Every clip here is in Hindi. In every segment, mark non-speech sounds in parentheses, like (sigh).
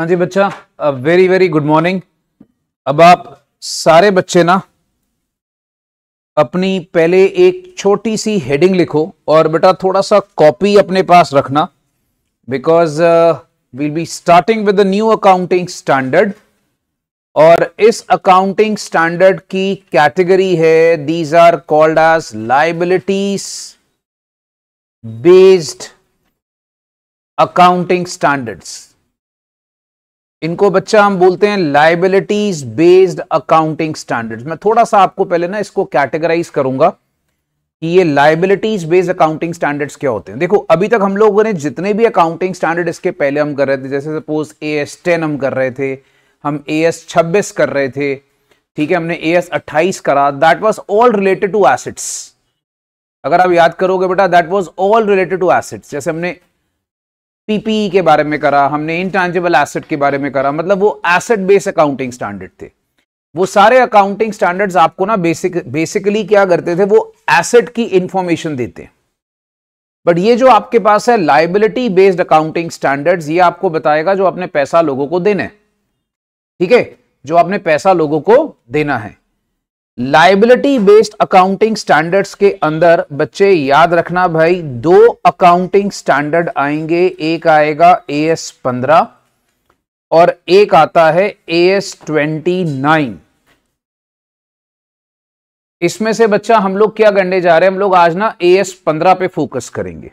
हाँ जी बच्चा वेरी वेरी गुड मॉर्निंग अब आप सारे बच्चे ना अपनी पहले एक छोटी सी हेडिंग लिखो और बेटा थोड़ा सा कॉपी अपने पास रखना because we'll be starting with new accounting standard और इस अकाउंटिंग स्टैंडर्ड की कैटेगरी है these are called as liabilities based accounting standards इनको बच्चा हम बोलते हैं लाइबिलिटीज बेस्ड अकाउंटिंग स्टैंडर्ड्स मैं थोड़ा सा आपको पहले ना इसको कैटेगराइज करूंगा कि ये लाइबिलिटीज बेस्ड अकाउंटिंग स्टैंडर्ड्स क्या होते हैं देखो अभी तक हम लोगों ने जितने भी अकाउंटिंग स्टैंडर्ड इसके पहले हम कर रहे थे जैसे सपोज ए एस टेन हम कर रहे थे हम ए एस छब्बीस कर रहे थे ठीक है हमने ए एस अट्ठाईस करा that was all related to acids अगर आप याद करोगे बेटा that was all related to acids जैसे हमने पीपीई e के बारे में करा हमने इनटेंजिबल एसेट के बारे में करा मतलब वो एसेट बेस अकाउंटिंग स्टैंडर्ड थे वो सारे अकाउंटिंग स्टैंडर्ड्स आपको ना बेसिक बेसिकली क्या करते थे वो एसेट की इंफॉर्मेशन देते बट ये जो आपके पास है लाइबिलिटी बेस्ड अकाउंटिंग स्टैंडर्ड्स ये आपको बताएगा जो आपने पैसा लोगों को देना है ठीक है जो आपने पैसा लोगों को देना है लाइबिलिटी बेस्ड अकाउंटिंग स्टैंडर्ड्स के अंदर बच्चे याद रखना भाई दो अकाउंटिंग स्टैंडर्ड आएंगे एक आएगा ए एस पंद्रह और एक आता है ए एस ट्वेंटी नाइन इसमें से बच्चा हम लोग क्या करने जा रहे हैं हम लोग आज ना ए एस पंद्रह पे फोकस करेंगे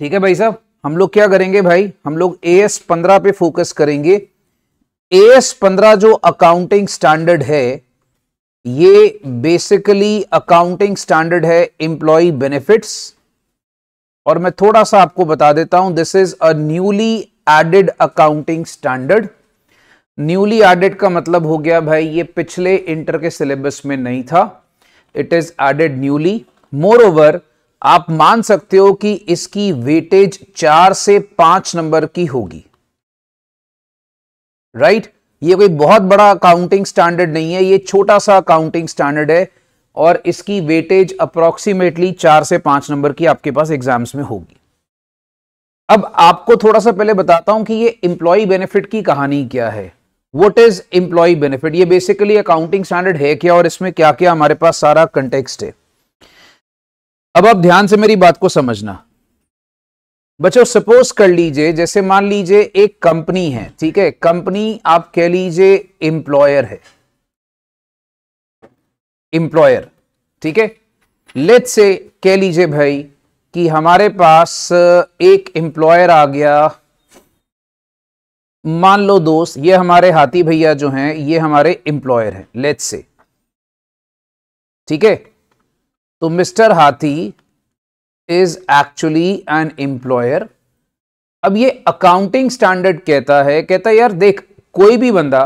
ठीक है भाई साहब हम लोग क्या करेंगे भाई हम लोग ए एस पंद्रह पे फोकस करेंगे एस पंद्रह जो अकाउंटिंग स्टैंडर्ड है ये बेसिकली अकाउंटिंग स्टैंडर्ड है इंप्लॉई बेनिफिट्स और मैं थोड़ा सा आपको बता देता हूं this is a newly added accounting standard newly added का मतलब हो गया भाई ये पिछले इंटर के सिलेबस में नहीं था it is added newly moreover आप मान सकते हो कि इसकी वेटेज चार से पांच नंबर की होगी राइट right? ये कोई बहुत बड़ा अकाउंटिंग स्टैंडर्ड नहीं है ये छोटा सा अकाउंटिंग स्टैंडर्ड है और इसकी वेटेज अप्रोक्सीमेटली चार से पांच नंबर की आपके पास एग्जाम्स में होगी अब आपको थोड़ा सा पहले बताता हूं कि ये इंप्लॉय बेनिफिट की कहानी क्या है वट इज इंप्लॉय बेनिफिट ये बेसिकली अकाउंटिंग स्टैंडर्ड है क्या और इसमें क्या क्या हमारे पास सारा कंटेक्सट है अब आप ध्यान से मेरी बात को समझना बच्चों सपोज कर लीजिए जैसे मान लीजिए एक कंपनी है ठीक है कंपनी आप कह लीजिए एम्प्लॉयर है एम्प्लॉयर ठीक है लेट से कह लीजिए भाई कि हमारे पास एक एम्प्लॉयर आ गया मान लो दोस्त ये हमारे हाथी भैया जो हैं ये हमारे एम्प्लॉयर हैं लेट से ठीक है तो मिस्टर हाथी इज एक्चुअली एन एम्प्लॉयर अब ये अकाउंटिंग स्टैंडर्ड कहता है कहता है यार देख कोई भी बंदा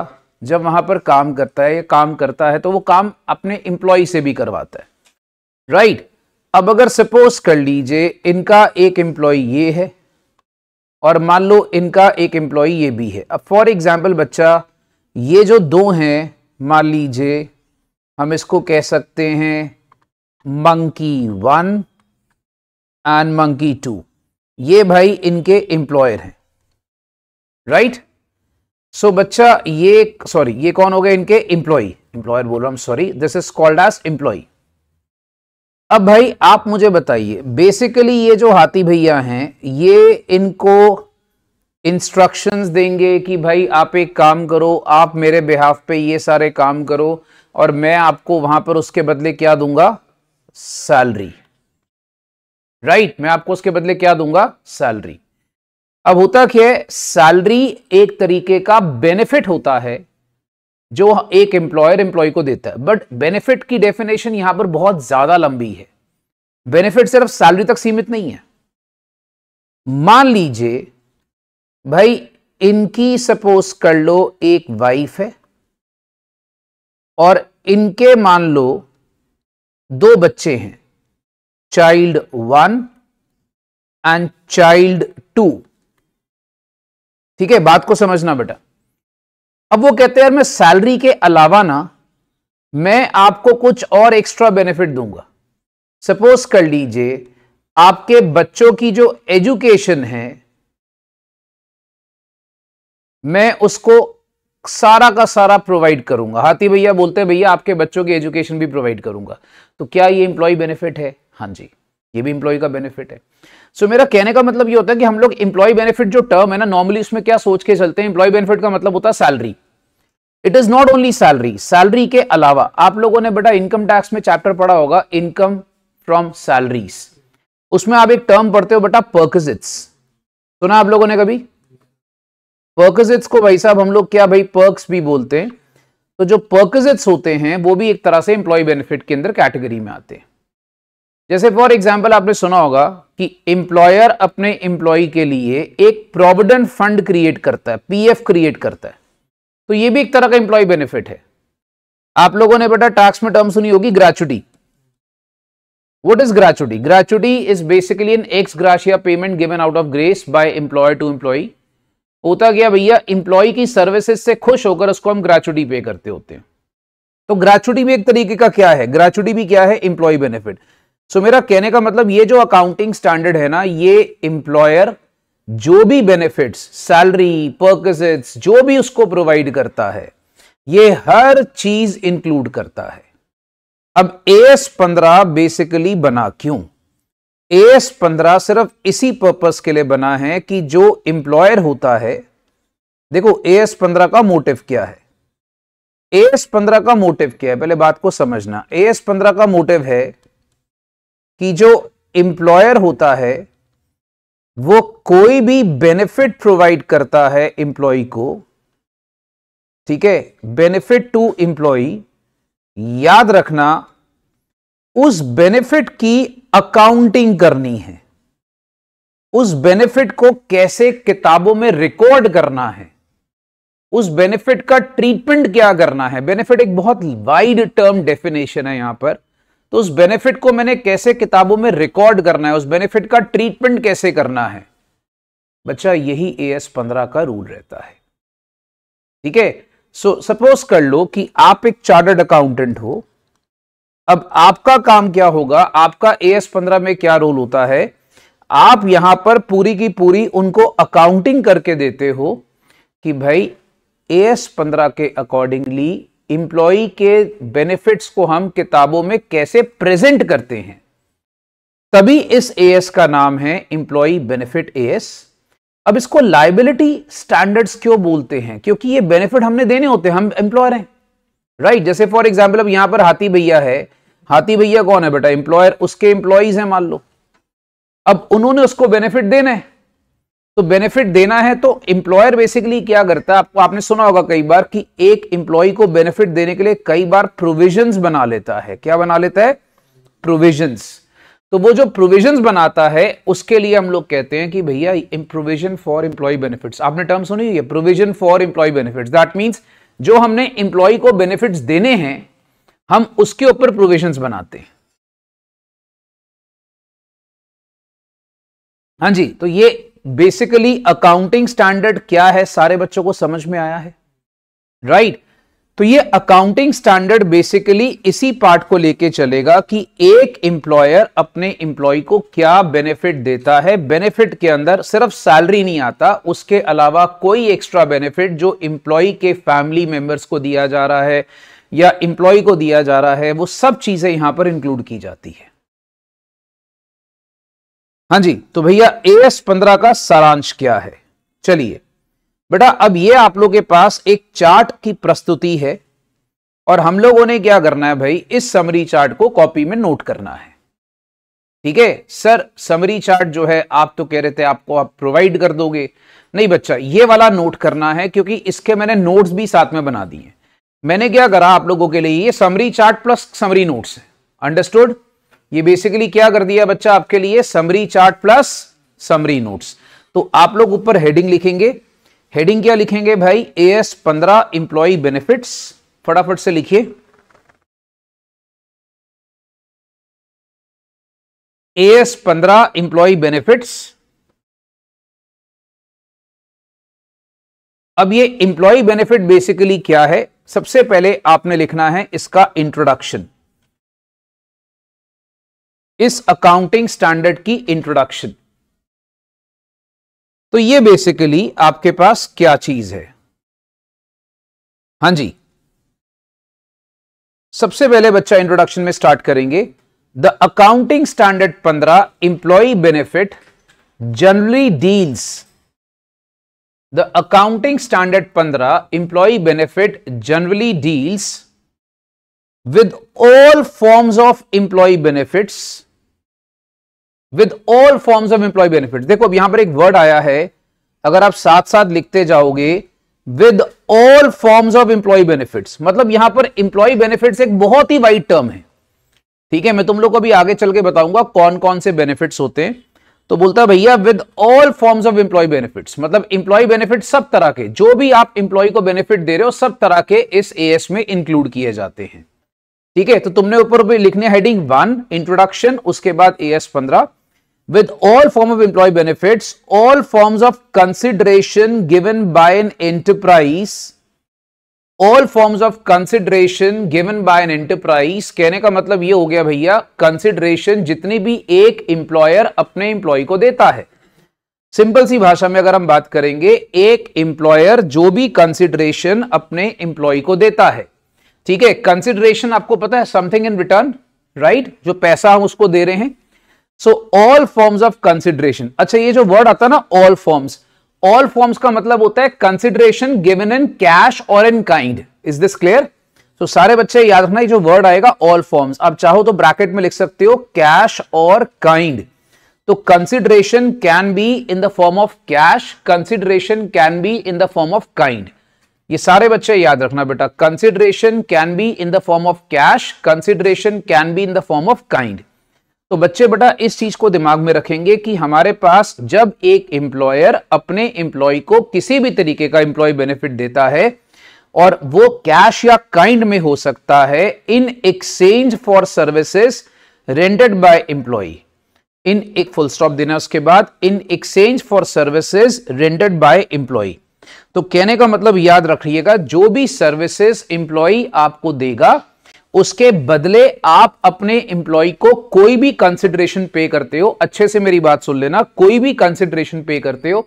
जब वहां पर काम करता है या काम करता है तो वो काम अपने एम्प्लॉय से भी करवाता है राइट right? अब अगर सपोज कर लीजिए इनका एक एम्प्लॉय ये है और मान लो इनका एक एम्प्लॉय ये भी है अब फॉर एग्जाम्पल बच्चा ये जो दो हैं मान लीजिए हम इसको कह सकते हैं monkey one and monkey two ये भाई इनके एम्प्लॉयर हैं राइट सो बच्चा ये सॉरी ये कौन हो गए इनके एम्प्लॉय एम्प्लॉयर बोल रहा हूं sorry this is called as employee अब भाई आप मुझे बताइए बेसिकली ये जो हाथी भैया हैं ये इनको इंस्ट्रक्शंस देंगे कि भाई आप एक काम करो आप मेरे बिहाफ पे ये सारे काम करो और मैं आपको वहां पर उसके बदले क्या दूंगा सैलरी राइट मैं आपको उसके बदले क्या दूंगा सैलरी अब होता क्या है सैलरी एक तरीके का बेनिफिट होता है जो एक एम्प्लॉयर एम्प्लॉय को देता है बट बेनिफिट की डेफिनेशन यहां पर बहुत ज्यादा लंबी है बेनिफिट सिर्फ सैलरी तक सीमित नहीं है मान लीजिए भाई इनकी सपोज कर लो एक वाइफ है और इनके मान लो दो बच्चे हैं child 1 एंड चाइल्ड 2 ठीक है बात को समझना बेटा अब वो कहते हैं यार मैं सैलरी के अलावा ना मैं आपको कुछ और एक्स्ट्रा बेनिफिट दूंगा सपोज कर लीजिए आपके बच्चों की जो एजुकेशन है मैं उसको सारा का सारा प्रोवाइड करूंगा हाथी भैया बोलते हैं भैया आपके बच्चों की एजुकेशन भी प्रोवाइड करूंगा तो क्या ये इंप्लॉय बेनिफिट है हाँ जी ये भी इम्प्लॉय का बेनिफिट है सो so, मेरा कहने का मतलब ये होता है कि हम लोग इम्प्लॉय बेनिफिट जो टर्म है ना नॉर्मली उसमें क्या सोच के चलते हैं इम्प्लॉय बेनिफिट का मतलब होता है salary it is not only salary salary के अलावा आप लोगों ने बेटा इनकम टैक्स में चैप्टर पढ़ा होगा इनकम फ्रॉम सैलरीज उसमें आप एक टर्म पढ़ते हो बेटा पर्कजिट्स सुना आप लोगों ने कभी पर्कजिट्स को भाई साहब हम लोग क्या भाई पर्कस भी बोलते हैं तो जो पर्कजिट्स होते हैं वो भी एक तरह से इंप्लॉय बेनिफिट के अंदर कैटेगरी में आते हैं जैसे फॉर एग्जाम्पल आपने सुना होगा कि एम्प्लॉयर अपने एम्प्लॉय के लिए एक प्रोविडेंट फंड क्रिएट करता है पीएफ क्रिएट करता है तो ये भी एक तरह का एम्प्लॉय बेनिफिट है आप लोगों ने बेटा टैक्स में टर्म सुनी होगी gratuity what is gratuity? Gratuity is basically an ex gratia payment given out of grace by employer to employee होता गया भैया एम्प्लॉय की सर्विसेज से खुश होकर उसको हम ग्रेचुटी पे करते होते हैं तो ग्रेचुटी भी एक तरीके का क्या है ग्रेचुटी भी क्या है एम्प्लॉय बेनिफिट सो so, मेरा कहने का मतलब ये जो अकाउंटिंग स्टैंडर्ड है ना ये इंप्लॉयर जो भी बेनिफिट्स सैलरी पर्कसिट्स जो भी उसको प्रोवाइड करता है ये हर चीज इंक्लूड करता है अब एस पंद्रह बेसिकली बना क्यों ए एस पंद्रह सिर्फ इसी पर्पस के लिए बना है कि जो इंप्लॉयर होता है देखो ए एस पंद्रह का मोटिव क्या है एस पंद्रह का मोटिव क्या है पहले बात को समझना ए एस पंद्रह का मोटिव है कि जो एम्प्लॉयर होता है वो कोई भी बेनिफिट प्रोवाइड करता है एम्प्लॉई को ठीक है बेनिफिट टू एम्प्लॉई याद रखना उस बेनिफिट की अकाउंटिंग करनी है उस बेनिफिट को कैसे किताबों में रिकॉर्ड करना है उस बेनिफिट का ट्रीटमेंट क्या करना है बेनिफिट एक बहुत वाइड टर्म डेफिनेशन है यहां पर तो उस बेनिफिट को मैंने कैसे किताबों में रिकॉर्ड करना है उस बेनिफिट का ट्रीटमेंट कैसे करना है बच्चा यही ए एस पंद्रह का रूल रहता है ठीक है सो सपोज कर लो कि आप एक चार्टर्ड अकाउंटेंट हो अब आपका काम क्या होगा आपका ए एस पंद्रह में क्या रोल होता है आप यहां पर पूरी की पूरी उनको अकाउंटिंग करके देते हो कि भाई ए एस पंद्रह के अकॉर्डिंगली इंप्लॉई के बेनिफिट्स को हम किताबों में कैसे प्रेजेंट करते हैं तभी इस एएस का नाम है इंप्लॉई बेनिफिट एएस अब इसको लाइबिलिटी स्टैंडर्ड्स क्यों बोलते हैं क्योंकि ये बेनिफिट हमने देने होते हैं हम एम्प्लॉयर हैं राइट right? जैसे फॉर एग्जाम्पल अब यहां पर हाथी भैया है हाथी भैया कौन है बेटा एम्प्लॉयर उसके एम्प्लॉयज हैं मान लो अब उन्होंने उसको बेनिफिट देना है तो बेनिफिट देना है तो इंप्लॉयर बेसिकली क्या करता है आपको आपने सुना होगा कई बार कि एक एम्प्लॉय को बेनिफिट देने के लिए कई बार प्रोविजंस बना लेता है क्या बना लेता है प्रोविजंस तो वो जो प्रोविजंस बनाता है उसके लिए हम लोग कहते हैं कि भैया प्रोविजन फॉर इंप्लॉय बेनिफिट्स आपने टर्म सुनी है provision for employee benefit that means जो हमने इंप्लॉय को बेनिफिट देने हैं हम उसके ऊपर प्रोविजन बनाते हैं हाँ जी तो ये बेसिकली अकाउंटिंग स्टैंडर्ड क्या है सारे बच्चों को समझ में आया है राइट right? तो ये अकाउंटिंग स्टैंडर्ड बेसिकली इसी पार्ट को लेके चलेगा कि एक एम्प्लॉयर अपने एम्प्लॉय को क्या बेनिफिट देता है बेनिफिट के अंदर सिर्फ सैलरी नहीं आता उसके अलावा कोई एक्स्ट्रा बेनिफिट जो इंप्लॉय के फैमिली मेंबर्स को दिया जा रहा है या इंप्लॉय को दिया जा रहा है वो सब चीजें यहां पर इंक्लूड की जाती है हाँ जी तो भैया ए एस पंद्रह का सारांश क्या है चलिए बेटा अब ये आप लोग के पास एक चार्ट की प्रस्तुति है और हम लोगों ने क्या करना है भाई इस समरी चार्ट को कॉपी में नोट करना है ठीक है सर समरी चार्ट जो है आप तो कह रहे थे आपको आप प्रोवाइड कर दोगे नहीं बच्चा ये वाला नोट करना है क्योंकि इसके मैंने नोट्स भी साथ में बना दिए मैंने क्या करा आप लोगों के लिए ये summary chart plus summary notes है अंडरस्टूड ये बेसिकली क्या कर दिया बच्चा आपके लिए summary chart plus summary notes तो आप लोग ऊपर हेडिंग लिखेंगे हेडिंग क्या लिखेंगे भाई ए एस पंद्रह इंप्लॉई बेनिफिट्स फटाफट से लिखिए ए एस पंद्रह इंप्लॉई बेनिफिट्स अब ये इंप्लॉई बेनिफिट बेसिकली क्या है सबसे पहले आपने लिखना है इसका इंट्रोडक्शन इस अकाउंटिंग स्टैंडर्ड की इंट्रोडक्शन तो ये बेसिकली आपके पास क्या चीज है हां जी सबसे पहले बच्चा इंट्रोडक्शन में स्टार्ट करेंगे द अकाउंटिंग स्टैंडर्ड पंद्रह employee benefit generally deals the accounting standard पंद्रह employee benefit generally deals with all forms of employee benefits with all forms of employee benefit देखो अब यहां पर एक वर्ड आया है अगर आप साथ साथ लिखते जाओगे with all forms of employee benefits मतलब यहां पर एम्प्लॉय बेनिफिट्स एक बहुत ही वाइड टर्म है ठीक है मैं तुम लोग को भी आगे चल के बताऊंगा कौन कौन से बेनिफिट्स होते हैं तो बोलता है भैया with all forms of employee benefits मतलब एम्प्लॉय बेनिफिट सब तरह के जो भी आप इंप्लॉय को बेनिफिट दे रहे हो सब तरह के इस एएस में इंक्लूड किए जाते हैं ठीक है तो तुमने ऊपर भी लिखने हेडिंग वन इंट्रोडक्शन उसके बाद ए एस पंद्रह with all form of employee benefits, all forms of consideration given by an enterprise, all forms of consideration given by an enterprise, कहने का मतलब ये हो गया भैया consideration जितनी भी एक employer अपने employee को देता है सिंपल सी भाषा में अगर हम बात करेंगे एक एम्प्लॉयर जो भी कंसिडरेशन अपने एम्प्लॉय को देता है ठीक है कंसिडरेशन आपको पता है समथिंग इन रिटर्न राइट जो पैसा हम उसको दे रहे हैं so all forms of consideration अच्छा ये जो वर्ड आता है ना ऑल फॉर्म्स ऑल फॉर्म्स का मतलब होता है कंसिडरेशन गिवन इन कैश और in kind is this clear तो सारे बच्चे याद रखना ये जो वर्ड आएगा ऑल फॉर्म्स आप चाहो तो ब्रैकेट में लिख सकते हो कैश और काइंड तो consideration can be in the form of cash consideration can be in the form of kind ये सारे बच्चे याद रखना बेटा consideration can be in the form of cash consideration can be in the form of kind तो बच्चे बेटा इस चीज को दिमाग में रखेंगे कि हमारे पास जब एक एम्प्लॉयर अपने एम्प्लॉय को किसी भी तरीके का एम्प्लॉय बेनिफिट देता है और वो कैश या काइंड में हो सकता है in exchange for services rendered by employee इन एक फुल स्टॉप देना उसके बाद in exchange for services rendered by employee तो कहने का मतलब याद रखिएगा जो भी सर्विसेज एम्प्लॉय आपको देगा उसके बदले आप अपने इंप्लॉय को कोई भी कंसिडरेशन पे करते हो अच्छे से मेरी बात सुन लेना कोई भी कंसिडरेशन पे करते हो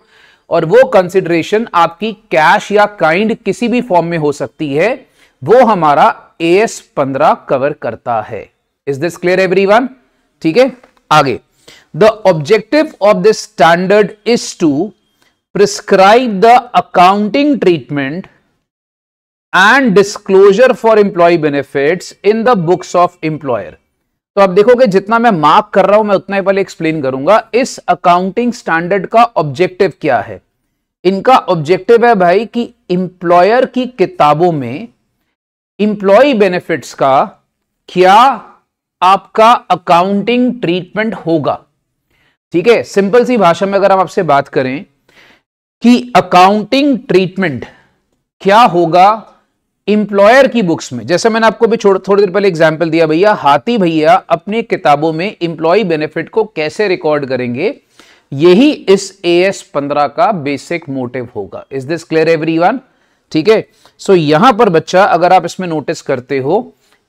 और वो कंसिडरेशन आपकी कैश या काइंड किसी भी फॉर्म में हो सकती है वो हमारा ए एस पंद्रह कवर करता है is this clear everyone ठीक है आगे the objective of this standard is to prescribe the accounting treatment and disclosure for employee benefit in the books of employer तो आप देखोगे जितना मैं मार्क कर रहा हूं मैं उतना ही पहले एक्सप्लेन करूंगा इस अकाउंटिंग स्टैंडर्ड का ऑब्जेक्टिव क्या है इनका ऑब्जेक्टिव है भाई कि इंप्लॉयर की किताबों में इंप्लॉय बेनिफिट्स का क्या आपका अकाउंटिंग ट्रीटमेंट होगा ठीक है सिंपल सी भाषा में अगर हम आपसे बात करें कि अकाउंटिंग ट्रीटमेंट क्या होगा इंप्लॉयर की बुक्स में जैसे मैंने आपको भी थोड़ी देर पहले एग्जाम्पल दिया भैया हाथी भैया अपनी किताबों में इंप्लॉय बेनिफिट को कैसे रिकॉर्ड करेंगे यही इस ए एस पंद्रह का बेसिक मोटिव होगा is this clear everyone ठीक है सो यहां पर बच्चा अगर आप इसमें नोटिस करते हो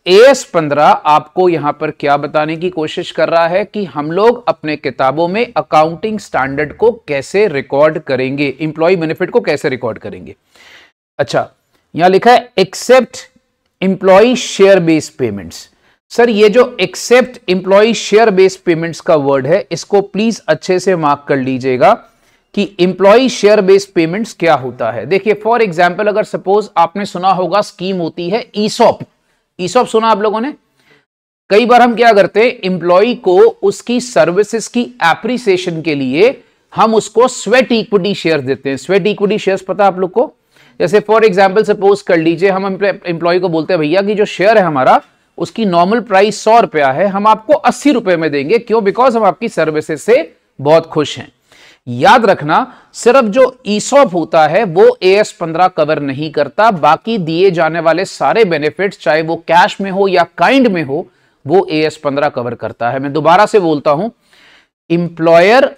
ए एस पंद्रह आपको यहां पर क्या बताने की कोशिश कर रहा है कि हम लोग अपने किताबों में अकाउंटिंग स्टैंडर्ड को कैसे रिकॉर्ड करेंगे इंप्लॉय बेनिफिट को कैसे रिकॉर्ड करेंगे अच्छा यहां लिखा है except employee share based payments sir ये जो except employee share based payments का वर्ड है इसको प्लीज अच्छे से मार्क कर लीजिएगा कि इंप्लॉय शेयर बेस्ड पेमेंट्स क्या होता है देखिए फॉर एग्जाम्पल अगर सपोज आपने सुना होगा स्कीम होती है ईसॉप ईसॉप सुना आप लोगों ने कई बार हम क्या करते हैं इंप्लॉय को उसकी सर्विसेज की एप्रिसिएशन के लिए हम उसको स्वेट इक्विटी शेयर देते हैं स्वेट इक्विटी शेयर्स पता आप लोग को जैसे फॉर एग्जाम्पल सपोज कर लीजिए हम एम्प्लॉय को बोलते हैं भैया कि जो शेयर है हमारा उसकी नॉर्मल प्राइस सौ रुपया है हम आपको अस्सी रुपए में देंगे क्यों बिकॉज हम आपकी सर्विसेज से बहुत खुश हैं याद रखना सिर्फ जो ईसॉफ होता है वो ए एस पंद्रह कवर नहीं करता बाकी दिए जाने वाले सारे बेनिफिट्स चाहे वो कैश में हो या काइंड में हो वो ए एस पंद्रह कवर करता है मैं दोबारा से बोलता हूं इंप्लॉयर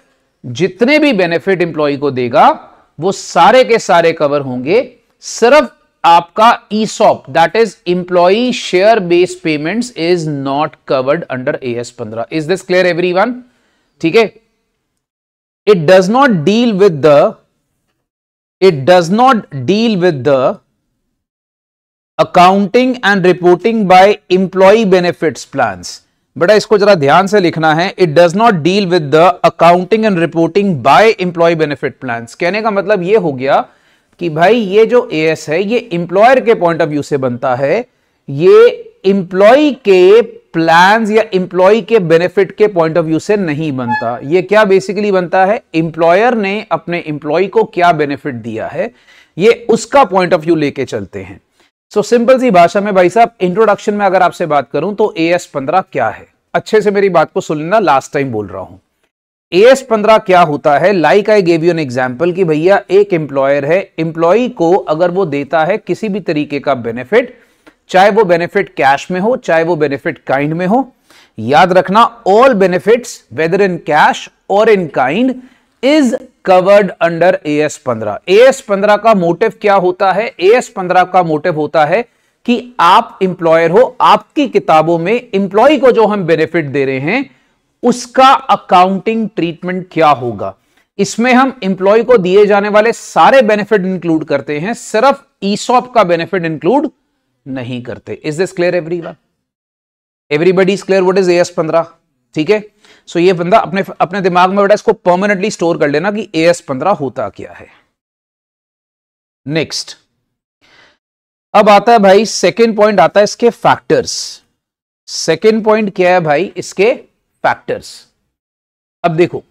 जितने भी बेनिफिट इंप्लॉय को देगा वो सारे के सारे कवर होंगे सिर्फ आपका ESOP that is employee share based payment is not covered under A S पंद्रह is this clear everyone ठीक है it does not deal with the it does not deal with the accounting and reporting by employee benefits plans बेटा इसको जरा ध्यान से लिखना है it does not deal with the accounting and reporting by employee benefit plan कहने का मतलब ये हो गया कि भाई ये जो एएस है ये इंप्लॉयर के पॉइंट ऑफ व्यू से बनता है ये इंप्लॉय के प्लान या इंप्लॉय के बेनिफिट के पॉइंट ऑफ व्यू से नहीं बनता ये क्या बेसिकली बनता है इंप्लॉयर ने अपने इंप्लॉय को क्या बेनिफिट दिया है ये उसका पॉइंट ऑफ व्यू लेके चलते हैं सो सिंपल सी भाषा में भाई साहब इंट्रोडक्शन में अगर आपसे बात करूं तो ए एस पंद्रह क्या है अच्छे से मेरी बात को सुन लेना लास्ट टाइम बोल रहा हूं ए एस पंद्रह क्या होता है like I gave you an example कि भैया एक एम्प्लॉयर है एम्प्लॉय को अगर वो देता है किसी भी तरीके का बेनिफिट चाहे वो बेनिफिट कैश में हो चाहे वो बेनिफिट काइंड में हो याद रखना all benefits whether in cash और in kind is covered under A S पंद्रह ए एस पंद्रह का मोटिव क्या होता है ए एस पंद्रह का मोटिव होता है कि आप इंप्लॉयर हो आपकी किताबों में इंप्लॉय को जो हम बेनिफिट दे रहे हैं उसका अकाउंटिंग ट्रीटमेंट क्या होगा इसमें हम इंप्लॉय को दिए जाने वाले सारे बेनिफिट इंक्लूड करते हैं सिर्फ ईसॉप का बेनिफिट इंक्लूड नहीं करते is this clear everyone everybody is clear what is A S पंद्रह ठीक है सो ये बंदा अपने अपने दिमाग में बेटा इसको परमानेंटली स्टोर कर लेना कि ए एस पंद्रह होता क्या है नेक्स्ट अब आता है भाई सेकेंड पॉइंट आता है इसके फैक्टर्स सेकेंड पॉइंट क्या है भाई इसके फैक्टर्स अब देखो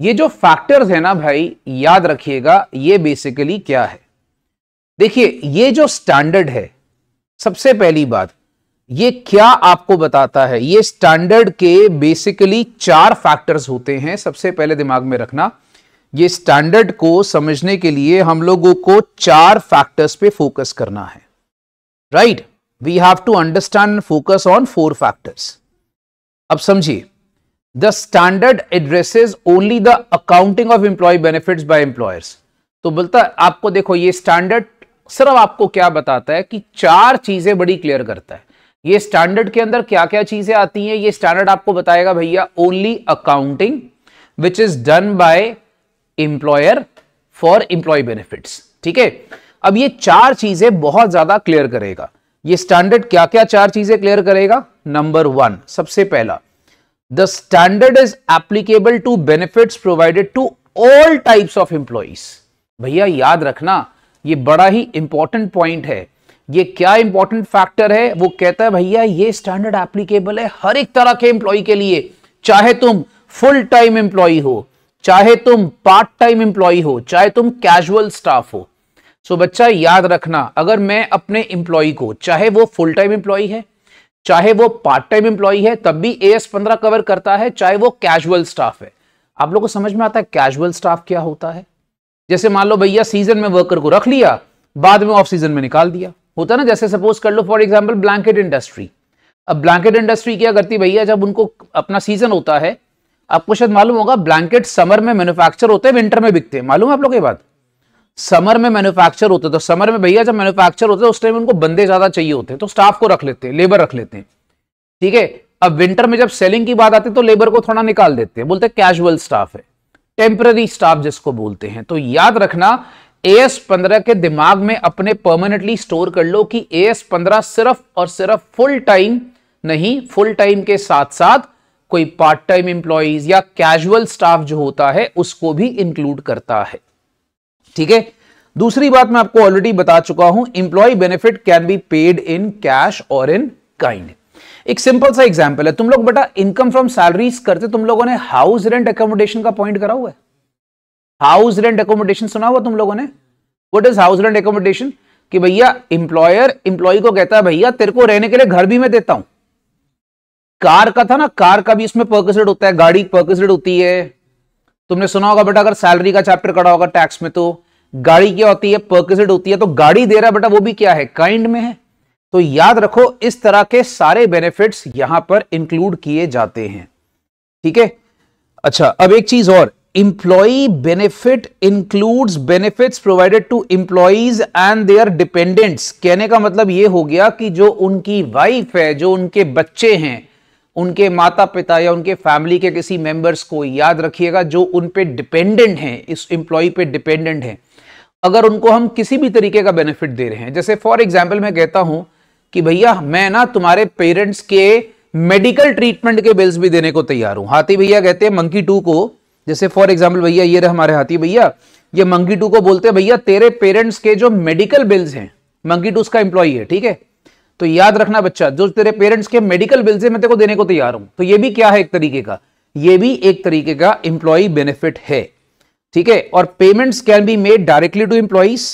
ये जो फैक्टर्स है ना भाई याद रखिएगा ये बेसिकली क्या है देखिए ये जो स्टैंडर्ड है सबसे पहली बात ये क्या आपको बताता है ये स्टैंडर्ड के बेसिकली चार फैक्टर्स होते हैं सबसे पहले दिमाग में रखना ये स्टैंडर्ड को समझने के लिए हम लोगों को चार फैक्टर्स पे फोकस करना है right we have to understand focus on four factors अब समझिए the standard addresses only the accounting of employee benefit by employers तो बोलता आपको देखो ये स्टैंडर्ड सिर्फ आपको क्या बताता है कि चार चीजें बड़ी क्लियर करता है ये स्टैंडर्ड के अंदर क्या क्या चीजें आती हैं ये स्टैंडर्ड आपको बताएगा भैया only accounting which is done by employer for employee benefits ठीक है अब ये चार चीजें बहुत ज्यादा क्लियर करेगा ये स्टैंडर्ड क्या क्या चार चीजें क्लियर करेगा नंबर वन सबसे पहला the standard is applicable to benefit provided to all types of employees भैया याद रखना ये बड़ा ही इंपॉर्टेंट पॉइंट है ये क्या इंपॉर्टेंट फैक्टर है वो कहता है भैया ये स्टैंडर्ड एप्लीकेबल है हर एक तरह के एम्प्लॉय के लिए चाहे तुम फुल टाइम एम्प्लॉय हो चाहे तुम पार्ट टाइम एम्प्लॉय हो चाहे तुम कैजुअल स्टाफ हो सो बच्चा याद रखना अगर मैं अपने एम्प्लॉय को चाहे वो फुल टाइम एम्प्लॉय है चाहे वो पार्ट टाइम एम्प्लॉय है तब भी ए एस पंद्रह कवर करता है चाहे वो कैजुअल स्टाफ है आप लोग को समझ में आता है कैजुअल स्टाफ क्या होता है जैसे मान लो भैया सीजन में वर्कर को रख लिया बाद में ऑफ सीजन में निकाल दिया होता ना जैसे सपोज कर लो फॉर एग्जाम्पल ब्लैंकेट इंडस्ट्री अब ब्लैंकेट इंडस्ट्री क्या करती भैया जब उनको अपना सीजन होता है आपको शायद मालूम होगा ब्लैंकेट समर में मैन्युफैक्चर होते हैं विंटर में बिकते हैं मालूम है आप लोग के बाद समर में मैन्युफैक्चर होते तो समर में भैया जब मैन्युफैक्चर होते उस टाइम उनको बंदे ज्यादा चाहिए होते हैं तो स्टाफ को रख लेते हैं लेबर रख लेते हैं ठीक है अब विंटर में जब सेलिंग की बात आती है तो लेबर को थोड़ा निकाल देते हैं बोलते कैजुअल स्टाफ है टेम्पररी स्टाफ जिसको बोलते हैं तो याद रखना एस पंद्रह के दिमाग में अपने परमानेंटली स्टोर कर लो कि एस पंद्रह सिर्फ और सिर्फ फुल टाइम नहीं फुल टाइम के साथ साथ कोई पार्ट टाइम एम्प्लॉयज या कैजुअल स्टाफ जो होता है उसको भी इंक्लूड करता है ठीक है दूसरी बात मैं आपको ऑलरेडी बता चुका हूं employee benefit can be paid in cash और इन काइंड एक सिंपल सा एग्जाम्पल है तुम लोग बेटा इनकम फ्रॉम सैलरीज करते तुम लोगों ने हाउस रेंट अकोमोडेशन का पॉइंट करा हुआ है हाउस रेंट एकोमोडेशन सुना हुआ तुम लोगों ने what is house rent accommodation कि भैया इंप्लॉयर इंप्लॉय को कहता है भैया तेरे को रहने के लिए घर भी मैं देता हूं कार का था ना कार का भी इसमें पर्कस रेट होता है गाड़ी पर्कस रेट होती है तुमने सुना होगा बेटा अगर सैलरी का चैप्टर कड़ा होगा टैक्स में तो गाड़ी क्या होती है पर्कस रेट होती है तो गाड़ी दे रहा है बेटा वो भी क्या है काइंड में है तो याद रखो इस तरह के सारे बेनिफिट्स यहां पर इंक्लूड किए जाते हैं ठीक है अच्छा अब एक चीज और employee benefit includes benefits provided to employees and their dependents कहने का मतलब ये हो गया कि जो उनकी वाइफ है जो उनके बच्चे हैं उनके माता पिता या उनके फैमिली के किसी मेंबर्स को याद रखिएगा जो उन पे डिपेंडेंट हैं इस एम्प्लॉय पे डिपेंडेंट हैं अगर उनको हम किसी भी तरीके का बेनिफिट दे रहे हैं जैसे फॉर एग्जाम्पल मैं कहता हूं कि भैया मैं ना तुम्हारे पेरेंट्स के मेडिकल ट्रीटमेंट के बिल्स भी देने को तैयार हूं हाथी भैया कहते हैं मंकी टू को जैसे फॉर एग्जाम्पल भैया ये रहे हमारे हाथी भैया ये मंकी टू को बोलते हैं भैया तेरे पेरेंट्स के जो मेडिकल बिल्स हैं मंकी टू उसका एम्प्लॉई है ठीक है तो याद रखना बच्चा जो तेरे पेरेंट्स के मेडिकल बिल्स है मैं तेरे को देने को तैयार हूं तो ये भी क्या है एक तरीके का ये भी एक तरीके का एम्प्लॉई बेनिफिट है ठीक है और payments can be made directly to employees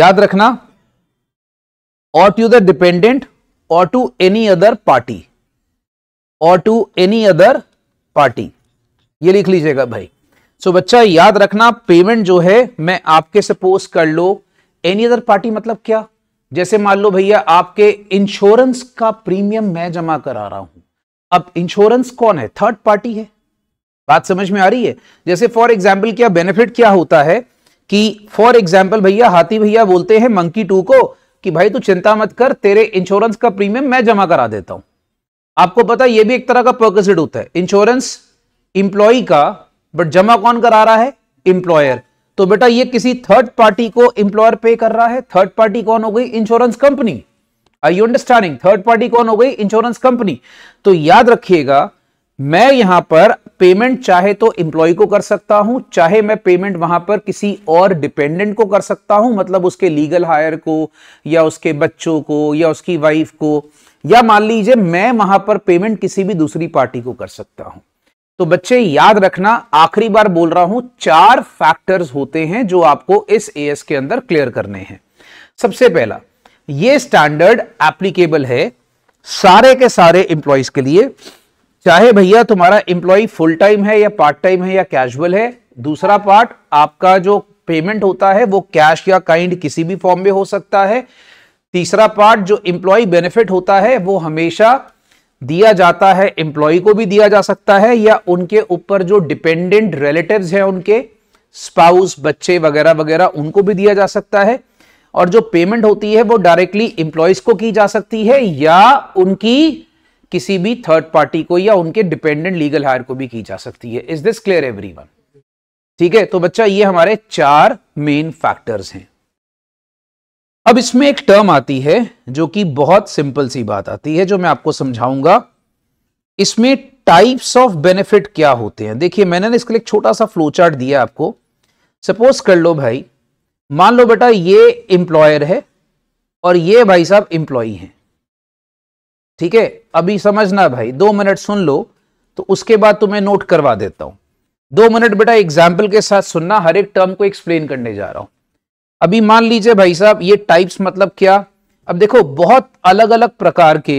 याद रखना और टू द डिपेंडेंट और टू एनी अदर पार्टी और टू एनी अदर पार्टी ये लिख लीजिएगा भाई सो so, बच्चा याद रखना पेमेंट जो है मैं आपके सपोज कर लो एनी अदर पार्टी मतलब क्या जैसे मान लो भैया आपके इंश्योरेंस का प्रीमियम मैं जमा करा रहा हूं अब इंश्योरेंस कौन है थर्ड पार्टी है बात समझ में आ रही है जैसे फॉर एग्जाम्पल क्या बेनिफिट क्या होता है कि फॉर एग्जाम्पल भैया हाथी भैया बोलते हैं मंकी टू को कि भाई तू चिंता मत कर तेरे इंश्योरेंस का प्रीमियम मैं जमा करा देता हूं आपको पता यह भी एक तरह का पर्कसिड होता है इंश्योरेंस इंप्लॉई का बट जमा कौन करा रहा है इंप्लॉयर तो बेटा ये किसी थर्ड पार्टी को इंप्लॉयर पे कर रहा है थर्ड पार्टी कौन हो गई insurance company I you understanding third party कौन हो गई इंश्योरेंस कंपनी तो याद रखिएगा मैं यहां पर पेमेंट चाहे तो इंप्लॉय को कर सकता हूं चाहे मैं पेमेंट वहां पर किसी और डिपेंडेंट को कर सकता हूं मतलब उसके लीगल हायर को या उसके बच्चों को या उसकी वाइफ को या मान लीजिए मैं वहां पर पेमेंट किसी भी दूसरी पार्टी को कर सकता हूं तो बच्चे याद रखना आखिरी बार बोल रहा हूं चार फैक्टर्स होते हैं जो आपको इस एएस के अंदर क्लियर करने हैं सबसे पहला ये स्टैंडर्ड एप्लीकेबल है सारे के सारे इंप्लॉयज के लिए चाहे भैया तुम्हारा इंप्लॉय फुल टाइम है या पार्ट टाइम है या कैजुअल है दूसरा पार्ट आपका जो पेमेंट होता है वो कैश या काइंड किसी भी फॉर्म में हो सकता है तीसरा पार्ट जो इंप्लॉय बेनिफिट होता है वो हमेशा दिया जाता है एम्प्लॉय को भी दिया जा सकता है या उनके ऊपर जो डिपेंडेंट रिलेटिव हैं उनके स्पाउस बच्चे वगैरह वगैरह उनको भी दिया जा सकता है और जो पेमेंट होती है वो डायरेक्टली इंप्लॉयज को की जा सकती है या उनकी किसी भी थर्ड पार्टी को या उनके डिपेंडेंट लीगल हायर को भी की जा सकती है इज दिस क्लियर एवरी ठीक है तो बच्चा ये हमारे चार मेन फैक्टर्स हैं अब इसमें एक टर्म आती है जो कि बहुत सिंपल सी बात आती है जो मैं आपको समझाऊंगा इसमें टाइप्स ऑफ बेनिफिट क्या होते हैं देखिए मैंने इसके लिए एक छोटा सा फ्लो चार्ट दिया आपको सपोज कर लो भाई मान लो बेटा ये इंप्लॉयर है और ये भाई साहब इंप्लॉई हैं ठीक है अभी समझना भाई दो मिनट सुन लो तो उसके बाद तुम्हें नोट करवा देता हूं दो मिनट बेटा एग्जाम्पल के साथ सुनना हर एक टर्म को एक्सप्लेन करने जा रहा हूं अभी मान लीजिए भाई साहब ये टाइप्स मतलब क्या अब देखो बहुत अलग अलग प्रकार के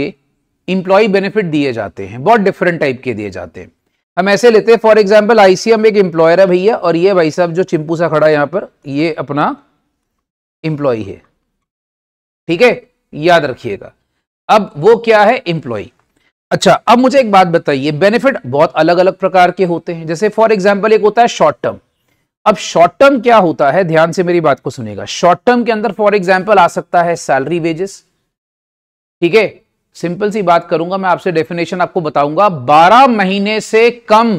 इंप्लॉय बेनिफिट दिए जाते हैं बहुत डिफरेंट टाइप के दिए जाते हैं हम ऐसे लेते हैं फॉर एग्जाम्पल आईसीएम एक एम्प्लॉयर है भैया और ये भाई साहब जो चिंपू सा खड़ा है पर ये अपना एम्प्लॉय है ठीक है याद रखिएगा अब वो क्या है इंप्लॉय अच्छा अब मुझे एक बात बताइए बेनिफिट बहुत अलग अलग प्रकार के होते हैं जैसे फॉर एग्जाम्पल एक होता है शॉर्ट टर्म अब शॉर्ट टर्म क्या होता है ध्यान से मेरी बात को सुनेगा शॉर्ट टर्म के अंदर फॉर एग्जाम्पल आ सकता है सैलरी वेजेस ठीक है सिंपल सी बात करूंगा मैं आपसे डेफिनेशन आपको बताऊंगा 12 महीने से कम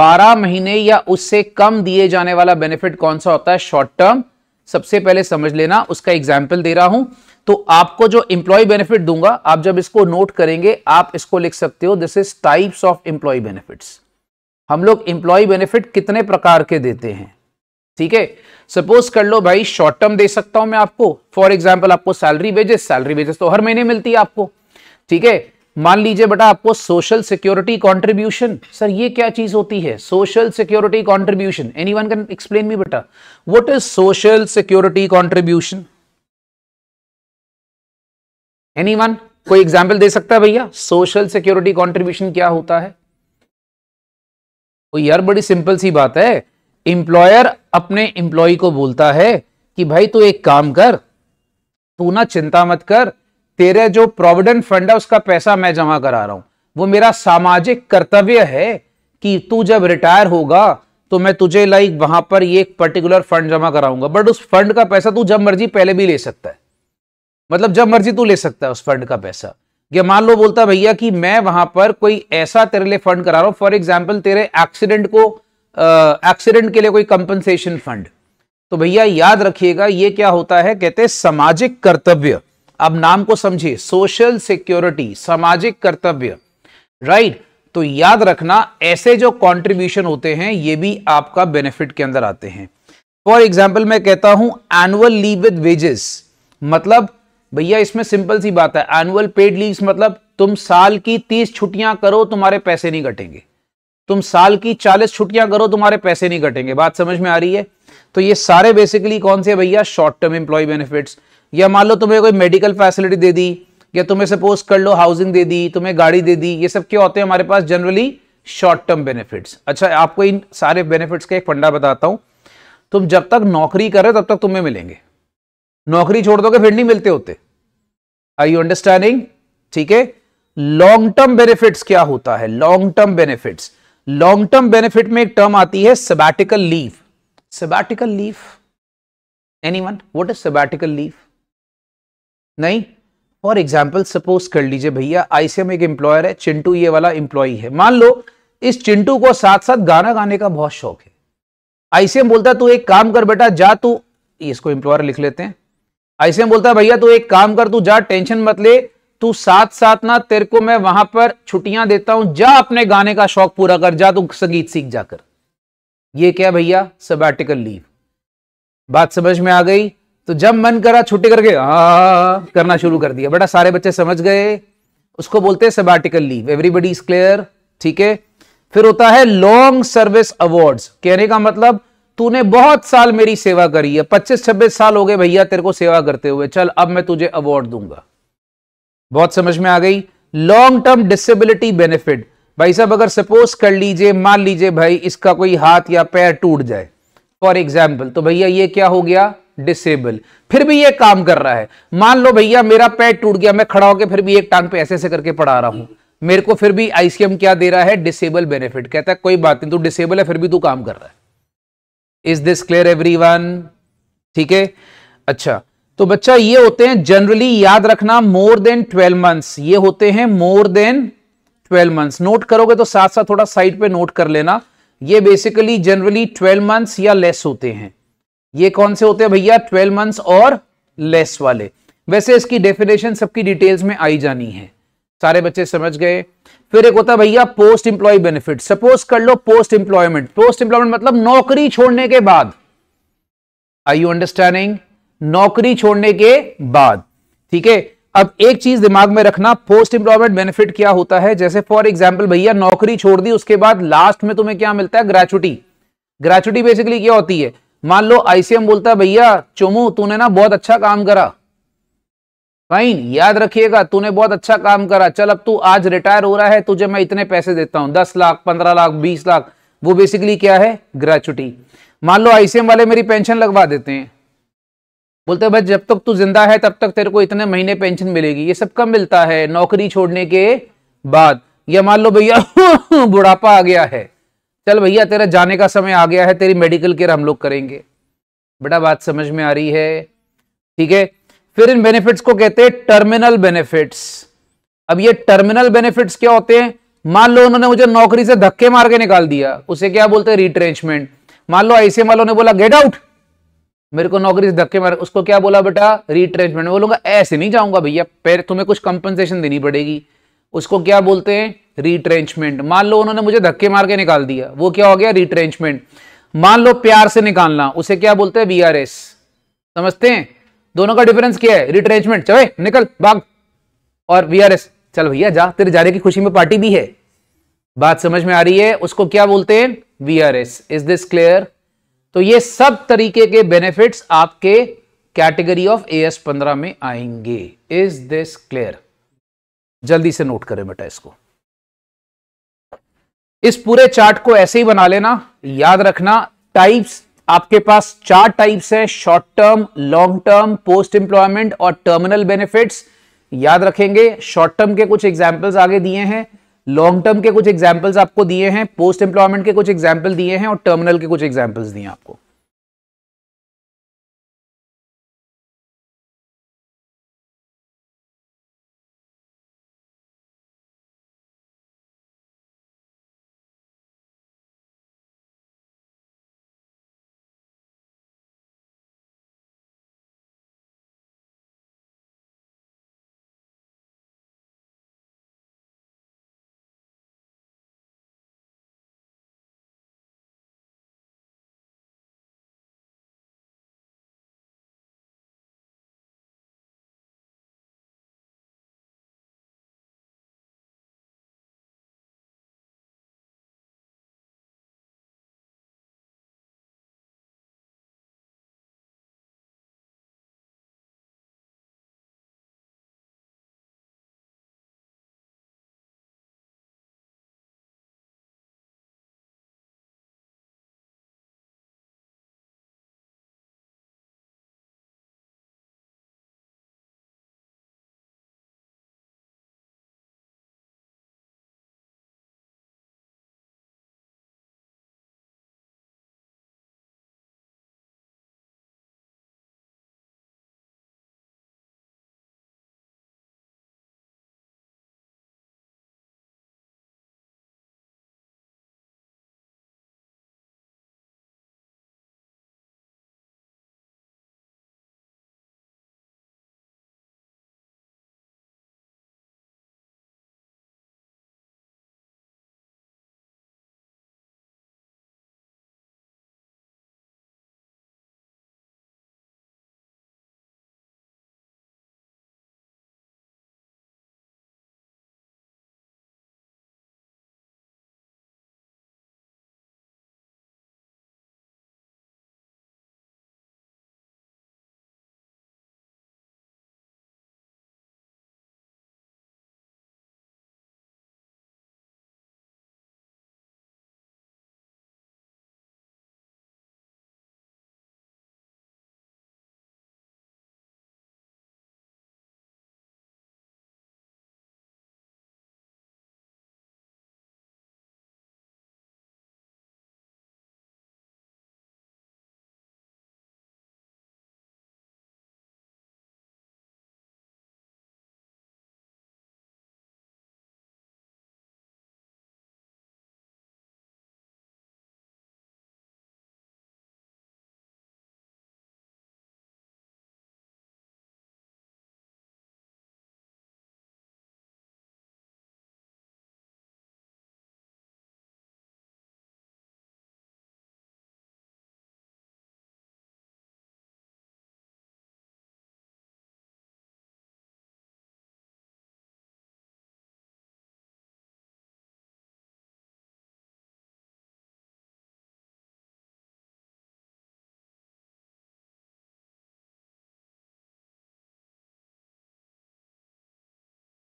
12 महीने या उससे कम दिए जाने वाला बेनिफिट कौन सा होता है शॉर्ट टर्म सबसे पहले समझ लेना उसका एग्जाम्पल दे रहा हूं तो आपको जो इंप्लॉय बेनिफिट दूंगा आप जब इसको नोट करेंगे आप इसको लिख सकते हो this is types of employee benefits हम लोग इंप्लॉय बेनिफिट कितने प्रकार के देते हैं ठीक है सपोज कर लो भाई शॉर्ट टर्म दे सकता हूं मैं आपको फॉर एग्जाम्पल आपको सैलरी वेजेस सैलरी वेजेस तो हर महीने मिलती है आपको ठीक है मान लीजिए बेटा आपको सोशल सिक्योरिटी कंट्रीब्यूशन सर ये क्या चीज होती है social security contribution anyone can explain me बेटा what is social security contribution anyone कोई एग्जांपल दे सकता है भैया सोशल सिक्योरिटी कंट्रीब्यूशन क्या होता है तो यार बड़ी सिंपल सी बात है इंप्लॉयर अपने इंप्लॉय को बोलता है कि भाई तू एक काम कर तू ना चिंता मत कर तेरा जो प्रोविडेंट फंड है उसका पैसा मैं जमा करा रहा हूं वो मेरा सामाजिक कर्तव्य है कि तू जब रिटायर होगा तो मैं तुझे लाइक वहां पर ये एक पर्टिकुलर फंड जमा कराऊंगा बट उस फंड का पैसा तू जब मर्जी पहले भी ले सकता है मतलब जब मर्जी तू ले सकता है उस फंड का पैसा या मान लो बोलता भैया कि मैं वहां पर कोई ऐसा तेरे लिए फंड करा रहा हूं फॉर एग्जाम्पल तेरे एक्सीडेंट को एक्सीडेंट के लिए कोई कंपनसेशन फंड तो भैया याद रखिएगा ये क्या होता है कहते हैं सामाजिक कर्तव्य अब नाम को समझिए सोशल सिक्योरिटी सामाजिक कर्तव्य राइट तो याद रखना ऐसे जो कॉन्ट्रीब्यूशन होते हैं ये भी आपका बेनिफिट के अंदर आते हैं फॉर एग्जाम्पल मैं कहता हूं एनुअल लीव विद वेजेस मतलब भैया इसमें सिंपल सी बात है एनुअल पेड लीव मतलब तुम साल की तीस छुट्टियां करो तुम्हारे पैसे नहीं कटेंगे तुम साल की चालीस छुट्टियां करो तुम्हारे पैसे नहीं कटेंगे बात समझ में आ रही है तो ये सारे बेसिकली कौन से भैया शॉर्ट टर्म एम्प्लॉय बेनिफिट्स या मान लो तुम्हें कोई मेडिकल फैसिलिटी दे दी या तुम्हें सपोज कर लो हाउसिंग दे दी तुम्हें गाड़ी दे दी ये सब क्या होते हैं हमारे पास जनरली शॉर्ट टर्म बेनिफिट्स अच्छा आपको इन सारे बेनिफिट्स का एक फंडा बताता हूं तुम जब तक नौकरी कर रहे हो तब तक तुम्हें मिलेंगे नौकरी छोड़ दोगे फिर नहीं मिलते होते आई यू अंडरस्टैंडिंग ठीक है लॉन्ग टर्म बेनिफिट्स क्या होता है long term benefits long term benefit में एक टर्म आती है sabbatical leave sabbatical leave one what is sabbatical leave नहीं फॉर एग्जाम्पल सपोज कर लीजिए भैया आईसीएम एक एम्प्लॉयर है चिंटू ये वाला इंप्लॉई है मान लो इस चिंटू को साथ साथ गाना गाने का बहुत शौक है आईसीएम बोलता है तू एक काम कर बेटा जा तू इसको इंप्लॉयर लिख लेते हैं ऐसे में बोलता है भैया तू एक काम कर तू जा टेंशन मत ले तू साथ साथ ना तेरे को मैं वहां पर छुट्टियां देता हूं जा अपने गाने का शौक पूरा कर जा तू संगीत सीख जाकर ये क्या भैया सबैटिकल लीव बात समझ में आ गई तो जब मन करा छुट्टी करके आ करना शुरू कर दिया बेटा सारे बच्चे समझ गए उसको बोलते हैं sabbatical leave everybody is clear ठीक है फिर होता है लॉन्ग सर्विस अवार्ड्स कहने का मतलब तूने बहुत साल मेरी सेवा करी है पच्चीस छब्बीस साल हो गए भैया तेरे को सेवा करते हुए चल अब मैं तुझे अवार्ड दूंगा बहुत समझ में आ गई लॉन्ग टर्म डिसेबिलिटी बेनिफिट भाई साहब अगर सपोज कर लीजिए मान लीजिए भाई इसका कोई हाथ या पैर टूट जाए फॉर एग्जाम्पल तो भैया ये क्या हो गया डिसेबल फिर भी ये काम कर रहा है मान लो भैया मेरा पैर टूट गया मैं खड़ा होकर फिर भी एक टांग पे ऐसे ऐसे करके पढ़ा रहा हूं मेरे को फिर भी आईसीएम क्या दे रहा है डिसेबल बेनिफिट कहता है कोई बात नहीं तू डिसेबल है फिर भी तू काम कर रहा है इज दिस क्लियर वन ठीक है अच्छा तो बच्चा ये होते हैं जनरली याद रखना मोर देन ट्वेल्व मंथ्स ये होते हैं more than twelve months note करोगे तो साथ साथ थोड़ा साइड पे नोट कर लेना ये बेसिकली जनरली ट्वेल्व मंथ्स या लेस होते हैं ये कौन से होते हैं भैया ट्वेल्व मंथ्स और लेस वाले वैसे इसकी डेफिनेशन सबकी डिटेल्स में आई जानी है सारे बच्चे समझ गए फिर एक होता है भैया पोस्ट इंप्लॉय बेनिफिट सपोज कर लो पोस्ट इंप्लॉयमेंट पोस्ट इंप्लॉयमेंट मतलब नौकरी छोड़ने के बाद आई यू अंडरस्टैंडिंग नौकरी छोड़ने के बाद ठीक है अब एक चीज दिमाग में रखना पोस्ट इंप्लॉयमेंट बेनिफिट क्या होता है जैसे फॉर एग्जाम्पल भैया नौकरी छोड़ दी उसके बाद लास्ट में तुम्हें क्या मिलता है ग्रेचुटी ग्रेचुटी बेसिकली क्या होती है मान लो आईसीएम बोलता है भैया चोमू तूने ना बहुत अच्छा काम करा फाइन याद रखिएगा तूने बहुत अच्छा काम करा चल अब तू आज रिटायर हो रहा है तुझे मैं इतने पैसे देता हूं दस लाख पंद्रह लाख बीस लाख वो बेसिकली क्या है ग्रेचुटी मान लो आईसीएम वाले मेरी पेंशन लगवा देते हैं बोलते भाई जब तक तू जिंदा है तब तक तेरे को इतने महीने पेंशन मिलेगी ये सब कब मिलता है नौकरी छोड़ने के बाद या मान लो भैया (laughs) बुढ़ापा आ गया है चल भैया तेरा जाने का समय आ गया है तेरी मेडिकल केयर हम लोग करेंगे बेटा बात समझ में आ रही है ठीक है फिर इन बेनिफिट्स को कहते हैं टर्मिनल बेनिफिट्स अब ये टर्मिनल बेनिफिट्स क्या होते हैं मान लो उन्होंने मुझे नौकरी से धक्के मार के निकाल दिया उसे क्या बोलते हैं रिट्रेंचमेंट मान लो ऐसे वालों ने बोला गेट आउट मेरे को नौकरी से धक्के मार उसको क्या बोला बेटा रिट्रेंचमेंट बोलूंगा ऐसे नहीं जाऊंगा भैया पैर तुम्हें कुछ कंपनसेशन देनी पड़ेगी उसको क्या बोलते हैं रिट्रेंचमेंट मान लो उन्होंने मुझे धक्के मार के निकाल दिया वो क्या हो गया रिट्रेंचमेंट मान लो प्यार से निकालना उसे क्या बोलते हैं बी समझते हैं दोनों का डिफरेंस क्या है रिट्रेंचमेंट चले निकल भाग और वीआरएस चल भैया जा तेरे जाने की खुशी में पार्टी भी है बात समझ में आ रही है उसको क्या बोलते हैं वीआरएस इज दिस क्लियर तो ये सब तरीके के बेनिफिट्स आपके कैटेगरी ऑफ ए एस पंद्रह में आएंगे इज दिस क्लियर जल्दी से नोट करें बेटा इसको इस पूरे चार्ट को ऐसे ही बना लेना याद रखना टाइप्स आपके पास चार टाइप्स है short term long term post employment और टर्मिनल बेनिफिट्स याद रखेंगे शॉर्ट टर्म के कुछ एग्जाम्पल्स आगे दिए हैं लॉन्ग टर्म के कुछ एग्जाम्पल्स आपको दिए हैं पोस्ट एम्प्लॉयमेंट के कुछ एग्जाम्पल दिए हैं और टर्मिनल के कुछ एग्जाम्पल्स दिए आपको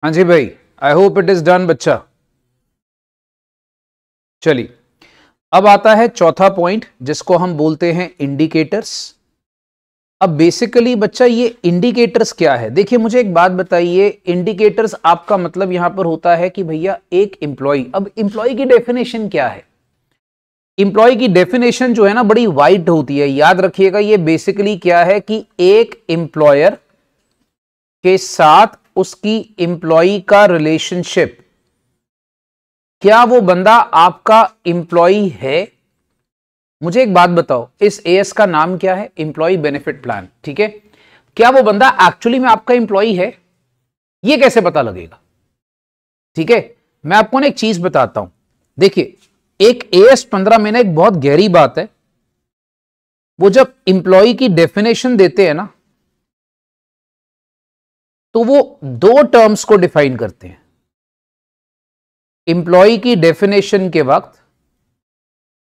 हाँ जी भाई I hope it is done बच्चा चलिए अब आता है चौथा पॉइंट जिसको हम बोलते हैं इंडिकेटर्स अब बेसिकली बच्चा ये इंडिकेटर्स क्या है देखिए मुझे एक बात बताइए इंडिकेटर्स आपका मतलब यहां पर होता है कि भैया एक एम्प्लॉय अब इंप्लॉय की डेफिनेशन क्या है इंप्लॉय की डेफिनेशन जो है ना बड़ी वाइड होती है याद रखिएगा ये बेसिकली क्या है कि एक एम्प्लॉयर के साथ उसकी इंप्लॉई का रिलेशनशिप क्या वो बंदा आपका इंप्लॉई है मुझे एक बात बताओ इस एएस का नाम क्या है इंप्लॉई बेनिफिट प्लान ठीक है क्या वो बंदा एक्चुअली में आपका इंप्लॉई है ये कैसे पता लगेगा ठीक है मैं आपको ना एक चीज बताता हूं देखिए एक एएस पंद्रह में ना एक बहुत गहरी बात है वो जब इंप्लॉय की डेफिनेशन देते हैं ना तो वो दो टर्म्स को डिफाइन करते हैं एम्प्लॉय की डेफिनेशन के वक्त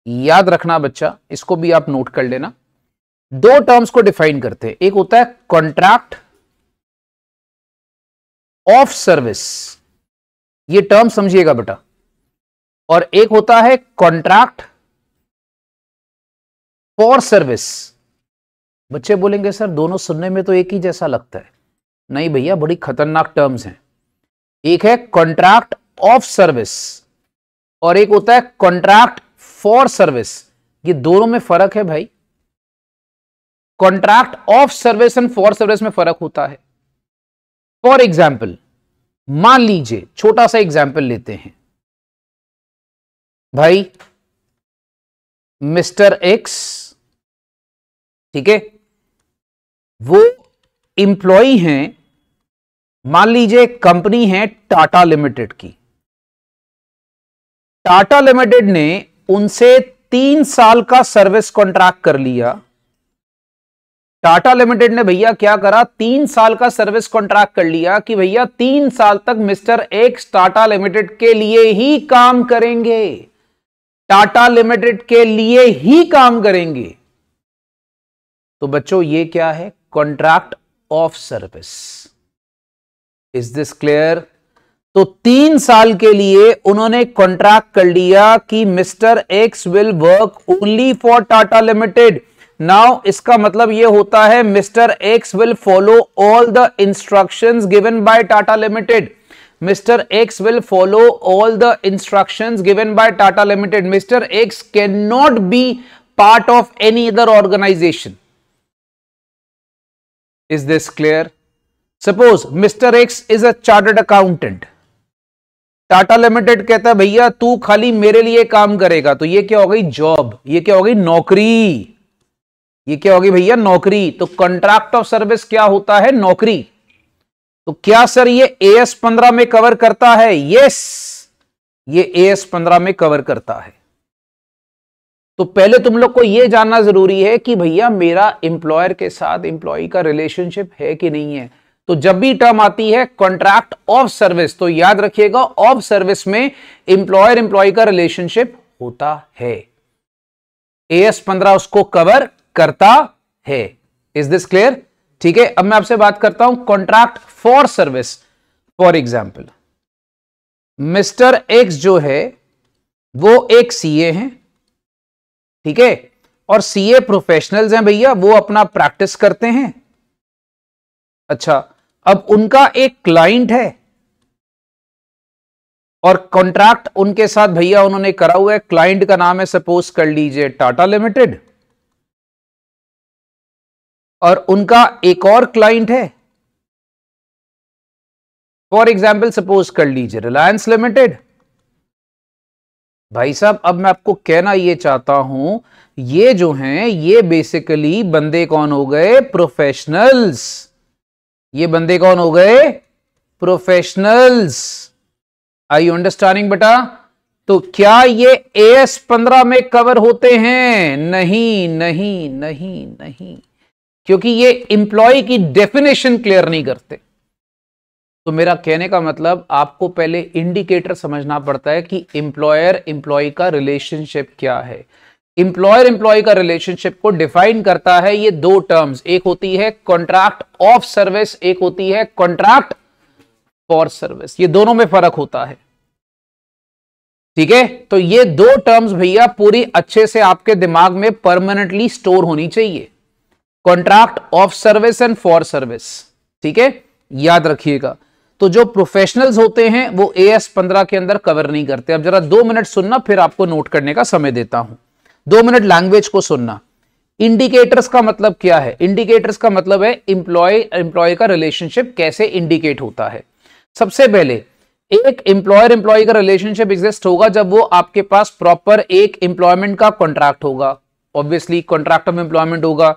याद रखना बच्चा इसको भी आप नोट कर लेना दो टर्म्स को डिफाइन करते हैं एक होता है कॉन्ट्रैक्ट ऑफ सर्विस ये टर्म समझिएगा बेटा और एक होता है कॉन्ट्रैक्ट फॉर सर्विस बच्चे बोलेंगे सर दोनों सुनने में तो एक ही जैसा लगता है नहीं भैया बड़ी खतरनाक टर्म्स हैं एक है कॉन्ट्रैक्ट ऑफ सर्विस और एक होता है कॉन्ट्रैक्ट फॉर सर्विस ये दोनों में फर्क है भाई contract of service and for service में फर्क होता है फॉर एग्जाम्पल मान लीजिए छोटा सा एग्जाम्पल लेते हैं भाई मिस्टर एक्स ठीक है वो इंप्लॉई हैं मान लीजिए कंपनी है टाटा लिमिटेड की टाटा लिमिटेड ने उनसे तीन साल का सर्विस कॉन्ट्रैक्ट कर लिया टाटा लिमिटेड ने भैया क्या करा तीन साल का सर्विस कॉन्ट्रैक्ट कर लिया कि भैया तीन साल तक मिस्टर एक्स टाटा लिमिटेड के लिए ही काम करेंगे टाटा लिमिटेड के लिए ही काम करेंगे तो बच्चों ये क्या है contract of service is this clear तो तीन साल के लिए उन्होंने कॉन्ट्रैक्ट कर लिया कि mister X will work only for Tata limited now इसका मतलब यह होता है mister X will follow all the instructions given by Tata limited mister X will follow all the instructions given by Tata limited mister X can not be part of any other organisation Is this clear? Suppose Mr. X is a chartered accountant. Tata limited कहता है भैया तू खाली मेरे लिए काम करेगा तो ये क्या हो गई जॉब ये क्या हो गई नौकरी ये क्या होगी भैया नौकरी तो कॉन्ट्रैक्ट ऑफ सर्विस क्या होता है नौकरी तो क्या सर ये एएस पंद्रह में कवर करता है यस ये एएस पंद्रह में कवर करता है तो पहले तुम लोग को यह जानना जरूरी है कि भैया मेरा एम्प्लॉयर के साथ एम्प्लॉय का रिलेशनशिप है कि नहीं है तो जब भी टर्म आती है कॉन्ट्रैक्ट ऑफ सर्विस तो याद रखिएगा ऑफ सर्विस में एम्प्लॉयर एम्प्लॉय का रिलेशनशिप होता है ए एस पंद्रह उसको कवर करता है इज दिस क्लियर ठीक है अब मैं आपसे बात करता हूं contract for service for example mister X जो है वो एक सीए हैं ठीक है और सीए प्रोफेशनल्स हैं भैया वो अपना प्रैक्टिस करते हैं अच्छा अब उनका एक क्लाइंट है और कॉन्ट्रैक्ट उनके साथ भैया उन्होंने करा हुआ है क्लाइंट का नाम है सपोज कर लीजिए टाटा लिमिटेड और उनका एक और क्लाइंट है फॉर एग्जाम्पल सपोज कर लीजिए रिलायंस लिमिटेड भाई साहब अब मैं आपको कहना ये चाहता हूं ये जो हैं ये बेसिकली बंदे कौन हो गए प्रोफेशनल्स ये बंदे कौन हो गए प्रोफेशनल्स आई यू अंडरस्टैंडिंग बेटा तो क्या ये एस पंद्रह में कवर होते हैं नहीं नहीं नहीं नहीं क्योंकि ये इंप्लॉय की डेफिनेशन क्लियर नहीं करते तो मेरा कहने का मतलब आपको पहले इंडिकेटर समझना पड़ता है कि इंप्लॉयर एम्प्लॉय का रिलेशनशिप क्या है इंप्लॉयर एम्प्लॉय का रिलेशनशिप को डिफाइन करता है ये दो टर्म्स एक होती है कॉन्ट्रैक्ट ऑफ सर्विस एक होती है कॉन्ट्रैक्ट फॉर सर्विस ये दोनों में फर्क होता है ठीक है तो ये दो टर्म्स भैया पूरी अच्छे से आपके दिमाग में परमानेंटली स्टोर होनी चाहिए contract of service and for service ठीक है याद रखिएगा तो जो प्रोफेशनल्स होते हैं वो ए एस पंद्रह के अंदर कवर नहीं करते अब जरा दो मिनट सुनना फिर आपको नोट करने का समय देता हूं दो मिनट लैंग्वेज को सुनना इंडिकेटर्स का मतलब क्या है इंडिकेटर्स का मतलब है इंप्लॉय एम्प्लॉय का रिलेशनशिप कैसे इंडिकेट होता है सबसे पहले एक एम्प्लॉयर एम्प्लॉय का रिलेशनशिप एग्जिस्ट होगा जब वो आपके पास प्रॉपर एक एम्प्लॉयमेंट का कॉन्ट्रैक्ट होगा ऑब्वियसली कॉन्ट्रैक्ट ऑफ एम्प्लॉयमेंट होगा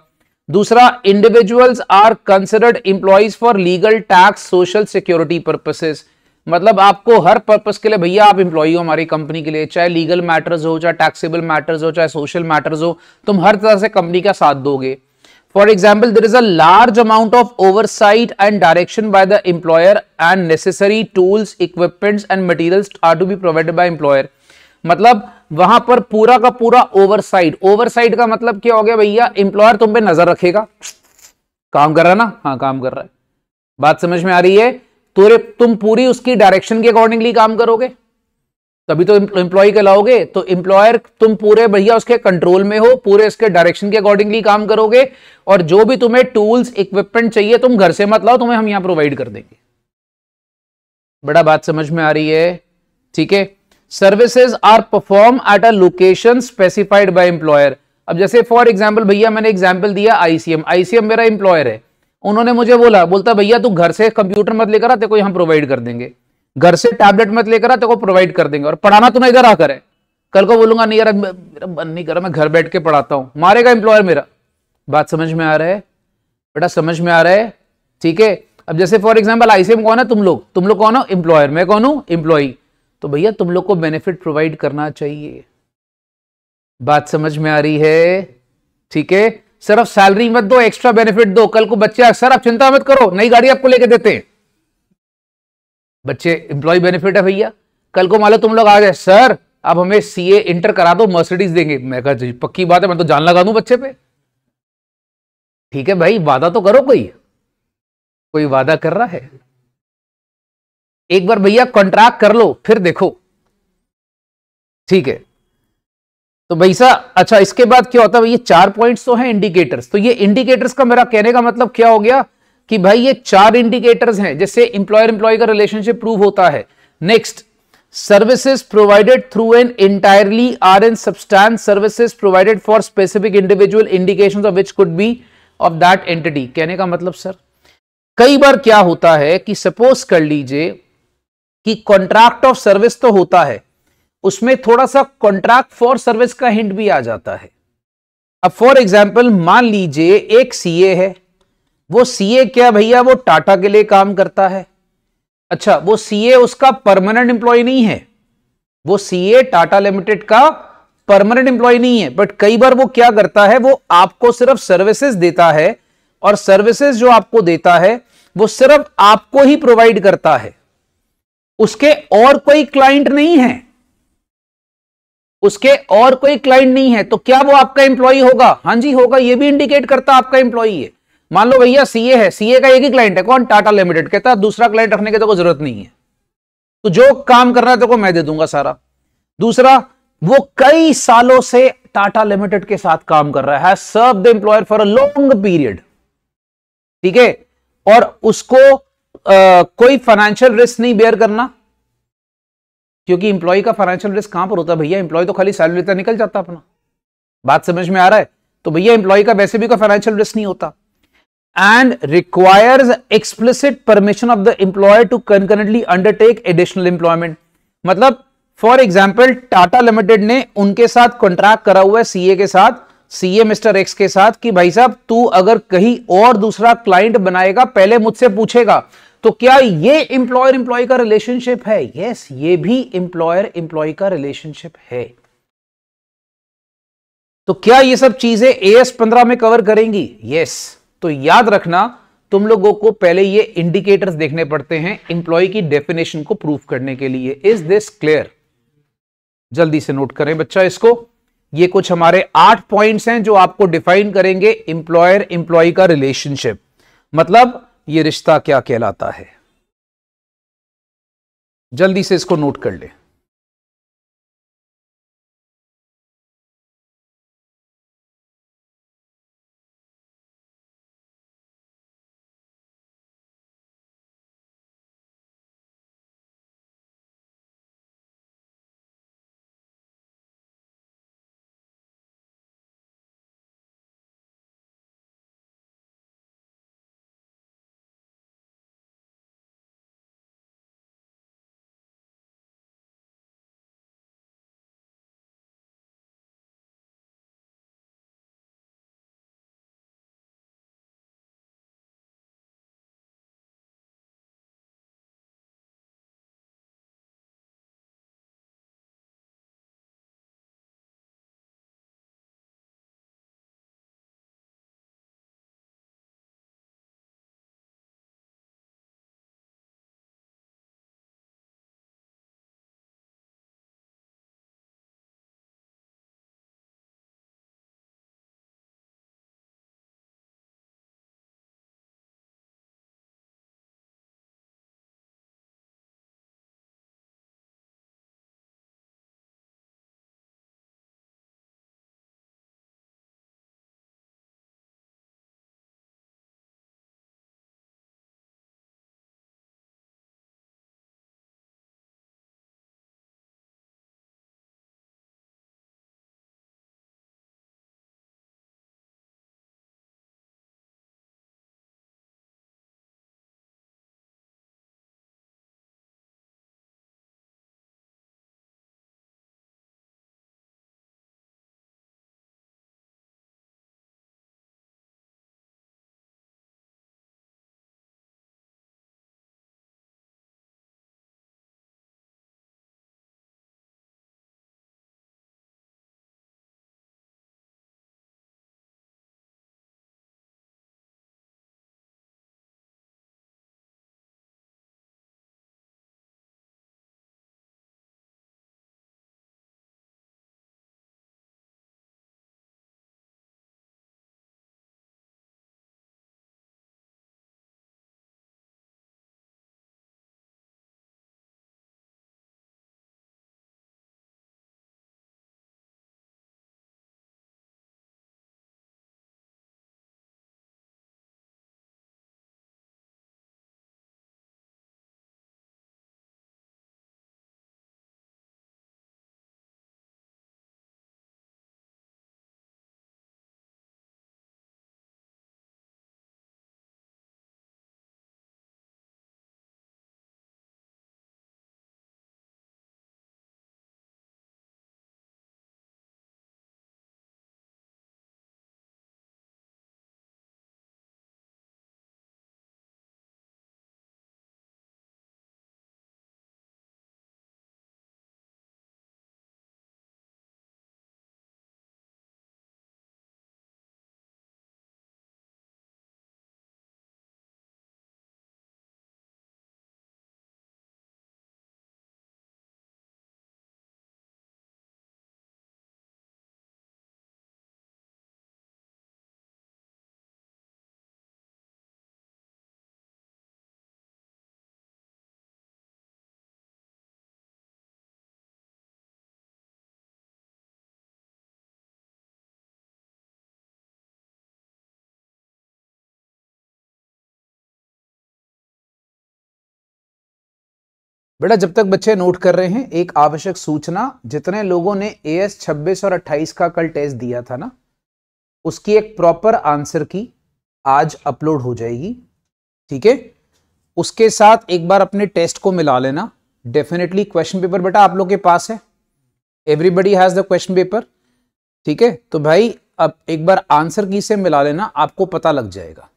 दूसरा individuals are considered employees for legal tax social security purposes मतलब आपको हर पर्पस के लिए भैया आप इंप्लॉई हो हमारी कंपनी के लिए चाहे लीगल मैटर्स हो चाहे टैक्सेबल मैटर्स हो चाहे सोशल मैटर्स हो तुम हर तरह से कंपनी का साथ दोगे for example there is a large amount of oversight and direction by the employer and necessary tools equipments and material are to be provided by employer मतलब वहां पर पूरा का पूरा ओवरसाइड ओवरसाइड का मतलब क्या हो गया भैया इंप्लॉयर तुम पे नजर रखेगा काम कर रहा है ना हाँ काम कर रहा है बात समझ में आ रही है तो तुम पूरी उसकी डायरेक्शन के अकॉर्डिंगली काम करोगे तभी तो के कहलाओगे तो इंप्लॉयर तुम पूरे भैया उसके कंट्रोल में हो पूरे उसके डायरेक्शन के अकॉर्डिंगली काम करोगे और जो भी तुम्हें टूल्स इक्विपमेंट चाहिए तुम घर से मत लाओ तुम्हें हम यहां प्रोवाइड कर देंगे बड़ा बात समझ में आ रही है ठीक है services are perform at a location specified by employer अब जैसे फॉर एग्जाम्पल भैया मैंने एग्जाम्पल दिया आईसीएम आईसीएम मेरा एम्प्लॉयर है उन्होंने मुझे बोला बोलता भैया तू घर से कंप्यूटर मत लेकर आ तेको हम प्रोवाइड कर देंगे घर से टैबलेट मत लेकर आ तेको प्रोवाइड कर देंगे और पढ़ाना तुम्हें इधर आकर है कल को बोलूंगा नहीं यार मेरा मन नहीं करा मैं घर बैठ के पढ़ाता हूं मारेगा एम्प्लॉयर मेरा बात समझ में आ रहा है बेटा समझ में आ रहा है ठीक है अब जैसे फॉर एग्जाम्पल आईसीएम कौन है तुम लोग तुम लोग कौन हो एम्प्लॉयर मैं कौन हूँ एम्प्लॉई तो भैया तुम लोग को बेनिफिट प्रोवाइड करना चाहिए बात समझ में आ रही है ठीक है सिर्फ सैलरी मत दो एक्स्ट्रा बेनिफिट दो कल को बच्चे सर आप चिंता मत करो नई गाड़ी आपको लेके देते हैं बच्चे इंप्लॉय बेनिफिट है भैया कल को मान लो तुम लोग आ जाए सर अब हमें सीए इंटर करा दो मर्सिडीज देंगे मैं कहा जी पक्की बात है मैं तो जान लगा दू बच्चे पे ठीक है भाई वादा तो करो कोई कोई वादा कर रहा है एक बार भैया कॉन्ट्रैक्ट कर लो फिर देखो ठीक है तो भैया अच्छा इसके बाद क्या होता है ये चार पॉइंट्स तो हैं इंडिकेटर्स तो ये इंडिकेटर्स का मेरा कहने का मतलब क्या हो गया कि भाई ये चार इंडिकेटर्स हैं जैसे इंप्लॉयर एम्प्लॉय का रिलेशनशिप प्रूव होता है next services provided through an entirely or an substantial services provided for specific individual indication of which could be of that entity कहने का मतलब सर कई बार क्या होता है कि सपोज कर लीजिए कि कॉन्ट्रैक्ट ऑफ सर्विस तो होता है उसमें थोड़ा सा कॉन्ट्रैक्ट फॉर सर्विस का हिंट भी आ जाता है अब फॉर एग्जाम्पल मान लीजिए एक सीए है वो सीए क्या भैया वो टाटा के लिए काम करता है अच्छा वो सीए उसका परमानेंट एम्प्लॉय नहीं है वो सीए टाटा लिमिटेड का परमानेंट एम्प्लॉय नहीं है बट कई बार वो क्या करता है वो आपको सिर्फ सर्विसेज देता है और सर्विसेज जो आपको देता है वो सिर्फ आपको ही प्रोवाइड करता है उसके और कोई क्लाइंट नहीं है उसके और कोई क्लाइंट नहीं है तो क्या वो आपका एम्प्लॉई होगा हाँ जी होगा ये भी इंडिकेट करता आपका एम्प्लॉई है मान लो भैया सीए है सीए का एक ही क्लाइंट है कौन टाटा लिमिटेड कहता दूसरा क्लाइंट रखने की तो कोई जरूरत नहीं है तो जो काम करना है तो को मैं दे दूंगा सारा दूसरा वो कई सालों से टाटा लिमिटेड के साथ काम कर रहा है serve the employer for a long period ठीक है और उसको कोई फाइनेंशियल रिस्क नहीं बेयर करना क्योंकि इंप्लॉय का फाइनेंशियल रिस्क कहां पर होता है भैया इंप्लॉय तो खाली सैलरी तक निकल जाता अपना बात समझ में आ रहा है तो भैया इंप्लॉय का वैसे भी कोई फाइनेंशियल रिस्क नहीं होता and requires explicit permission of the employee to concurrently undertake additional employment मतलब फॉर एग्जाम्पल टाटा लिमिटेड ने उनके साथ कॉन्ट्रैक्ट करा हुआ है सीए के साथ सीए मिस्टर एक्स के साथ कि भाई साहब तू अगर कहीं और दूसरा क्लाइंट बनाएगा पहले मुझसे पूछेगा तो क्या ये इंप्लॉयर इंप्लॉय का रिलेशनशिप है यस yes, ये भी इंप्लॉयर इंप्लॉय का रिलेशनशिप है तो क्या ये सब चीजें एएस पंद्रह में कवर करेंगी यस yes. तो याद रखना तुम लोगों को पहले ये इंडिकेटर्स देखने पड़ते हैं इंप्लॉय की डेफिनेशन को प्रूफ करने के लिए इज दिस क्लियर जल्दी से नोट करें बच्चा इसको ये कुछ हमारे आठ पॉइंट्स हैं जो आपको डिफाइन करेंगे इंप्लॉयर इंप्लॉय का रिलेशनशिप मतलब ये रिश्ता क्या कहलाता है जल्दी से इसको नोट कर लें बेटा जब तक बच्चे नोट कर रहे हैं एक आवश्यक सूचना जितने लोगों ने ए एस छब्बीस और अट्ठाईस का कल टेस्ट दिया था ना उसकी एक प्रॉपर आंसर की आज अपलोड हो जाएगी ठीक है उसके साथ एक बार अपने टेस्ट को मिला लेना डेफिनेटली क्वेश्चन पेपर बेटा आप लोग के पास है everybody has the question paper ठीक है तो भाई अब एक बार आंसर की से मिला लेना आपको पता लग जाएगा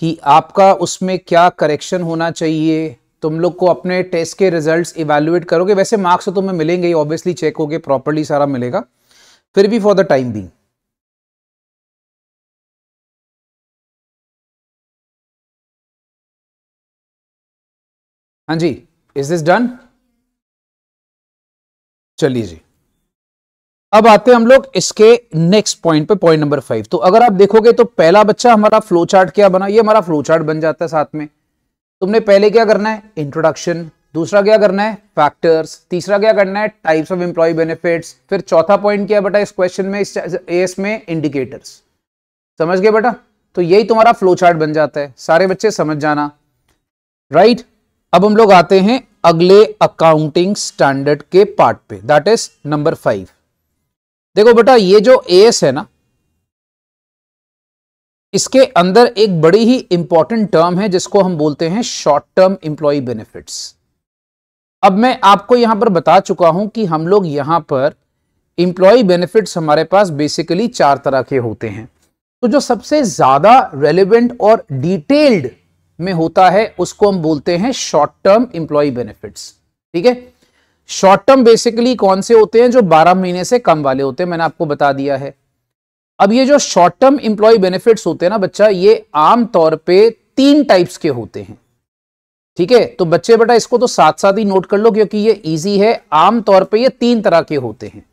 कि आपका उसमें क्या करेक्शन होना चाहिए तुम लोग को अपने टेस्ट के रिजल्ट्स इवेल्युएट करोगे वैसे मार्क्स तो तुम्हें मिलेंगे ही ऑब्वियसली चेक होगे प्रॉपरली सारा मिलेगा फिर भी फॉर द टाइम बी हाँ जी इज दिस डन चलिए जी अब आते हैं हम लोग इसके नेक्स्ट पॉइंट पे पॉइंट नंबर फाइव तो अगर आप देखोगे तो पहला बच्चा हमारा फ्लो चार्ट क्या बना ये हमारा फ्लो चार्ट बन जाता है साथ में तुमने पहले क्या करना है इंट्रोडक्शन दूसरा क्या करना है फैक्टर्स तीसरा क्या करना है टाइप्स ऑफ एम्प्लॉय बेनिफिट्स फिर चौथा पॉइंट क्या बेटा इस क्वेश्चन में इस में इंडिकेटर्स समझ गए बेटा तो यही तुम्हारा फ्लो चार्ट बन जाता है सारे बच्चे समझ जाना राइट right? अब हम लोग आते हैं अगले अकाउंटिंग स्टैंडर्ड के पार्ट पे दैट इज नंबर फाइव देखो बेटा ये जो एस है ना इसके अंदर एक बड़ी ही इंपॉर्टेंट टर्म है जिसको हम बोलते हैं शॉर्ट टर्म इंप्लॉई बेनिफिट्स अब मैं आपको यहां पर बता चुका हूं कि हम लोग यहां पर इंप्लॉई बेनिफिट्स हमारे पास बेसिकली चार तरह के होते हैं तो जो सबसे ज्यादा रेलिवेंट और डिटेल्ड में होता है उसको हम बोलते हैं शॉर्ट टर्म इंप्लॉई बेनिफिट्स ठीक है शॉर्ट टर्म बेसिकली कौन से होते हैं जो 12 महीने से कम वाले होते हैं मैंने आपको बता दिया है अब ये जो शॉर्ट टर्म इंप्लॉय बेनिफिट्स होते हैं ना बच्चा ये आमतौर पे तीन टाइप्स के होते हैं ठीक है तो बच्चे बेटा इसको तो साथ साथ ही नोट कर लो क्योंकि ये इजी है आमतौर पे ये तीन तरह के होते हैं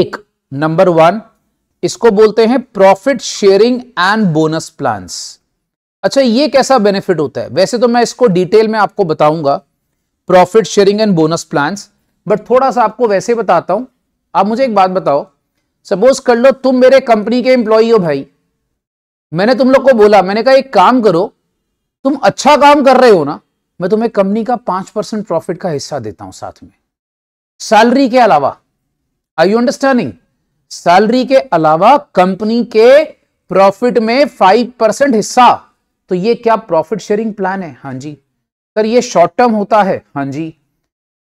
एक नंबर वन इसको बोलते हैं profit sharing and bonus plans अच्छा ये कैसा बेनिफिट होता है वैसे तो मैं इसको डिटेल में आपको बताऊंगा profit sharing and bonus plans but थोड़ा सा आपको वैसे बताता हूं आप मुझे एक बात बताओ सपोज कर लो तुम मेरे कंपनी के एम्प्लॉई हो भाई मैंने तुम लोग को बोला मैंने कहा एक काम करो तुम अच्छा काम कर रहे हो ना मैं तुम्हें कंपनी का पांच परसेंट प्रॉफिट का हिस्सा देता हूं साथ में सैलरी के अलावा आई यू अंडरस्टैंडिंग सैलरी के अलावा कंपनी के प्रॉफिट में फाइव परसेंट हिस्सा तो ये क्या प्रॉफिट शेयरिंग प्लान है हाँ जी सर ये शॉर्ट टर्म होता है हाँ जी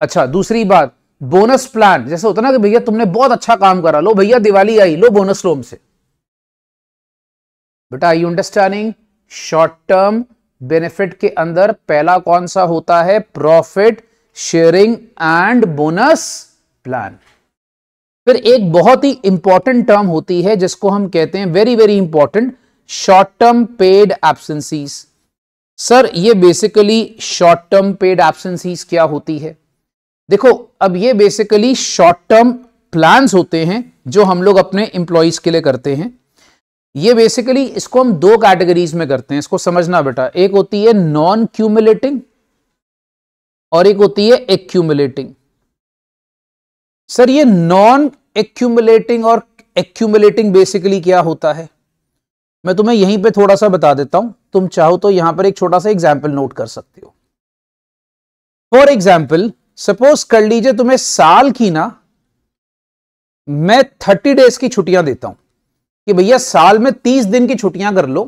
अच्छा दूसरी बात बोनस प्लान जैसे होता ना कि भैया तुमने बहुत अच्छा काम करा लो भैया दिवाली आई लो बोनस लो हमसे बेटा I understanding short term benefit के अंदर पहला कौन सा होता है profit sharing and bonus plan फिर एक बहुत ही इंपॉर्टेंट टर्म होती है जिसको हम कहते हैं very very important short term paid absences sir ये basically short term paid absences क्या होती है देखो अब ये बेसिकली शॉर्ट टर्म प्लान्स होते हैं जो हम लोग अपने इंप्लॉइज के लिए करते हैं ये बेसिकली इसको हम दो कैटेगरीज में करते हैं इसको समझना बेटा एक होती है नॉन क्यूमुलेटिंग और एक होती है एक्यूमुलेटिंग सर ये नॉन एक्यूमुलेटिंग और एक्यूमुलेटिंग बेसिकली क्या होता है मैं तुम्हें यहीं पे थोड़ा सा बता देता हूं तुम चाहो तो यहां पर एक छोटा सा एग्जाम्पल नोट कर सकते हो फॉर एग्जाम्पल सपोज कर लीजिए तुम्हें साल की ना मैं थर्टी डेज की छुट्टियां देता हूं कि भैया साल में तीस दिन की छुट्टियां कर लो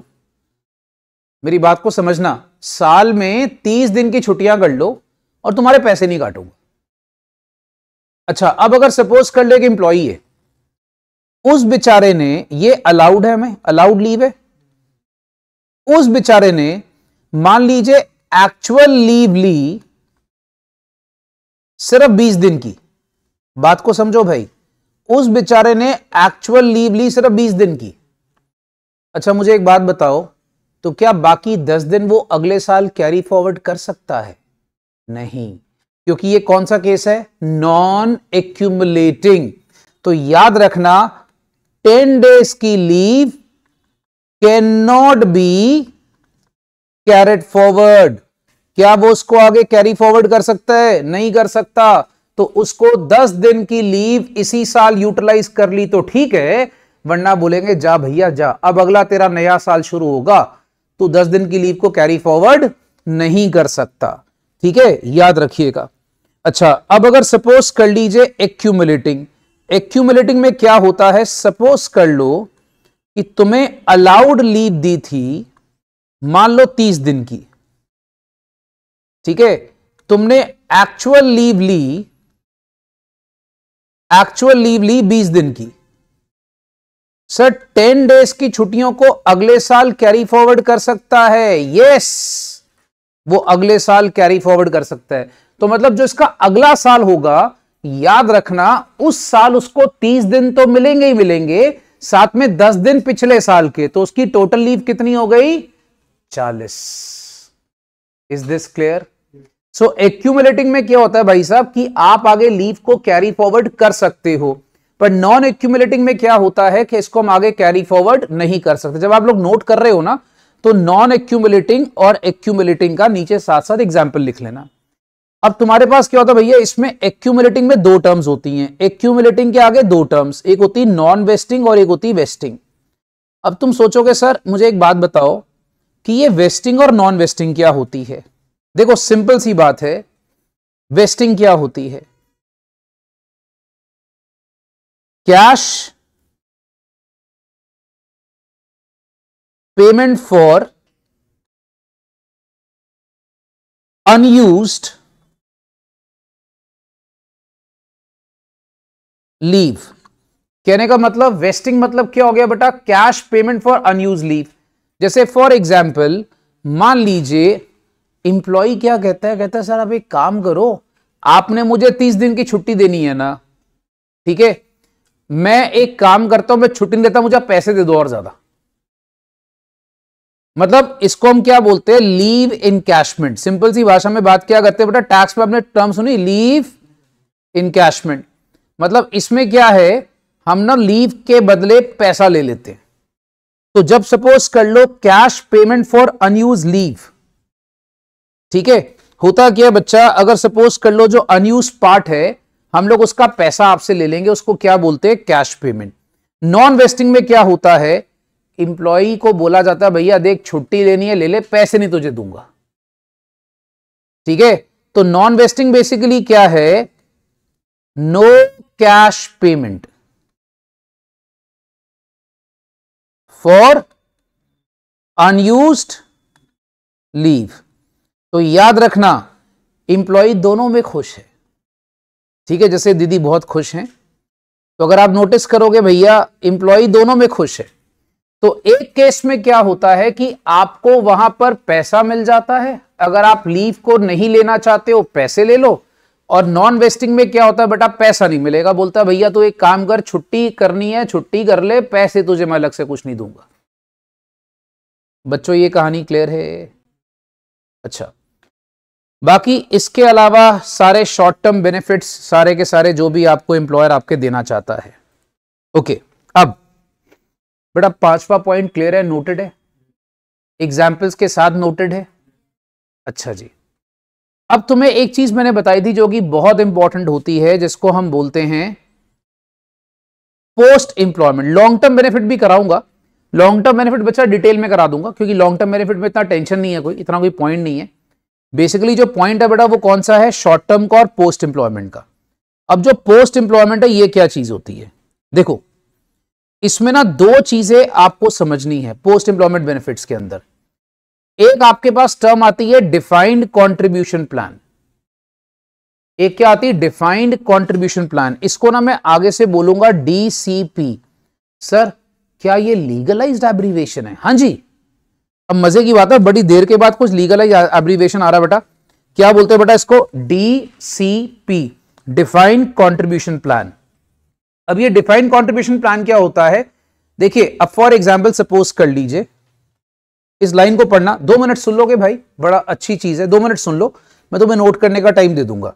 मेरी बात को समझना साल में तीस दिन की छुट्टियां कर लो और तुम्हारे पैसे नहीं काटूंगा अच्छा अब अगर सपोज कर ले कि इंप्लॉई है उस बेचारे ने ये अलाउड है हमें अलाउड लीव है उस बेचारे ने मान लीजिए एक्चुअल लीव ली सिर्फ बीस दिन की बात को समझो भाई उस बेचारे ने एक्चुअल लीव ली सिर्फ बीस दिन की अच्छा मुझे एक बात बताओ तो क्या बाकी दस दिन वो अगले साल कैरी फॉरवर्ड कर सकता है नहीं क्योंकि ये कौन सा केस है नॉन एक्यूमुलेटिंग तो याद रखना टेन डेज की leave can not be carried forward क्या वो उसको आगे कैरी फॉरवर्ड कर सकता है नहीं कर सकता तो उसको दस दिन की लीव इसी साल यूटिलाइज कर ली तो ठीक है वरना बोलेंगे जा भैया जा अब अगला तेरा नया साल शुरू होगा तो दस दिन की लीव को कैरी फॉरवर्ड नहीं कर सकता ठीक है याद रखिएगा अच्छा अब अगर सपोज कर लीजिए एक्यूमलेटिंग एक्यूमुलेटिंग में क्या होता है सपोज कर लो कि तुम्हें अलाउड लीव दी थी मान लो तीस दिन की ठीक है तुमने एक्चुअल लीव ली एक्चुअल लीव ली बीस दिन की सर टेन डेज की छुट्टियों को अगले साल कैरी फॉरवर्ड कर सकता है यस वो अगले साल कैरी फॉरवर्ड कर सकता है तो मतलब जो इसका अगला साल होगा याद रखना उस साल उसको तीस दिन तो मिलेंगे ही मिलेंगे साथ में दस दिन पिछले साल के तो उसकी टोटल लीव कितनी हो गई चालीस is this clear so accumulating में क्या होता है भाई साहब कि आप आगे लीव को कैरी फॉरवर्ड कर सकते हो पर नॉन एक्यूमुलेटिंग में क्या होता है कि इसको हम आगे कैरी फॉरवर्ड नहीं कर सकते जब आप लोग नोट कर रहे हो ना तो नॉन एक्यूमुलेटिंग और एक्यूमुलेटिंग का नीचे साथ साथ एग्जाम्पल लिख लेना अब तुम्हारे पास क्या होता है भैया इसमें एक्यूमुलेटिंग में दो टर्म्स होती हैं एक्यूमुलेटिंग के आगे दो टर्म्स एक होती है नॉन वेस्टिंग और एक होती है वेस्टिंग अब तुम सोचोगे सर मुझे एक बात बताओ कि ये वेस्टिंग और नॉन वेस्टिंग क्या होती है देखो सिंपल सी बात है वेस्टिंग क्या होती है cash payment for unused leave कहने का मतलब वेस्टिंग मतलब क्या हो गया बेटा cash payment for unused leave जैसे फॉर एग्जाम्पल मान लीजिए इंप्लॉय क्या कहता है कहता है सर आप एक काम करो आपने मुझे तीस दिन की छुट्टी देनी है ना ठीक है मैं एक काम करता हूं मैं छुट्टी नहीं देता मुझे पैसे दे दो और ज्यादा मतलब इसको हम क्या बोलते हैं लीव इनकैशमेंट सिंपल सी भाषा में बात क्या करते हैं बेटा टैक्स में आपने टर्म सुनी लीव इनकैशमेंट मतलब इसमें क्या है हम ना लीव के बदले पैसा ले लेते हैं तो जब सपोज कर लो cash payment for unused leave ठीक है होता क्या बच्चा अगर सपोज कर लो जो अनयूज पार्ट है हम लोग उसका पैसा आपसे ले लेंगे उसको क्या बोलते हैं कैश पेमेंट नॉन वेस्टिंग में क्या होता है इंप्लॉई को बोला जाता है भैया देख छुट्टी लेनी है ले ले पैसे नहीं तुझे दूंगा ठीक है तो नॉन वेस्टिंग बेसिकली क्या है no cash payment for unused leave तो याद रखना इंप्लॉई दोनों में खुश है ठीक है जैसे दीदी बहुत खुश हैं तो अगर आप नोटिस करोगे भैया इंप्लॉई दोनों में खुश है तो एक केस में क्या होता है कि आपको वहां पर पैसा मिल जाता है अगर आप लीव को नहीं लेना चाहते हो पैसे ले लो और नॉन वेस्टिंग में क्या होता है बेटा पैसा नहीं मिलेगा बोलता भैया तो एक काम कर छुट्टी करनी है छुट्टी कर ले पैसे तुझे मैं अलग से कुछ नहीं दूंगा बच्चों ये कहानी क्लियर है अच्छा बाकी इसके अलावा सारे शॉर्ट टर्म बेनिफिट्स सारे के सारे जो भी आपको एम्प्लॉयर आपके देना चाहता है ओके अब बेटा पांचवा पॉइंट क्लियर है नोटेड है एग्जाम्पल्स के साथ नोटेड है अच्छा जी अब तुम्हें एक चीज मैंने बताई थी जो कि बहुत इंपॉर्टेंट होती है जिसको हम बोलते हैं post employment long term benefit भी कराऊंगा लॉन्ग टर्म बेनिफिट बच्चा डिटेल में करा दूंगा क्योंकि लॉन्ग टर्म बेनिफिट में इतना टेंशन नहीं है कोई इतना कोई पॉइंट नहीं है बेसिकली जो पॉइंट है बेटा वो कौन सा है शॉर्ट टर्म का और पोस्ट एम्प्लॉयमेंट का अब जो पोस्ट एम्प्लॉयमेंट है ये क्या चीज होती है देखो इसमें ना दो चीजें आपको समझनी है पोस्ट एम्प्लॉयमेंट बेनिफिट्स के अंदर एक आपके पास टर्म आती है डिफाइंड कंट्रीब्यूशन प्लान एक क्या आती है डिफाइंड कंट्रीब्यूशन प्लान इसको ना मैं आगे से बोलूंगा डीसीपी सर क्या ये लीगलाइज्ड एब्रीवेशन है हां जी अब मजे की बात है बड़ी देर के बाद कुछ लीगलाइज एब्रीवेशन आ रहा बेटा क्या बोलते हैं बेटा इसको डीसीपी डिफाइंड कॉन्ट्रीब्यूशन प्लान अब ये डिफाइंड कॉन्ट्रीब्यूशन प्लान क्या होता है देखिए अब फॉर एग्जाम्पल सपोज कर लीजिए इस लाइन को पढ़ना दो मिनट सुन लोगे भाई बड़ा अच्छी चीज है दो मिनट सुन लो मैं तुम्हें नोट करने का टाइम दे दूंगा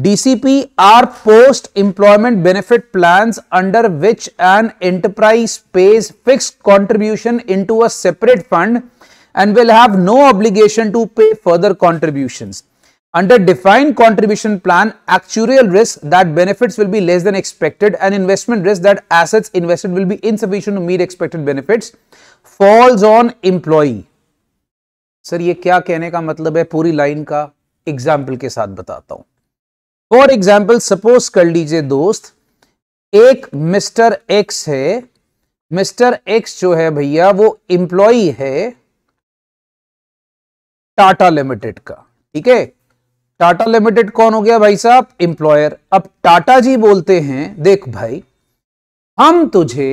DCP are post employment benefit plan under which an enterprise pays fix contribution into separate fund and will have no obligation to pay further contribution under defined contribution plan actual risk that benefit will be less than expected and investment risk that assets invested will be insufficient to meet expected benefits falls on employee sir ये क्या कहने का मतलब है पूरी लाइन का एग्जाम्पल के साथ बताता हूं फॉर एग्जाम्पल सपोज कर लीजिए दोस्त एक मिस्टर एक्स है मिस्टर एक्स जो है भैया वो एम्प्लॉय है टाटा लिमिटेड का ठीक है टाटा लिमिटेड कौन हो गया भाई साहब इंप्लॉयर अब टाटा जी बोलते हैं देख भाई हम तुझे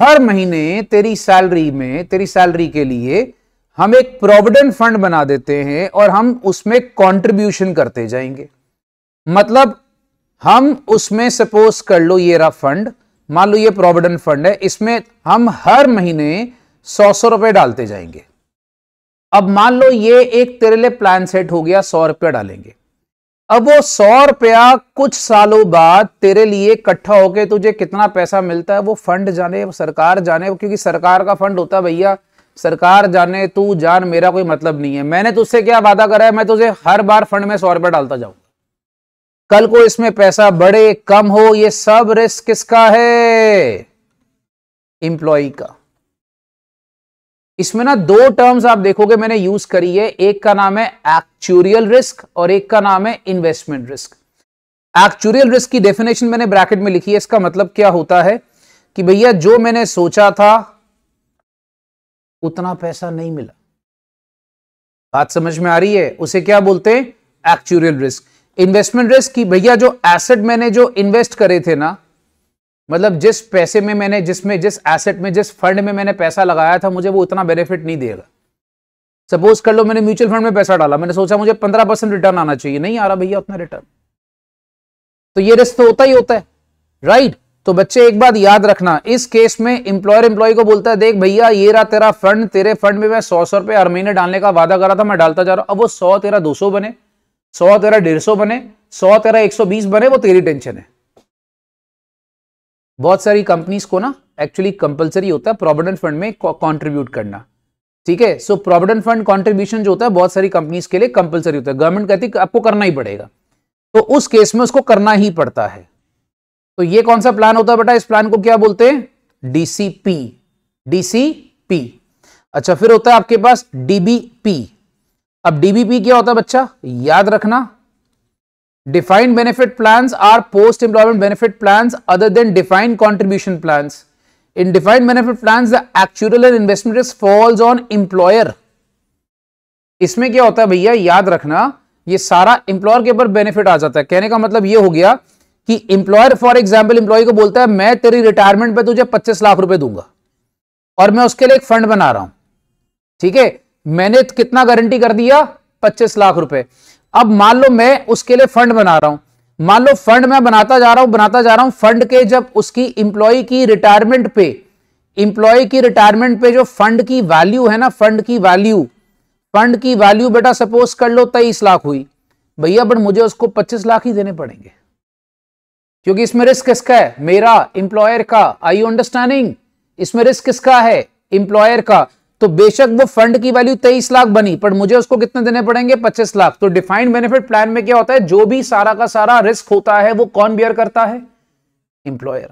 हर महीने तेरी सैलरी में तेरी सैलरी के लिए हम एक प्रोविडेंट फंड बना देते हैं और हम उसमें कंट्रीब्यूशन करते जाएंगे मतलब हम उसमें सपोज कर लो ये रहा फंड मान लो ये प्रोविडेंट फंड है इसमें हम हर महीने सौ सौ रुपए डालते जाएंगे अब मान लो ये एक तेरे लिए प्लान सेट हो गया सौ रुपया डालेंगे अब वो सौ रुपया कुछ सालों बाद तेरे लिए इकट्ठा होके तुझे कितना पैसा मिलता है वो फंड जाने वो सरकार जाने क्योंकि सरकार का फंड होता है भैया सरकार जाने तू जान मेरा कोई मतलब नहीं है मैंने तुझसे क्या वादा करा है मैं तुझे हर बार फंड में सौ रुपया डालता जाऊंगा कल को इसमें पैसा बढ़े कम हो ये सब रिस्क किसका है इंप्लॉय का इसमें ना दो टर्म्स आप देखोगे मैंने यूज करी है एक का नाम है एक्चुरियल रिस्क और एक का नाम है इन्वेस्टमेंट रिस्क एक्चुरियल रिस्क की डेफिनेशन मैंने ब्रैकेट में लिखी है इसका मतलब क्या होता है कि भैया जो मैंने सोचा था उतना पैसा नहीं मिला बात समझ में आ रही है उसे क्या बोलते हैं एक्चुरियल रिस्क इन्वेस्टमेंट रिस्क की भैया जो एसेट मैंने जो इन्वेस्ट करे थे ना मतलब जिस पैसे में मैंने जिसमें जिस एसेट में जिस फंड में मैंने पैसा लगाया था मुझे वो उतना बेनिफिट नहीं देगा सपोज कर लो मैंने म्यूचुअल फंड में पैसा डाला मैंने सोचा मुझे पंद्रह परसेंट रिटर्न आना चाहिए नहीं आ रहा भैया उतना रिटर्न तो ये रिस्क तो होता ही होता है राइट तो बच्चे एक बात याद रखना इस केस में इंप्लॉयर एम्प्लॉय को बोलता है देख भैया ये रहा तेरा फंड तेरे फंड में मैं सौ सौ रुपये हर महीने डालने का वादा कर रहा था मैं डालता जा रहा हूं अब वो सौ तेरा दो सौ बने सौ तेरा डेढ़ सौ बने सौ तेरा एक सौ बीस बने वो तेरी टेंशन है बहुत सारी कंपनीज को ना एक्चुअली कंपलसरी होता है प्रोविडेंट फंड में कॉन्ट्रीब्यूट करना ठीक है सो प्रोविडेंट फंड कॉन्ट्रीब्यूशन जो होता है बहुत सारी कंपनीज के लिए कंपलसरी होता है गवर्नमेंट कहती है आपको करना ही पड़ेगा तो उस केस में उसको करना ही पड़ता है तो ये कौन सा प्लान होता है बेटा इस प्लान को क्या बोलते हैं डीसीपी डीसीपी अच्छा फिर होता है आपके पास डीबीपी अब डीबीपी क्या होता है बच्चा याद रखना defined benefit plan are post employment benefit plan other than defined contribution plan in defined benefit plan the actual and investment is falls on employer इसमें क्या होता है भैया याद रखना ये सारा इंप्लॉयर के ऊपर बेनिफिट आ जाता है कहने का मतलब ये हो गया कि इंप्लॉयर फॉर एग्जाम्पल इंप्लॉय को बोलता है मैं तेरी रिटायरमेंट पे तुझे पच्चीस लाख रुपए दूंगा और मैं उसके लिए एक फंड बना रहा हूं ठीक है मैंने कितना गारंटी कर दिया पच्चीस लाख रुपए अब मान लो मैं उसके लिए फंड बना रहा हूं मान लो फंड मैं बनाता जा रहा हूं बनाता जा रहा हूं फंड के जब उसकी इंप्लॉय की रिटायरमेंट पे इंप्लॉय की रिटायरमेंट पे जो फंड की वैल्यू है ना फंड की वैल्यू फंड की वैल्यू बेटा सपोज कर लो तेईस लाख हुई भैया बट मुझे उसको पच्चीस लाख ही देने पड़ेंगे क्योंकि इसमें रिस्क किसका है मेरा इंप्लॉयर का आई यू अंडरस्टैंडिंग इसमें रिस्क किसका है इंप्लॉयर का तो बेशक वो फंड की वैल्यू तेईस लाख बनी पर मुझे उसको कितने देने पड़ेंगे पच्चीस लाख तो डिफाइंड बेनिफिट प्लान में क्या होता है जो भी सारा का सारा रिस्क होता है वो कौन बियर करता है employer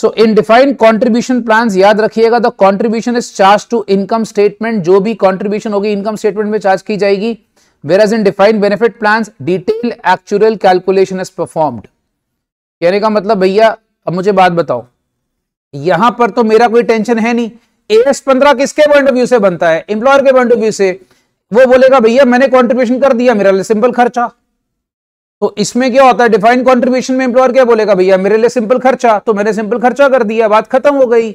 so in defined contribution plan याद रखिएगा the contribution is charge to income statement जो भी कॉन्ट्रीब्यूशन होगी इनकम स्टेटमेंट में चार्ज की जाएगी whereas in defined benefit plan detail actual calculation is performed कहने का मतलब भैया अब मुझे बात बताओ यहां पर तो मेरा कोई टेंशन है नहीं एस पंद्रह किसके पॉइंट ऑफ व्यू से बनता है एम्प्लॉयर के पॉइंट ऑफ व्यू से वो बोलेगा भैया मैंने कॉन्ट्रीब्यूशन कर दिया मेरा लिए सिंपल खर्चा तो इसमें क्या होता है डिफाइंड कॉन्ट्रीब्यूशन में एम्प्लॉयर क्या बोलेगा भैया मेरे लिए सिंपल खर्चा तो मैंने सिंपल खर्चा कर दिया बात खत्म हो गई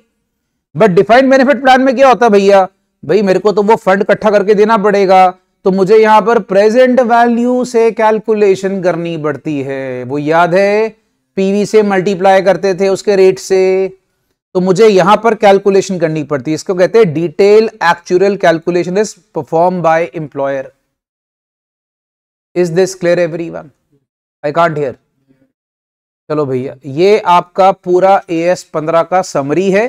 बट डिफाइंड बेनिफिट प्लान में क्या होता है भैया भाई मेरे को तो वो फंड इकट्ठा करके देना पड़ेगा तो मुझे यहां पर प्रेजेंट वैल्यू से कैलकुलेशन करनी पड़ती है वो याद है पीवी से मल्टीप्लाई करते थे उसके रेट से तो मुझे यहां पर कैलकुलेशन करनी पड़ती है इसको कहते हैं detail actual calculation is perform by employer is this clear everyone I can't hear चलो भैया ये आपका पूरा ए एस पंद्रह का समरी है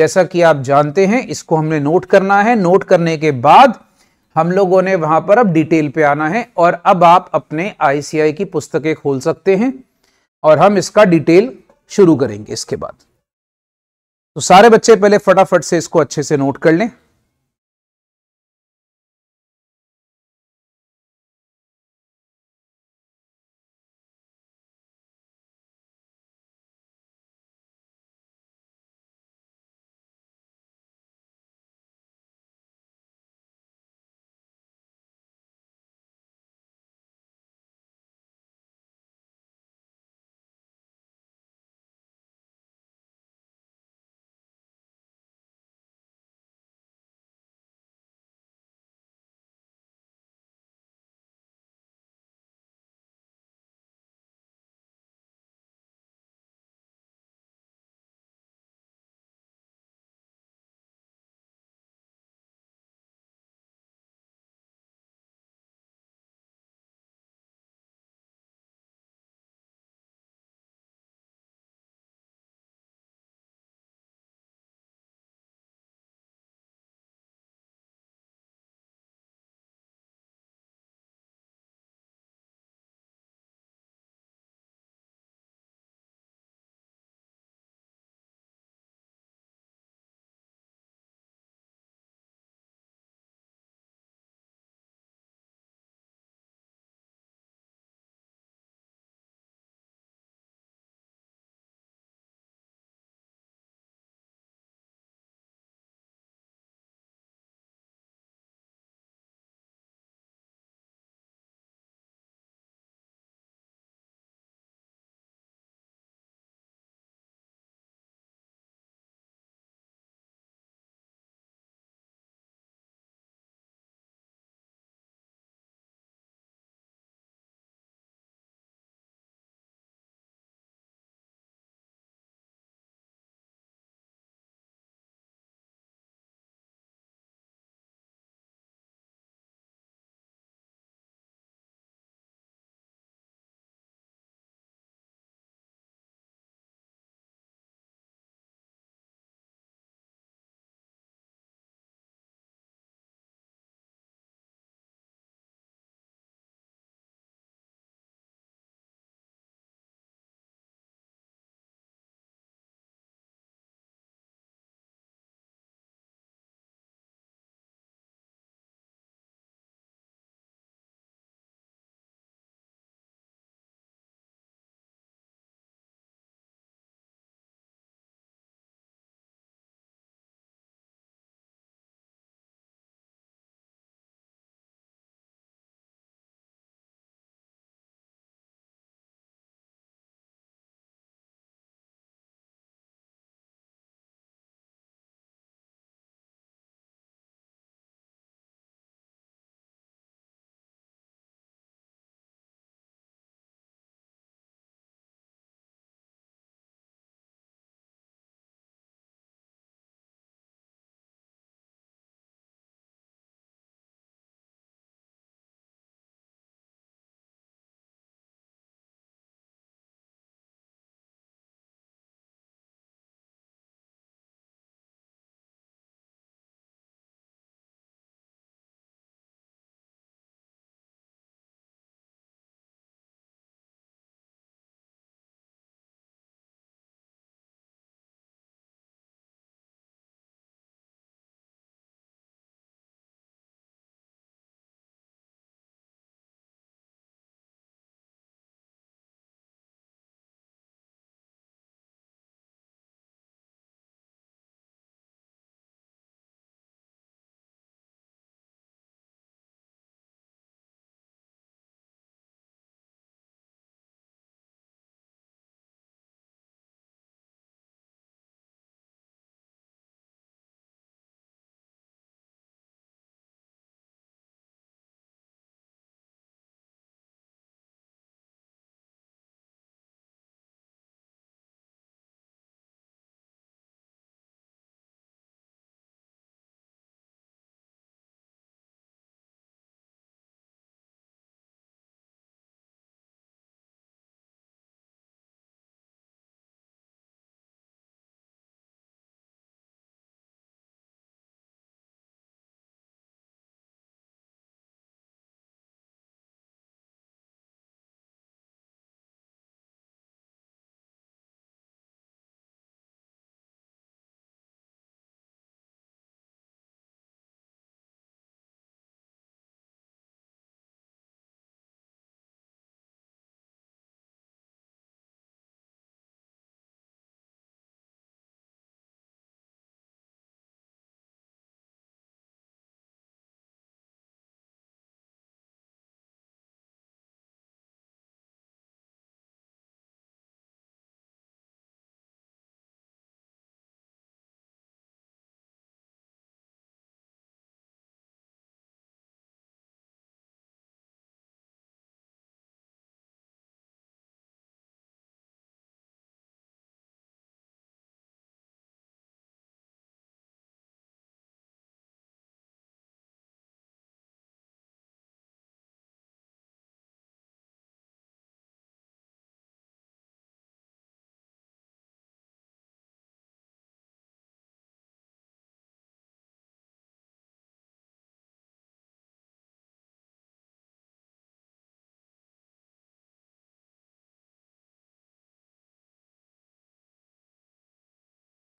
जैसा कि आप जानते हैं इसको हमने नोट करना है नोट करने के बाद हम लोगों ने वहां पर अब डिटेल पे आना है और अब आप अपने आईसीआई की पुस्तकें खोल सकते हैं और हम इसका डिटेल शुरू करेंगे इसके बाद तो सारे बच्चे पहले फटाफट से इसको अच्छे से नोट कर लें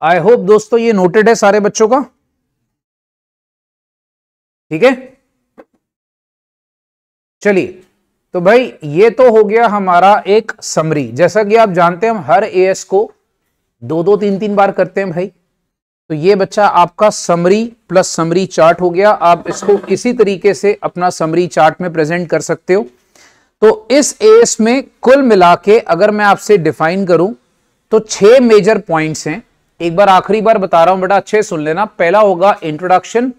आई होप दोस्तों ये नोटेड है सारे बच्चों का ठीक है चलिए तो भाई ये तो हो गया हमारा एक समरी जैसा कि आप जानते हैं हम हर एएस को दो दो तीन तीन बार करते हैं भाई तो ये बच्चा आपका समरी प्लस समरी चार्ट हो गया आप इसको किसी तरीके से अपना समरी चार्ट में प्रेजेंट कर सकते हो तो इस एएस में कुल मिला के अगर मैं आपसे डिफाइन करूं तो छह मेजर पॉइंट्स हैं एक बार आखिरी बार बता रहा हूं बेटा अच्छे सुन लेना पहला होगा इंट्रोडक्शन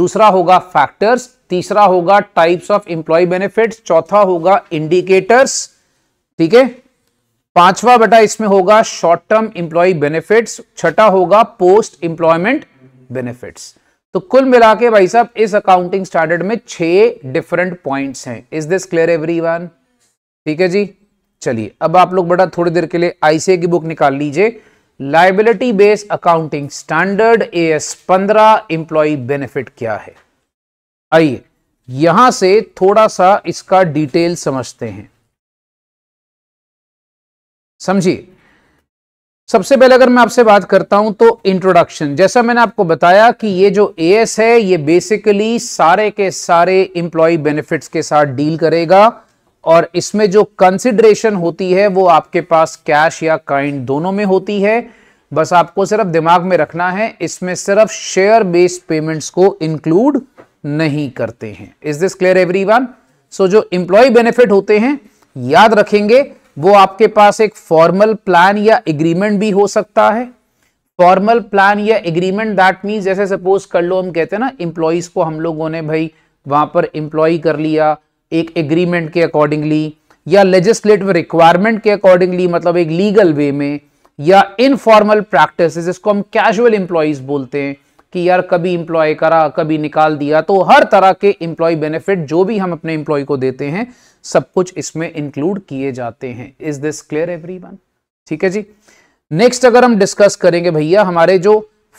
दूसरा होगा फैक्टर्स तीसरा होगा टाइप्स ऑफ इंप्लॉय बेनिफिट्स चौथा होगा इंडिकेटर्स ठीक है पांचवा बेटा इसमें होगा शॉर्ट टर्म इंप्लॉय बेनिफिट्स छठा होगा पोस्ट इंप्लॉयमेंट बेनिफिट्स तो कुल मिला के भाई साहब इस अकाउंटिंग स्टैंडर्ड में छह डिफरेंट पॉइंट्स हैं इज दिस क्लियर एवरी ठीक है जी चलिए अब आप लोग बेटा थोड़ी देर के लिए आईसीए की बुक निकाल लीजिए liability based accounting standard A S पंद्रह इंप्लॉय बेनिफिट क्या है आइए यहां से थोड़ा सा इसका डिटेल समझते हैं समझिए सबसे पहले अगर मैं आपसे बात करता हूं तो इंट्रोडक्शन जैसा मैंने आपको बताया कि ये जो ए एस है ये बेसिकली सारे के सारे इंप्लॉय बेनिफिट्स के साथ डील करेगा और इसमें जो कंसिडरेशन होती है वो आपके पास कैश या काइंड दोनों में होती है बस आपको सिर्फ दिमाग में रखना है इसमें सिर्फ शेयर बेस्ड पेमेंट्स को इंक्लूड नहीं करते हैं is this clear everyone so जो इंप्लॉय बेनिफिट होते हैं याद रखेंगे वो आपके पास एक फॉर्मल प्लान या एग्रीमेंट भी हो सकता है फॉर्मल प्लान या एग्रीमेंट दैट मीन जैसे सपोज कर लो हम कहते हैं ना इंप्लॉयज को हम लोगों ने भाई वहां पर इंप्लॉय कर लिया एक एग्रीमेंट के अकॉर्डिंगली या लेजिस्लेटिव रिक्वायरमेंट के अकॉर्डिंगली मतलब एक लीगल वे में या इनफॉर्मल प्रैक्टिस जिसको हम कैजुअल एम्प्लॉयज बोलते हैं कि यार कभी इंप्लॉय करा कभी निकाल दिया तो हर तरह के इंप्लॉय बेनिफिट जो भी हम अपने इंप्लॉय को देते हैं सब कुछ इसमें इंक्लूड किए जाते हैं इज दिस क्लियर एवरी ठीक है जी नेक्स्ट अगर हम डिस्कस करेंगे भैया हमारे जो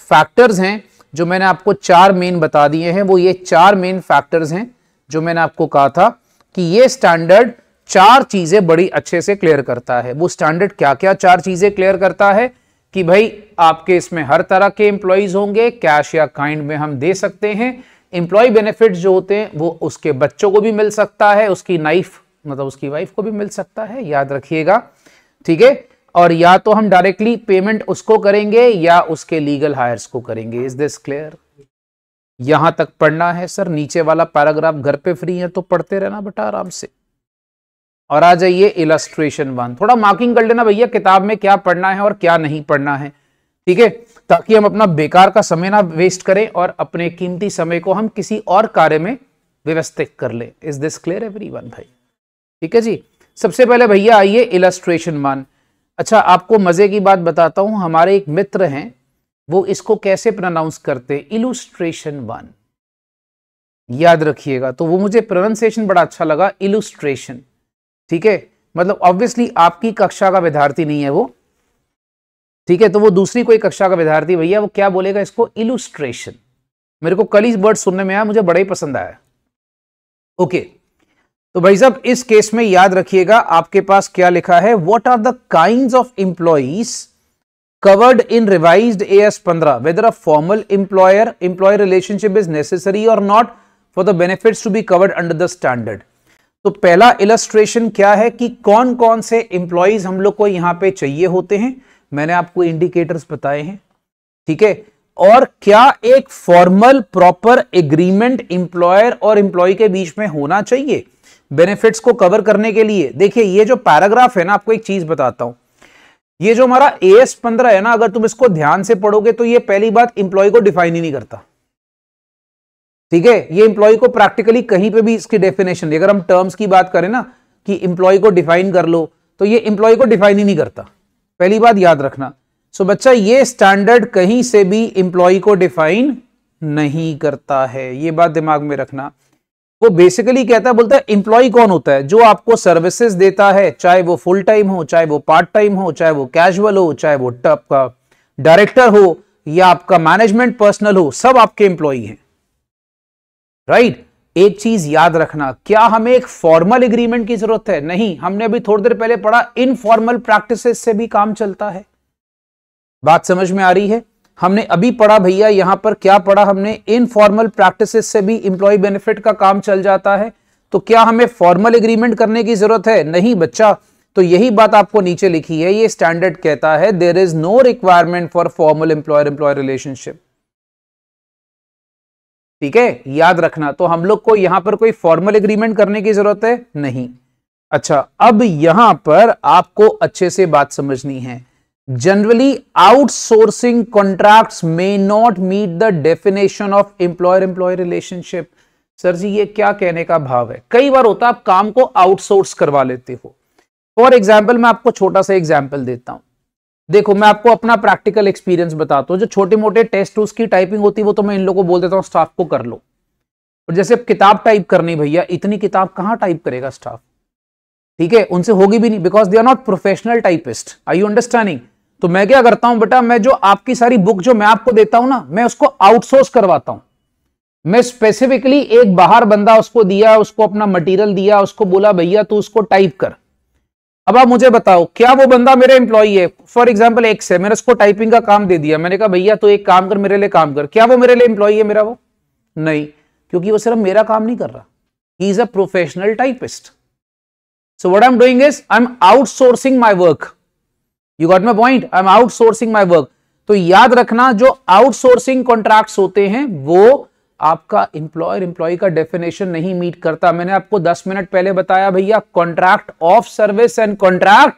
फैक्टर्स हैं जो मैंने आपको चार मेन बता दिए हैं वो ये चार मेन फैक्टर्स हैं जो मैंने आपको कहा था कि ये स्टैंडर्ड चार चीजें बड़ी अच्छे से क्लियर करता है वो स्टैंडर्ड क्या क्या चार चीजें क्लियर करता है कि भाई आपके इसमें हर तरह के एम्प्लॉयज होंगे कैश या काइंड में हम दे सकते हैं एम्प्लॉय बेनिफिट जो होते हैं वो उसके बच्चों को भी मिल सकता है उसकी नाइफ मतलब उसकी वाइफ को भी मिल सकता है याद रखिएगा ठीक है और या तो हम डायरेक्टली पेमेंट उसको करेंगे या उसके लीगल हायर्स को करेंगे इज दिस क्लियर यहां तक पढ़ना है सर नीचे वाला पैराग्राफ घर पे फ्री है तो पढ़ते रहना बेटा आराम से और आ जाइए इलस्ट्रेशन वन थोड़ा मार्किंग कर लेना भैया किताब में क्या पढ़ना है और क्या नहीं पढ़ना है ठीक है ताकि हम अपना बेकार का समय ना वेस्ट करें और अपने कीमती समय को हम किसी और कार्य में व्यवस्थित कर लें is this clear everyone भाई ठीक है जी सबसे पहले भैया आइए इलस्ट्रेशन वन अच्छा आपको मजे की बात बताता हूं हमारे एक मित्र हैं वो इसको कैसे प्रोनाउंस करते इलुस्ट्रेशन वन याद रखिएगा तो वो मुझे प्रोनाउंसिएशन बड़ा अच्छा लगा इलुस्ट्रेशन ठीक है मतलब ऑब्वियसली आपकी कक्षा का विद्यार्थी नहीं है वो ठीक है तो वो दूसरी कोई कक्षा का विद्यार्थी भैया वो क्या बोलेगा इसको इलुस्ट्रेशन मेरे को कल ही वर्ड सुनने में आया मुझे बड़ा ही पसंद आया ओके तो भाई साहब इस केस में याद रखिएगा आपके पास क्या लिखा है what are the kind of employees covered in revised AS 15 whether a formal employer employee relationship is necessary or not for the benefits to be covered under the standard तो पहला इलस्ट्रेशन क्या है कि कौन कौन से इंप्लॉयज हम लोग को यहाँ पे चाहिए होते हैं मैंने आपको इंडिकेटर्स बताए हैं ठीक है और क्या एक फॉर्मल प्रॉपर एग्रीमेंट इंप्लॉयर और एम्प्लॉय के बीच में होना चाहिए बेनिफिट्स को कवर करने के लिए देखिए ये जो पैराग्राफ है ना आपको एक चीज बताता हूं ये जो हमारा ए एस पंद्रह है ना अगर तुम इसको ध्यान से पढ़ोगे तो ये पहली बात इंप्लॉय को डिफाइन ही नहीं करता ठीक है ये इंप्लॉय को प्रैक्टिकली कहीं पे भी इसकी डेफिनेशन अगर हम टर्म्स की बात करें ना कि इंप्लॉय को डिफाइन कर लो तो ये इंप्लॉय को डिफाइन ही नहीं करता पहली बात याद रखना सो बच्चा ये स्टैंडर्ड कहीं से भी इंप्लॉय को डिफाइन नहीं करता है ये बात दिमाग में रखना वो बेसिकली कहता है बोलता है इंप्लॉय कौन होता है जो आपको सर्विसेज देता है चाहे वो फुल टाइम हो चाहे वो पार्ट टाइम हो चाहे वो कैजुअल हो चाहे वो आपका डायरेक्टर हो या आपका मैनेजमेंट पर्सनल हो सब आपके इंप्लॉय हैं राइट right? एक चीज याद रखना क्या हमें एक फॉर्मल एग्रीमेंट की जरूरत है नहीं हमने अभी थोड़ी देर पहले पढ़ा इनफॉर्मल प्रैक्टिस से भी काम चलता है बात समझ में आ रही है हमने अभी पढ़ा भैया यहां पर क्या पढ़ा हमने इनफॉर्मल प्रैक्टिस से भी इंप्लॉय बेनिफिट का काम चल जाता है तो क्या हमें फॉर्मल एग्रीमेंट करने की जरूरत है नहीं बच्चा तो यही बात आपको नीचे लिखी है ये स्टैंडर्ड कहता है there is no requirement for formal employer employee relationship ठीक है याद रखना तो हम लोग को यहां पर कोई फॉर्मल एग्रीमेंट करने की जरूरत है नहीं अच्छा अब यहां पर आपको अच्छे से बात समझनी है generally outsourcing contract may not meet the definition of employer employee relationship sir ji ये क्या कहने का भाव है कई बार होता है आप काम को आउटसोर्स करवा लेते हो फॉर एग्जाम्पल मैं आपको छोटा सा एग्जाम्पल देता हूं देखो मैं आपको अपना प्रैक्टिकल एक्सपीरियंस बताता हूँ जो छोटे मोटे टेस्ट उसकी टाइपिंग होती है वो तो मैं इन लोगों को बोल देता हूँ स्टाफ को कर लो और जैसे अब किताब टाइप करनी भैया इतनी किताब कहाँ टाइप करेगा स्टाफ ठीक है उनसे होगी भी नहीं because they are not professional typist I you understanding तो मैं क्या करता हूं बेटा मैं जो आपकी सारी बुक जो मैं आपको देता हूं ना मैं उसको आउटसोर्स करवाता हूं मैं स्पेसिफिकली एक बाहर बंदा उसको दिया उसको अपना मटेरियल दिया उसको बोला भैया तू उसको टाइप कर अब आप मुझे बताओ क्या वो बंदा मेरा एम्प्लॉई है फॉर एग्जाम्पल एक से मैंने उसको टाइपिंग का काम दे दिया मैंने कहा भैया तू एक काम कर मेरे लिए काम कर क्या वो मेरे लिए एम्प्लॉई है मेरा वो नहीं क्योंकि वो सिर्फ मेरा काम नहीं कर रहा he is a professional typist so what I am doing is I am outsourcing my work you got my point I am outsourcing my work तो याद रखना जो आउटसोर्सिंग कॉन्ट्रैक्ट होते हैं वो आपका इंप्लॉयर इंप्लॉय का डेफिनेशन नहीं मीट करता मैंने आपको 10 मिनट पहले बताया भैया contract of service and contract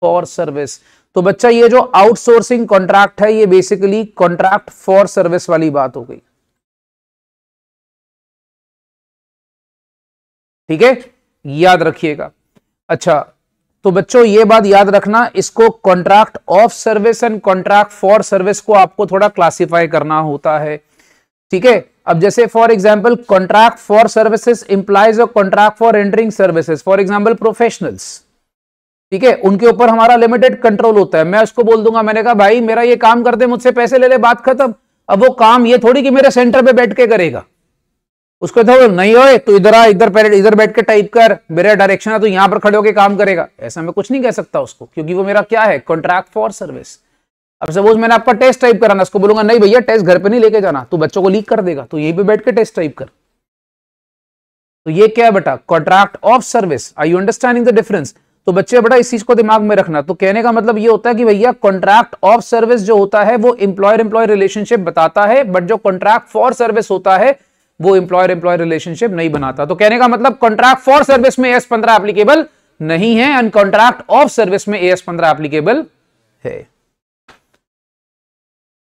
for service तो बच्चा ये जो आउटसोर्सिंग कॉन्ट्रैक्ट है ये बेसिकली कॉन्ट्रैक्ट फॉर सर्विस वाली बात हो गई ठीक है याद रखिएगा अच्छा तो बच्चों ये बात याद रखना इसको contract of service and contract for service को आपको थोड़ा क्लासिफाई करना होता है ठीक है अब जैसे for example contract for services implies a contract for entering services for example professionals ठीक है उनके ऊपर हमारा लिमिटेड कंट्रोल होता है मैं उसको बोल दूंगा मैंने कहा भाई मेरा ये काम करते मुझसे पैसे ले ले बात खत्म अब वो काम ये थोड़ी कि मेरे सेंटर पे बैठ के करेगा उसको तो नहीं हो तो इधर आ इधर पहले इधर बैठ के टाइप कर मेरा डायरेक्शन है तो यहां पर खड़े होकर काम करेगा ऐसा मैं कुछ नहीं कह सकता उसको क्योंकि वो मेरा क्या है कॉन्ट्रैक्ट फॉर सर्विस अब सपोज मैंने आपका टेस्ट टाइप कराना उसको बोलूंगा नहीं भैया टेस्ट घर पर नहीं लेके जाना तू बच्चों को लीक कर देगा तो यही पे बैठ के टेस्ट टाइप कर तो ये क्या है बेटा contract of service I you understanding the difference तो बच्चे बेटा इस चीज को दिमाग में रखना तो कहने का मतलब ये होता है कि भैया कॉन्ट्रैक्ट ऑफ सर्विस जो होता है वो एम्प्लॉयर एम्प्लॉय रिलेशनशिप बताता है बट जो कॉन्ट्रैक्ट फॉर सर्विस होता है वो इंप्लॉयर एम्प्लॉय रिलेशनशिप नहीं बनाता तो कहने का मतलब कॉन्ट्रैक्ट फॉर सर्विस में एस पंद्रह एप्लीकेबल नहीं है एंड कॉन्ट्रैक्ट ऑफ सर्विस में एस पंद्रह एप्लीकेबल है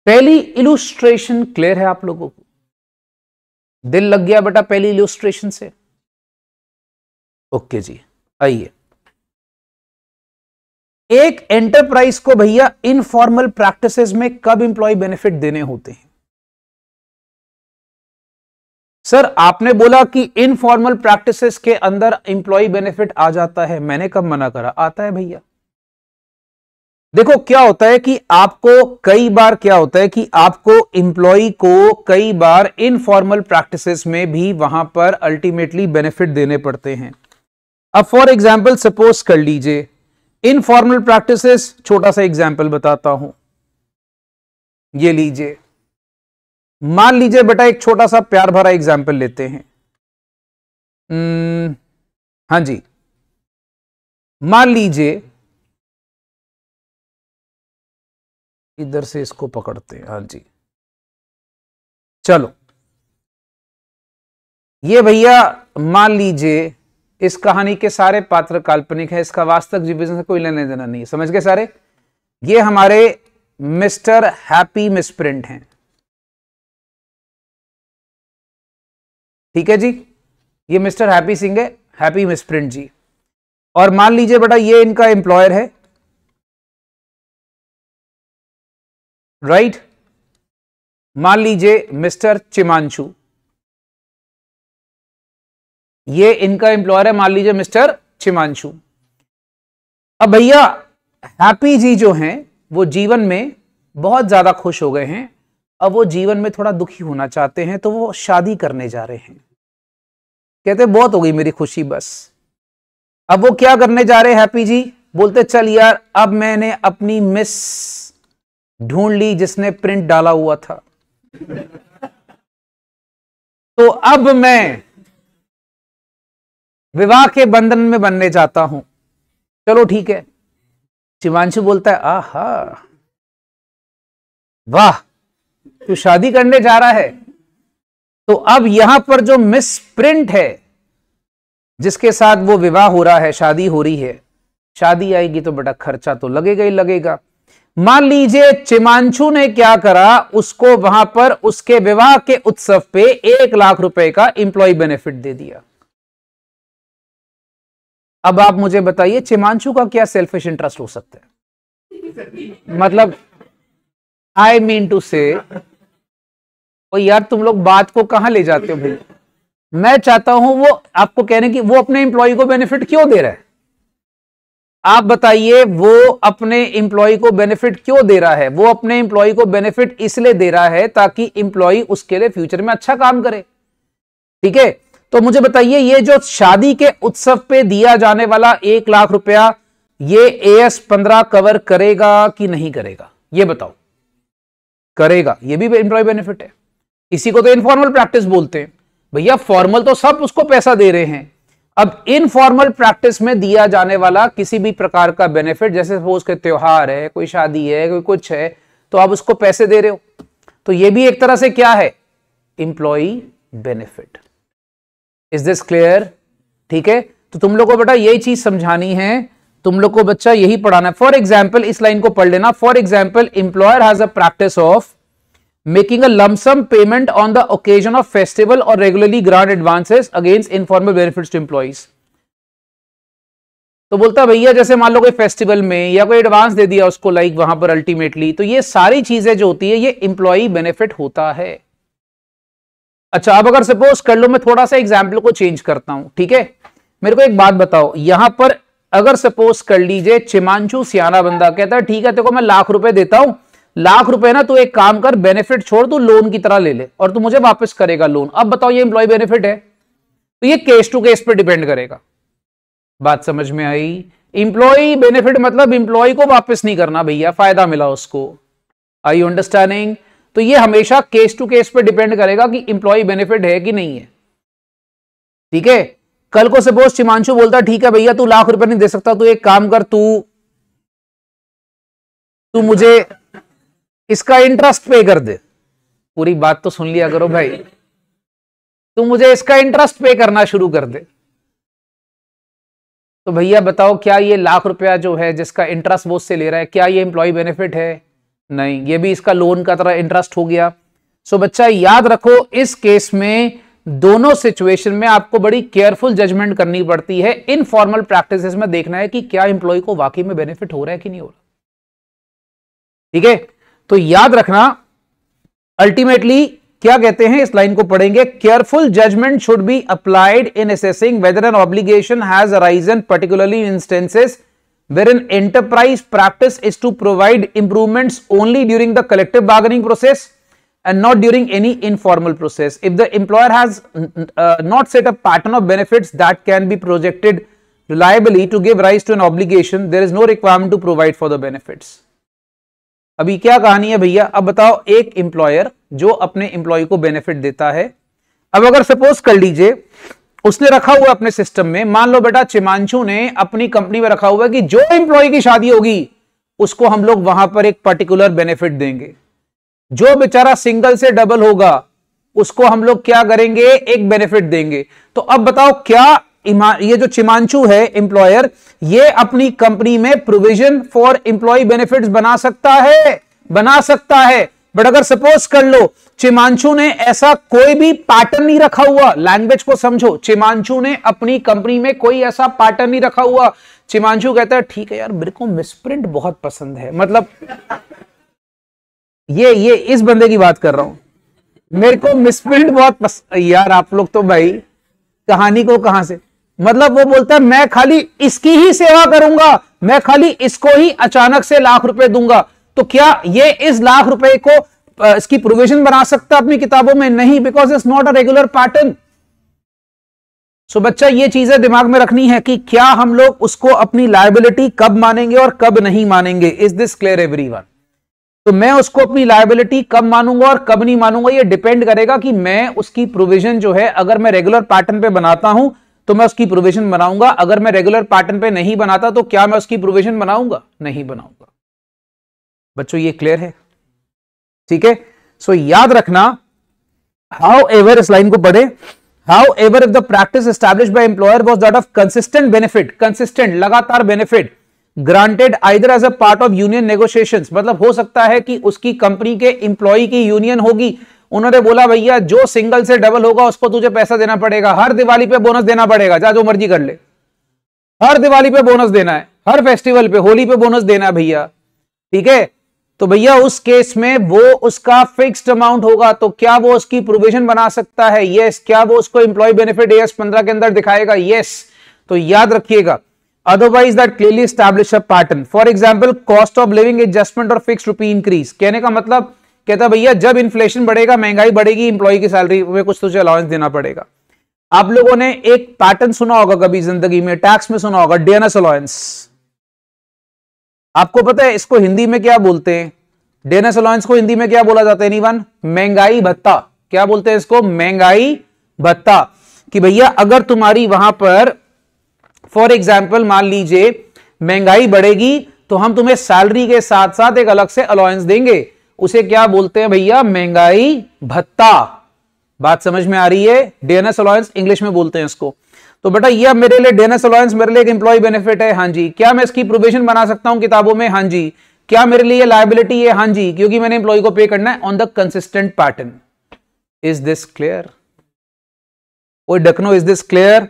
पहली इलुस्ट्रेशन क्लियर है आप लोगों को दिल लग गया बेटा पहली इलुस्ट्रेशन से ओके जी आइए एक एंटरप्राइज को भैया इनफॉर्मल प्रैक्टिसेस में कब इंप्लॉय बेनिफिट देने होते हैं सर आपने बोला कि इनफॉर्मल प्रैक्टिसेस के अंदर इंप्लॉय बेनिफिट आ जाता है मैंने कब मना करा आता है भैया देखो क्या होता है कि आपको कई बार क्या होता है कि आपको इंप्लॉई को कई बार इनफॉर्मल प्रैक्टिसेस में भी वहां पर अल्टीमेटली बेनिफिट देने पड़ते हैं अब फॉर एग्जाम्पल सपोज कर लीजिए इनफॉर्मल प्रैक्टिसेस छोटा सा एग्जाम्पल बताता हूं ये लीजिए मान लीजिए बेटा एक छोटा सा प्यार भरा एग्जाम्पल लेते हैं हम्म, हाँ जी मान लीजिए इधर से इसको पकड़ते हैं हाँ जी चलो ये भैया मान लीजिए इस कहानी के सारे पात्र काल्पनिक है इसका वास्तविक जीवन से कोई लेने देना नहीं है समझ गए सारे ये हमारे मिस्टर हैप्पी मिसप्रिंट हैं ठीक है जी ये मिस्टर हैप्पी सिंह है हैप्पी प्रिंट जी और मान लीजिए बेटा ये इनका एम्प्लॉयर है राइट मान लीजिए मिस्टर चिमांशु ये इनका एम्प्लॉयर है मान लीजिए मिस्टर चिमांशु अब भैया हैप्पी जी जो हैं वो जीवन में बहुत ज्यादा खुश हो गए हैं अब वो जीवन में थोड़ा दुखी होना चाहते हैं तो वो शादी करने जा रहे हैं कहते बहुत हो गई मेरी खुशी बस अब वो क्या करने जा रहे हैप्पी जी बोलते चल यार अब मैंने अपनी मिस ढूंढ ली जिसने प्रिंट डाला हुआ था तो अब मैं विवाह के बंधन में बनने जाता हूं चलो ठीक है शिवानशु बोलता है आहा वाह तू शादी करने जा रहा है तो अब यहां पर जो मिस प्रिंट है जिसके साथ वो विवाह हो रहा है शादी हो रही है शादी आएगी तो बेटा खर्चा तो लगेगा ही लगेगा मान लीजिए चिमांशु ने क्या करा उसको वहां पर उसके विवाह के उत्सव पे एक लाख रुपए का इंप्लॉय बेनिफिट दे दिया अब आप मुझे बताइए चिमांशु का क्या सेल्फिश इंटरेस्ट हो सकता है मतलब आई मीन टू से और यार तुम लोग बात को कहा ले जाते हो भाई मैं चाहता हूं वो आपको कह रहे कि वो अपने इंप्लॉय को बेनिफिट क्यों दे रहा है आप बताइए वो अपने इंप्लॉय को बेनिफिट क्यों दे रहा है वो अपने इंप्लॉय को बेनिफिट इसलिए दे रहा है ताकि इंप्लॉय उसके लिए फ्यूचर में अच्छा काम करे ठीक है तो मुझे बताइए ये जो शादी के उत्सव पे दिया जाने वाला एक लाख रुपया ये एएस पंद्रह कवर करेगा कि नहीं करेगा ये बताओ करेगा ये भी एम्प्लॉय बेनिफिट है इसी को तो इनफॉर्मल प्रैक्टिस बोलते हैं भैया फॉर्मल तो सब उसको पैसा दे रहे हैं अब इनफॉर्मल प्रैक्टिस में दिया जाने वाला किसी भी प्रकार का बेनिफिट जैसे सपोज के त्योहार है कोई शादी है कोई कुछ है तो आप उसको पैसे दे रहे हो तो ये भी एक तरह से क्या है employee benefit is this clear ठीक है तो तुम लोग को बेटा यही चीज समझानी है तुम लोग को बच्चा यही पढ़ाना है फॉर एग्जाम्पल इस लाइन को पढ़ लेना for example employer has a practice of making a lump sum payment on the occasion of festival or regularly grant advances against informal benefits to employees तो बोलता भैया जैसे मान लो कोई फेस्टिवल में या कोई एडवांस दे दिया उसको लाइक वहां पर अल्टीमेटली तो ये सारी चीजें जो होती है ये इंप्लॉई बेनिफिट होता है अच्छा अब अगर सपोज कर लो मैं थोड़ा सा एग्जाम्पल को चेंज करता हूं ठीक है मेरे को एक बात बताओ यहां पर अगर सपोज कर लीजिए चिमांचू सियाना बंदा कहता है ठीक है देखो मैं लाख रुपए देता हूं लाख रुपए ना तू एक काम कर बेनिफिट छोड़ तू लोन की तरह ले ले और तू मुझे वापस करेगा लोन अब बताओ ये एम्प्लॉय बेनिफिट है तो ये केस टू केस पे डिपेंड करेगा बात समझ में आई इंप्लॉय बेनिफिट मतलब इंप्लॉय को वापस नहीं करना भैया फायदा मिला उसको आई अंडरस्टैंडिंग तो ये हमेशा केस टू केस पर डिपेंड करेगा कि इंप्लॉय बेनिफिट है कि नहीं है ठीक है कल को सपोज चिमांशु बोलता ठीक है भैया तू लाख रुपए नहीं दे सकता तू एक काम कर तू तू मुझे इसका इंटरेस्ट पे कर दे पूरी बात तो सुन लिया करो भाई तू मुझे इसका इंटरेस्ट पे करना शुरू कर दे तो भैया बताओ क्या ये लाख रुपया जो है जिसका इंटरेस्ट वो से ले रहा है क्या ये एम्प्लॉय बेनिफिट है नहीं ये भी इसका लोन का तरह इंटरेस्ट हो गया सो बच्चा याद रखो इस केस में दोनों सिचुएशन में आपको बड़ी केयरफुल जजमेंट करनी पड़ती है इनफॉर्मल प्रैक्टिसेस में देखना है कि क्या इंप्लॉय को वाकई में बेनिफिट हो रहा है कि नहीं हो रहा ठीक है तो याद रखना अल्टीमेटली क्या कहते हैं इस लाइन को पढ़ेंगे careful judgement should be applied in assessing whether an obligation has arisen particularly instances where an enterprise practice is to provide improvements only during the collective bargaining process and not during any informal process. If the employer has uh, not set a pattern of benefits that can be projected reliably to give rise to an obligation, there is no requirement to provide for the benefits. अभी क्या कहानी है भैया अब बताओ एक एम्प्लॉयर जो अपने एम्प्लॉय को बेनिफिट देता है अब अगर सपोज कर लीजिए उसने रखा हुआ अपने सिस्टम में मान लो बेटा चिमांशु ने अपनी कंपनी में रखा हुआ है कि जो इंप्लॉय की शादी होगी उसको हम लोग वहां पर एक पर्टिकुलर बेनिफिट देंगे जो बेचारा सिंगल से डबल होगा उसको हम लोग क्या करेंगे एक बेनिफिट देंगे तो अब बताओ क्या ये जो चिमांचू है एम्प्लॉयर ये अपनी कंपनी में प्रोविजन फॉर एम्प्लॉय बेनिफिट्स बना सकता है बना सकता है बट अगर सपोज कर लो चिमांचू ने ऐसा कोई भी पैटर्न नहीं रखा हुआ लैंग्वेज को समझो चिमांचू ने अपनी कंपनी में कोई ऐसा पैटर्न नहीं रखा हुआ चिमांचू कहता है ठीक है यार मेरे को मिसप्रिंट बहुत पसंद है मतलब ये ये इस बंदे की बात कर रहा हूं मेरे को मिसप्रिंट बहुत पसंद यार आप लोग तो भाई कहानी को कहां से मतलब वो बोलता है मैं खाली इसकी ही सेवा करूंगा मैं खाली इसको ही अचानक से लाख रुपए दूंगा तो क्या ये इस लाख रुपए को इसकी प्रोविजन बना सकता अपनी किताबों में नहीं because it's not a regular pattern so बच्चा ये चीजें दिमाग में रखनी है कि क्या हम लोग उसको अपनी लाइबिलिटी कब मानेंगे और कब नहीं मानेंगे is this clear everyone तो मैं उसको अपनी लाइबिलिटी कब मानूंगा और कब नहीं मानूंगा ये डिपेंड करेगा कि मैं उसकी प्रोविजन जो है अगर मैं रेगुलर पैटर्न पे बनाता हूं तो मैं उसकी प्रोविजन बनाऊंगा अगर मैं रेगुलर पैटर्न पे नहीं बनाता तो क्या मैं उसकी प्रोविजन बनाऊंगा नहीं बनाऊंगा बच्चों ये क्लियर है ठीक है सो याद रखना हाउ एवर इस लाइन को पढ़े however if the practice establish by employer was that of consistent benefit consistent लगातार benefit granted either as a part of union negotiation मतलब हो सकता है कि उसकी कंपनी के इंप्लॉय की यूनियन होगी उन्होंने बोला भैया जो सिंगल से डबल होगा उसको तुझे पैसा देना पड़ेगा हर दिवाली पे बोनस देना पड़ेगा जा जो मर्जी कर ले हर दिवाली पे बोनस देना है हर फेस्टिवल पे होली पे बोनस देना है भैया ठीक है तो भैया उस केस में वो उसका फिक्स्ड अमाउंट होगा तो क्या वो उसकी प्रोविजन बना सकता है यस क्या वो उसको इंप्लॉय बेनिफिट एस पंद्रह के अंदर दिखाएगा यस तो याद रखिएगा otherwise that clearly establish a pattern for example cost of living adjustment और फिक्स rupee इंक्रीज कहने का मतलब कहता भैया जब इन्फ्लेशन बढ़ेगा महंगाई बढ़ेगी इंप्लॉय की सैलरी में कुछ तुझे अलाउंस देना पड़ेगा आप लोगों ने एक पैटर्न सुना होगा कभी जिंदगी में टैक्स में सुना होगा डेनस अलाउंस आपको पता है इसको हिंदी में क्या बोलते हैं डेनस अलाउंस को हिंदी में क्या बोला जाता है नीवन महंगाई भत्ता क्या बोलते हैं इसको महंगाई भत्ता कि भैया अगर तुम्हारी वहां पर फॉर एग्जाम्पल मान लीजिए महंगाई बढ़ेगी तो हम तुम्हें सैलरी के साथ साथ एक अलग से अलाउंस देंगे उसे क्या बोलते हैं भैया महंगाई भत्ता बात समझ में आ रही है डीएनएस अलायंस इंग्लिश में बोलते हैं इसको तो बेटा ये मेरे लिए डीएनएस अलायंस मेरे लिए एक इंप्लॉय बेनिफिट है हाँ जी क्या मैं इसकी प्रोविजन बना सकता हूं किताबों में हाँ जी क्या मेरे लिए लाइबिलिटी है हाँ जी क्योंकि मैंने इंप्लॉय को पे करना है on the consistent pattern is this clear डकनो is this clear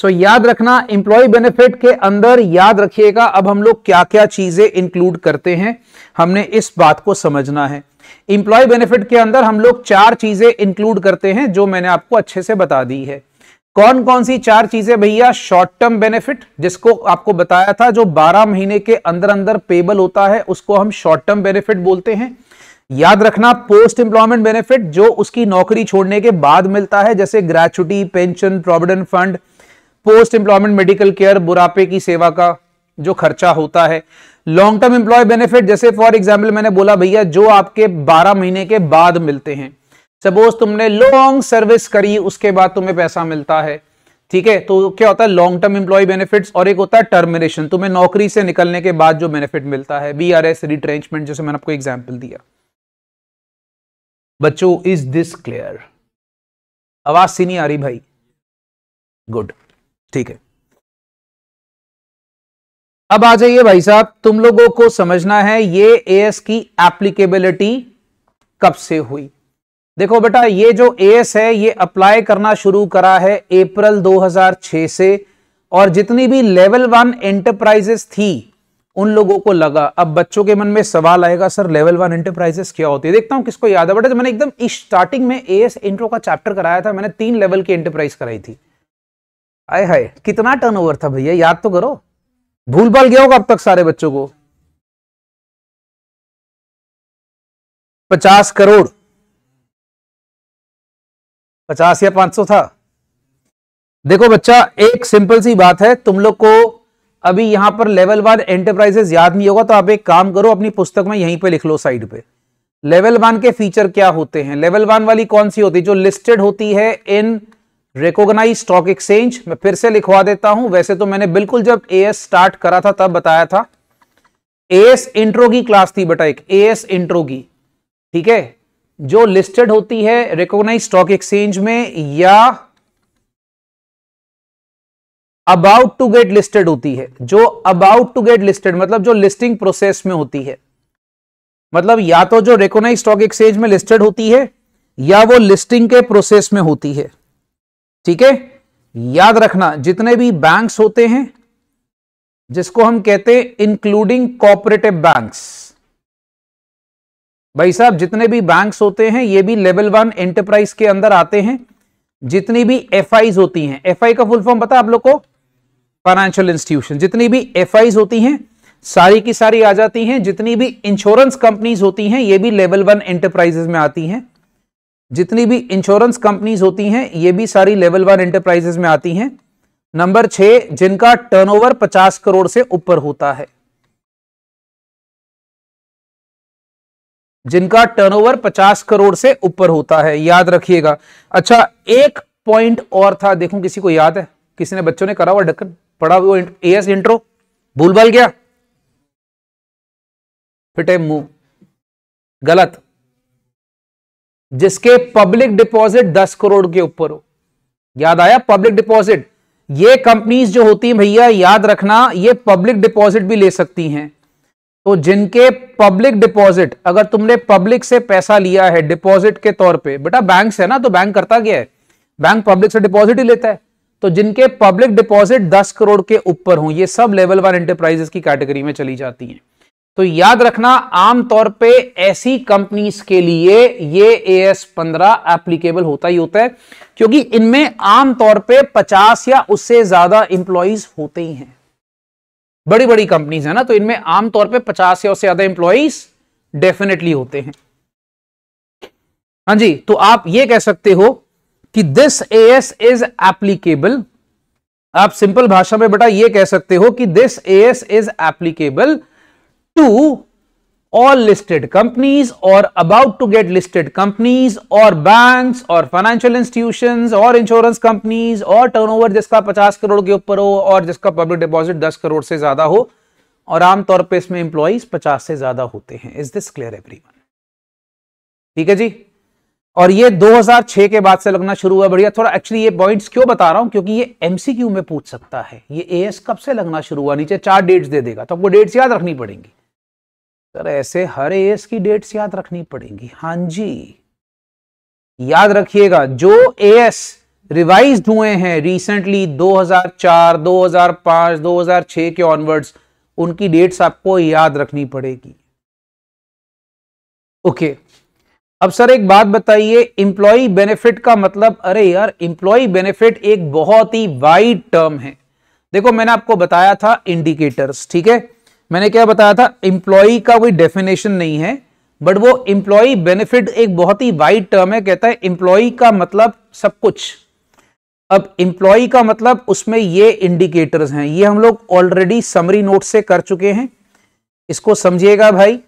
so so, याद रखना इंप्लॉय बेनिफिट के अंदर याद रखिएगा अब हम लोग क्या क्या चीजें इंक्लूड करते हैं हमने इस बात को समझना है इंप्लॉय बेनिफिट के अंदर हम लोग चार चीजें इंक्लूड करते हैं जो मैंने आपको अच्छे से बता दी है कौन कौन सी चार चीजें भैया शॉर्ट टर्म बेनिफिट जिसको आपको बताया था जो 12 महीने के अंदर अंदर पेबल होता है उसको हम शॉर्ट टर्म बेनिफिट बोलते हैं याद रखना पोस्ट एम्प्लॉयमेंट बेनिफिट जो उसकी नौकरी छोड़ने के बाद मिलता है जैसे gratuity pension provident fund post employment medical care बुरापे की सेवा का जो खर्चा होता है लॉन्ग टर्म एम्प्लॉय बेनिफिट जैसे फॉर एग्जाम्पल मैंने बोला भैया जो आपके 12 महीने के बाद मिलते हैं सपोज तुमने लॉन्ग सर्विस करी उसके बाद तुम्हें पैसा मिलता है ठीक है तो क्या होता है लॉन्ग टर्म एम्प्लॉय बेनिफिट्स और एक होता है टर्मिनेशन तुम्हें नौकरी से निकलने के बाद जो बेनिफिट मिलता है बी आर एस रिट्रेंचमेंट जैसे मैंने आपको एग्जाम्पल दिया बच्चों इज दिस क्लियर आवाज सी नहीं आ रही भाई गुड ठीक है अब आ जाइए भाई साहब तुम लोगों को समझना है ये एएस की एप्लीकेबिलिटी कब से हुई देखो बेटा ये जो एएस है ये अप्लाई करना शुरू करा है अप्रैल 2006 से और जितनी भी लेवल वन एंटरप्राइजेस थी उन लोगों को लगा अब बच्चों के मन में सवाल आएगा सर लेवल वन एंटरप्राइजेस क्या होती है देखता हूं किसको याद है बेटा मैंने एकदम स्टार्टिंग में एएस इंट्रो का चैप्टर कराया था मैंने तीन लेवल की एंटरप्राइज कराई थी आय हाय कितना टर्नओवर था भैया याद तो करो भूल भाल गया होगा अब तक सारे बच्चों को पचास करोड़ पचास या पांच सौ था देखो बच्चा एक सिंपल सी बात है तुम लोग को अभी यहां पर लेवल वन एंटरप्राइजेस याद नहीं होगा तो आप एक काम करो अपनी पुस्तक में यहीं पे लिख लो साइड पे लेवल वन के फीचर क्या होते हैं लेवल वन वाली कौन सी होती है जो लिस्टेड होती है इन रिकोगनाइज स्टॉक एक्सचेंज मैं फिर से लिखवा देता हूं वैसे तो मैंने बिल्कुल जब ए एस स्टार्ट करा था तब बताया था एस इंट्रो की क्लास थी बेटा एक एस इंट्रो की ठीक है जो लिस्टेड होती है रिकॉग्नाइज स्टॉक एक्सचेंज में या अबाउट टू गेट लिस्टेड होती है जो अबाउट टू गेट लिस्टेड मतलब जो लिस्टिंग प्रोसेस में होती है मतलब या तो जो रिकॉग्नाइज स्टॉक एक्सचेंज में लिस्टेड होती है या वो लिस्टिंग के प्रोसेस में होती है ठीक है याद रखना जितने भी बैंक्स होते हैं जिसको हम कहते हैं इंक्लूडिंग कोऑपरेटिव बैंक्स भाई साहब जितने भी बैंक्स होते हैं ये भी लेवल वन एंटरप्राइज के अंदर आते हैं जितनी भी एफ होती हैं एफ का फुल फॉर्म पता आप लोग को फाइनेंशियल इंस्टीट्यूशन जितनी भी एफ होती हैं सारी की सारी आ जाती हैं जितनी भी इंश्योरेंस कंपनीज होती हैं ये भी लेवल वन एंटरप्राइजेस में आती हैं जितनी भी इंश्योरेंस कंपनीज होती हैं ये भी सारी लेवल वन एंटरप्राइजेस में आती हैं नंबर छह जिनका टर्नओवर 50 करोड़ से ऊपर होता है जिनका टर्नओवर 50 करोड़ से ऊपर होता है याद रखिएगा अच्छा एक पॉइंट और था देखूं किसी को याद है किसी ने बच्चों ने करा हुआ डक्कन पढ़ा वो एस इंट्रो भूल भाल गया फिटे मुंह गलत जिसके पब्लिक डिपॉजिट दस करोड़ के ऊपर हो याद आया पब्लिक डिपॉजिट ये कंपनीज जो होती हैं भैया याद रखना ये पब्लिक डिपॉजिट भी ले सकती हैं तो जिनके पब्लिक डिपॉजिट अगर तुमने पब्लिक से पैसा लिया है डिपॉजिट के तौर पे बेटा बैंक से ना तो बैंक करता क्या है बैंक पब्लिक से डिपॉजिट ही लेता है तो जिनके पब्लिक डिपॉजिट 10 करोड़ के ऊपर हो ये सब लेवल वन एंटरप्राइजेस की कैटेगरी में चली जाती हैं तो याद रखना आमतौर पे ऐसी कंपनीज के लिए ये ए एस पंद्रह एप्लीकेबल होता ही होता है क्योंकि इनमें आमतौर पे पचास या उससे ज्यादा इंप्लॉयज होते ही हैं बड़ी बड़ी कंपनीज है ना तो इनमें आमतौर पे पचास या उससे ज्यादा इंप्लॉयज डेफिनेटली होते हैं हाँ जी तो आप ये कह सकते हो कि this A S is applicable आप सिंपल भाषा में बेटा ये कह सकते हो कि this A S is applicable to all listed companies और about to get listed companies और बैंक और फाइनेंशियल इंस्टीट्यूशन और इंश्योरेंस कंपनीज और ओवर जिसका पचास करोड़ के ऊपर हो और जिसका पब्लिक डिपॉजिट दस करोड़ से ज्यादा हो और आमतौर पर इसमें इंप्लॉइज पचास से ज्यादा होते हैं इज दिस क्लियर एवरीवन ठीक है जी और ये 2006 के बाद से लगना शुरू हुआ बढ़िया थोड़ा एक्चुअली ये पॉइंट्स क्यों बता रहा हूं क्योंकि ये एमसीक्यू में पूछ सकता है ये एएस कब से लगना शुरू हुआ नीचे चार डेट्स दे देगा तो आपको डेट्स याद रखनी पड़ेंगी सर ऐसे हर एस की डेट्स याद रखनी पड़ेगी हाँ जी याद रखिएगा जो एस रिवाइज हुए हैं रिसेंटली 2004, 2005, 2006 के ऑनवर्ड्स उनकी डेट्स आपको याद रखनी पड़ेगी ओके okay. अब सर एक बात बताइए इंप्लॉई बेनिफिट का मतलब अरे यार इंप्लॉई बेनिफिट एक बहुत ही वाइड टर्म है देखो मैंने आपको बताया था इंडिकेटर्स ठीक है मैंने क्या बताया था इंप्लॉई का कोई डेफिनेशन नहीं है बट वो इंप्लॉई बेनिफिट एक बहुत ही वाइड टर्म है कहता है इंप्लॉई का मतलब सब कुछ अब इंप्लॉई का मतलब उसमें ये इंडिकेटर्स हैं ये हम लोग ऑलरेडी समरी नोट से कर चुके हैं इसको समझिएगा भाई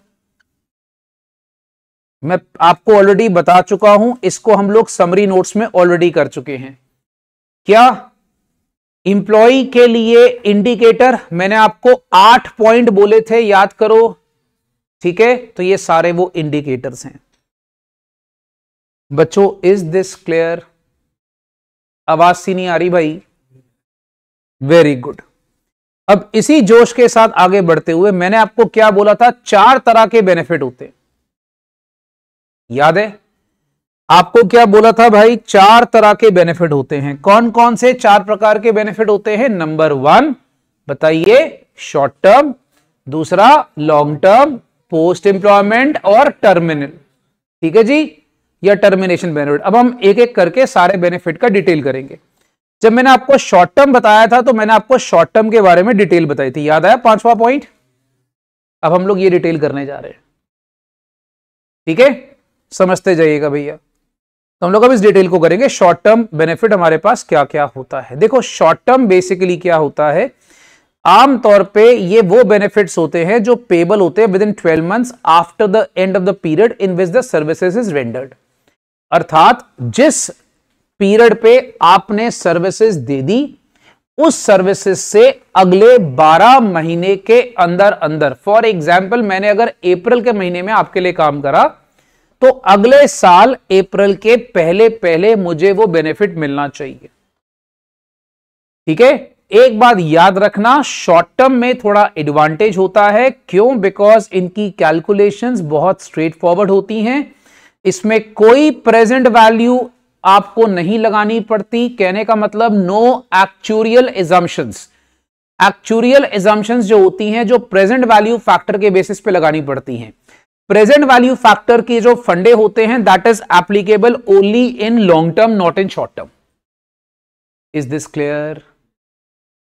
मैं आपको ऑलरेडी बता चुका हूं इसको हम लोग समरी नोट्स में ऑलरेडी कर चुके हैं क्या इंप्लॉई के लिए इंडिकेटर मैंने आपको आठ पॉइंट बोले थे याद करो ठीक है तो ये सारे वो इंडिकेटर्स हैं बच्चों इज दिस क्लियर आवाज सी नहीं आ रही भाई वेरी गुड अब इसी जोश के साथ आगे बढ़ते हुए मैंने आपको क्या बोला था चार तरह के बेनिफिट होते याद है आपको क्या बोला था भाई चार तरह के बेनिफिट होते हैं कौन कौन से चार प्रकार के बेनिफिट होते हैं नंबर वन बताइए शॉर्ट टर्म दूसरा लॉन्ग टर्म पोस्ट एम्प्लॉयमेंट और टर्मिनल ठीक है जी या टर्मिनेशन बेनिफिट अब हम एक एक करके सारे बेनिफिट का डिटेल करेंगे जब मैंने आपको शॉर्ट टर्म बताया था तो मैंने आपको शॉर्ट टर्म के बारे में डिटेल बताई थी याद आया पांचवा पॉइंट अब हम लोग ये डिटेल करने जा रहे हैं ठीक है समझते जाइएगा भैया तो हम लोग अब इस डिटेल को करेंगे शॉर्ट टर्म बेनिफिट हमारे पास क्या क्या होता है देखो शॉर्ट टर्म बेसिकली क्या होता है आमतौर पे ये वो बेनिफिट्स होते हैं जो पेबल होते हैं within twelve months after the end of the period in which the services is rendered अर्थात जिस पीरियड पे आपने सर्विसेज दे दी उस सर्विसेज से अगले 12 महीने के अंदर अंदर फॉर एग्जाम्पल मैंने अगर अप्रैल के महीने में आपके लिए काम करा तो अगले साल अप्रैल के पहले पहले मुझे वो बेनिफिट मिलना चाहिए ठीक है एक बात याद रखना शॉर्ट टर्म में थोड़ा एडवांटेज होता है क्यों बिकॉज इनकी कैलकुलेशंस बहुत स्ट्रेट फॉरवर्ड होती हैं इसमें कोई प्रेजेंट वैल्यू आपको नहीं लगानी पड़ती कहने का मतलब no actuarial assumptions actuarial assumptions जो होती हैं जो प्रेजेंट वैल्यू फैक्टर के बेसिस पे लगानी पड़ती हैं प्रेजेंट वैल्यू फैक्टर के जो फंडे होते हैं that is applicable only in long term not in short term is this clear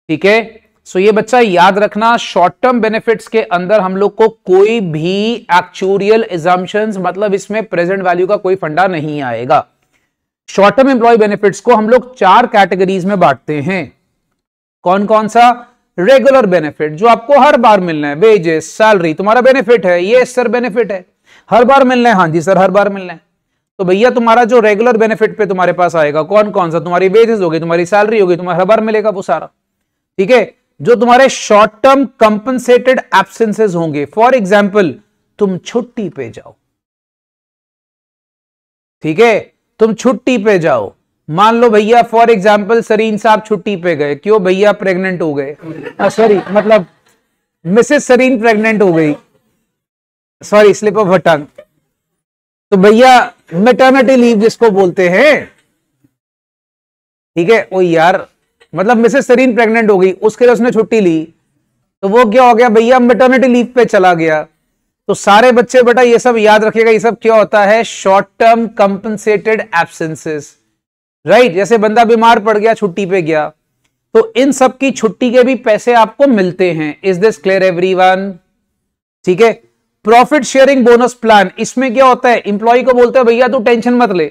ठीक है सो ये बच्चा याद रखना शॉर्ट टर्म बेनिफिट्स के अंदर हम लोग को कोई भी एक्चुरियल मतलब इसमें प्रेजेंट वैल्यू का कोई फंडा नहीं आएगा शॉर्ट टर्म एम्प्लॉय बेनिफिट्स को हम लोग चार कैटेगरीज में बांटते हैं कौन कौन सा रेगुलर बेनिफिट जो आपको हर बार मिलना है वेजेस सैलरी तुम्हारा बेनिफिट है ये सर बेनिफिट है हर बार मिलना है हाँ जी सर हर बार मिलना है तो भैया तुम्हारा जो रेगुलर बेनिफिट पे तुम्हारे पास आएगा कौन कौन सा तुम्हारी वेजेस होगी तुम्हारी सैलरी होगी तुम्हारा हर बार मिलेगा वो सारा ठीक है जो तुम्हारे शॉर्ट टर्म कंपनसेटेड एबसेंसेज होंगे फॉर एग्जाम्पल तुम छुट्टी पे जाओ ठीक है तुम छुट्टी पे जाओ मान लो भैया फॉर एग्जाम्पल सरीन साहब छुट्टी पे गए क्यों भैया प्रेग्नेंट हो गए सॉरी मतलब मिसेस सरीन प्रेग्नेंट हो गई सॉरी स्लिप ऑफ टंग तो भैया मेटर्निटी लीव जिसको बोलते हैं ठीक है ओ यार मतलब मिसेस सरीन प्रेग्नेंट हो गई उसके लिए उसने छुट्टी ली तो वो क्या हो गया भैया मेटर्निटी लीव पे चला गया तो सारे बच्चे बेटा ये सब याद रखिएगा ये सब क्या होता है short term compensated absences right right? जैसे बंदा बीमार पड़ गया छुट्टी पे गया तो इन सब की छुट्टी के भी पैसे आपको मिलते हैं इज दिस क्लियर एवरी ठीक है प्रॉफिट शेयरिंग बोनस प्लान इसमें क्या होता है इंप्लॉय को बोलते हैं भैया तू टेंशन मत ले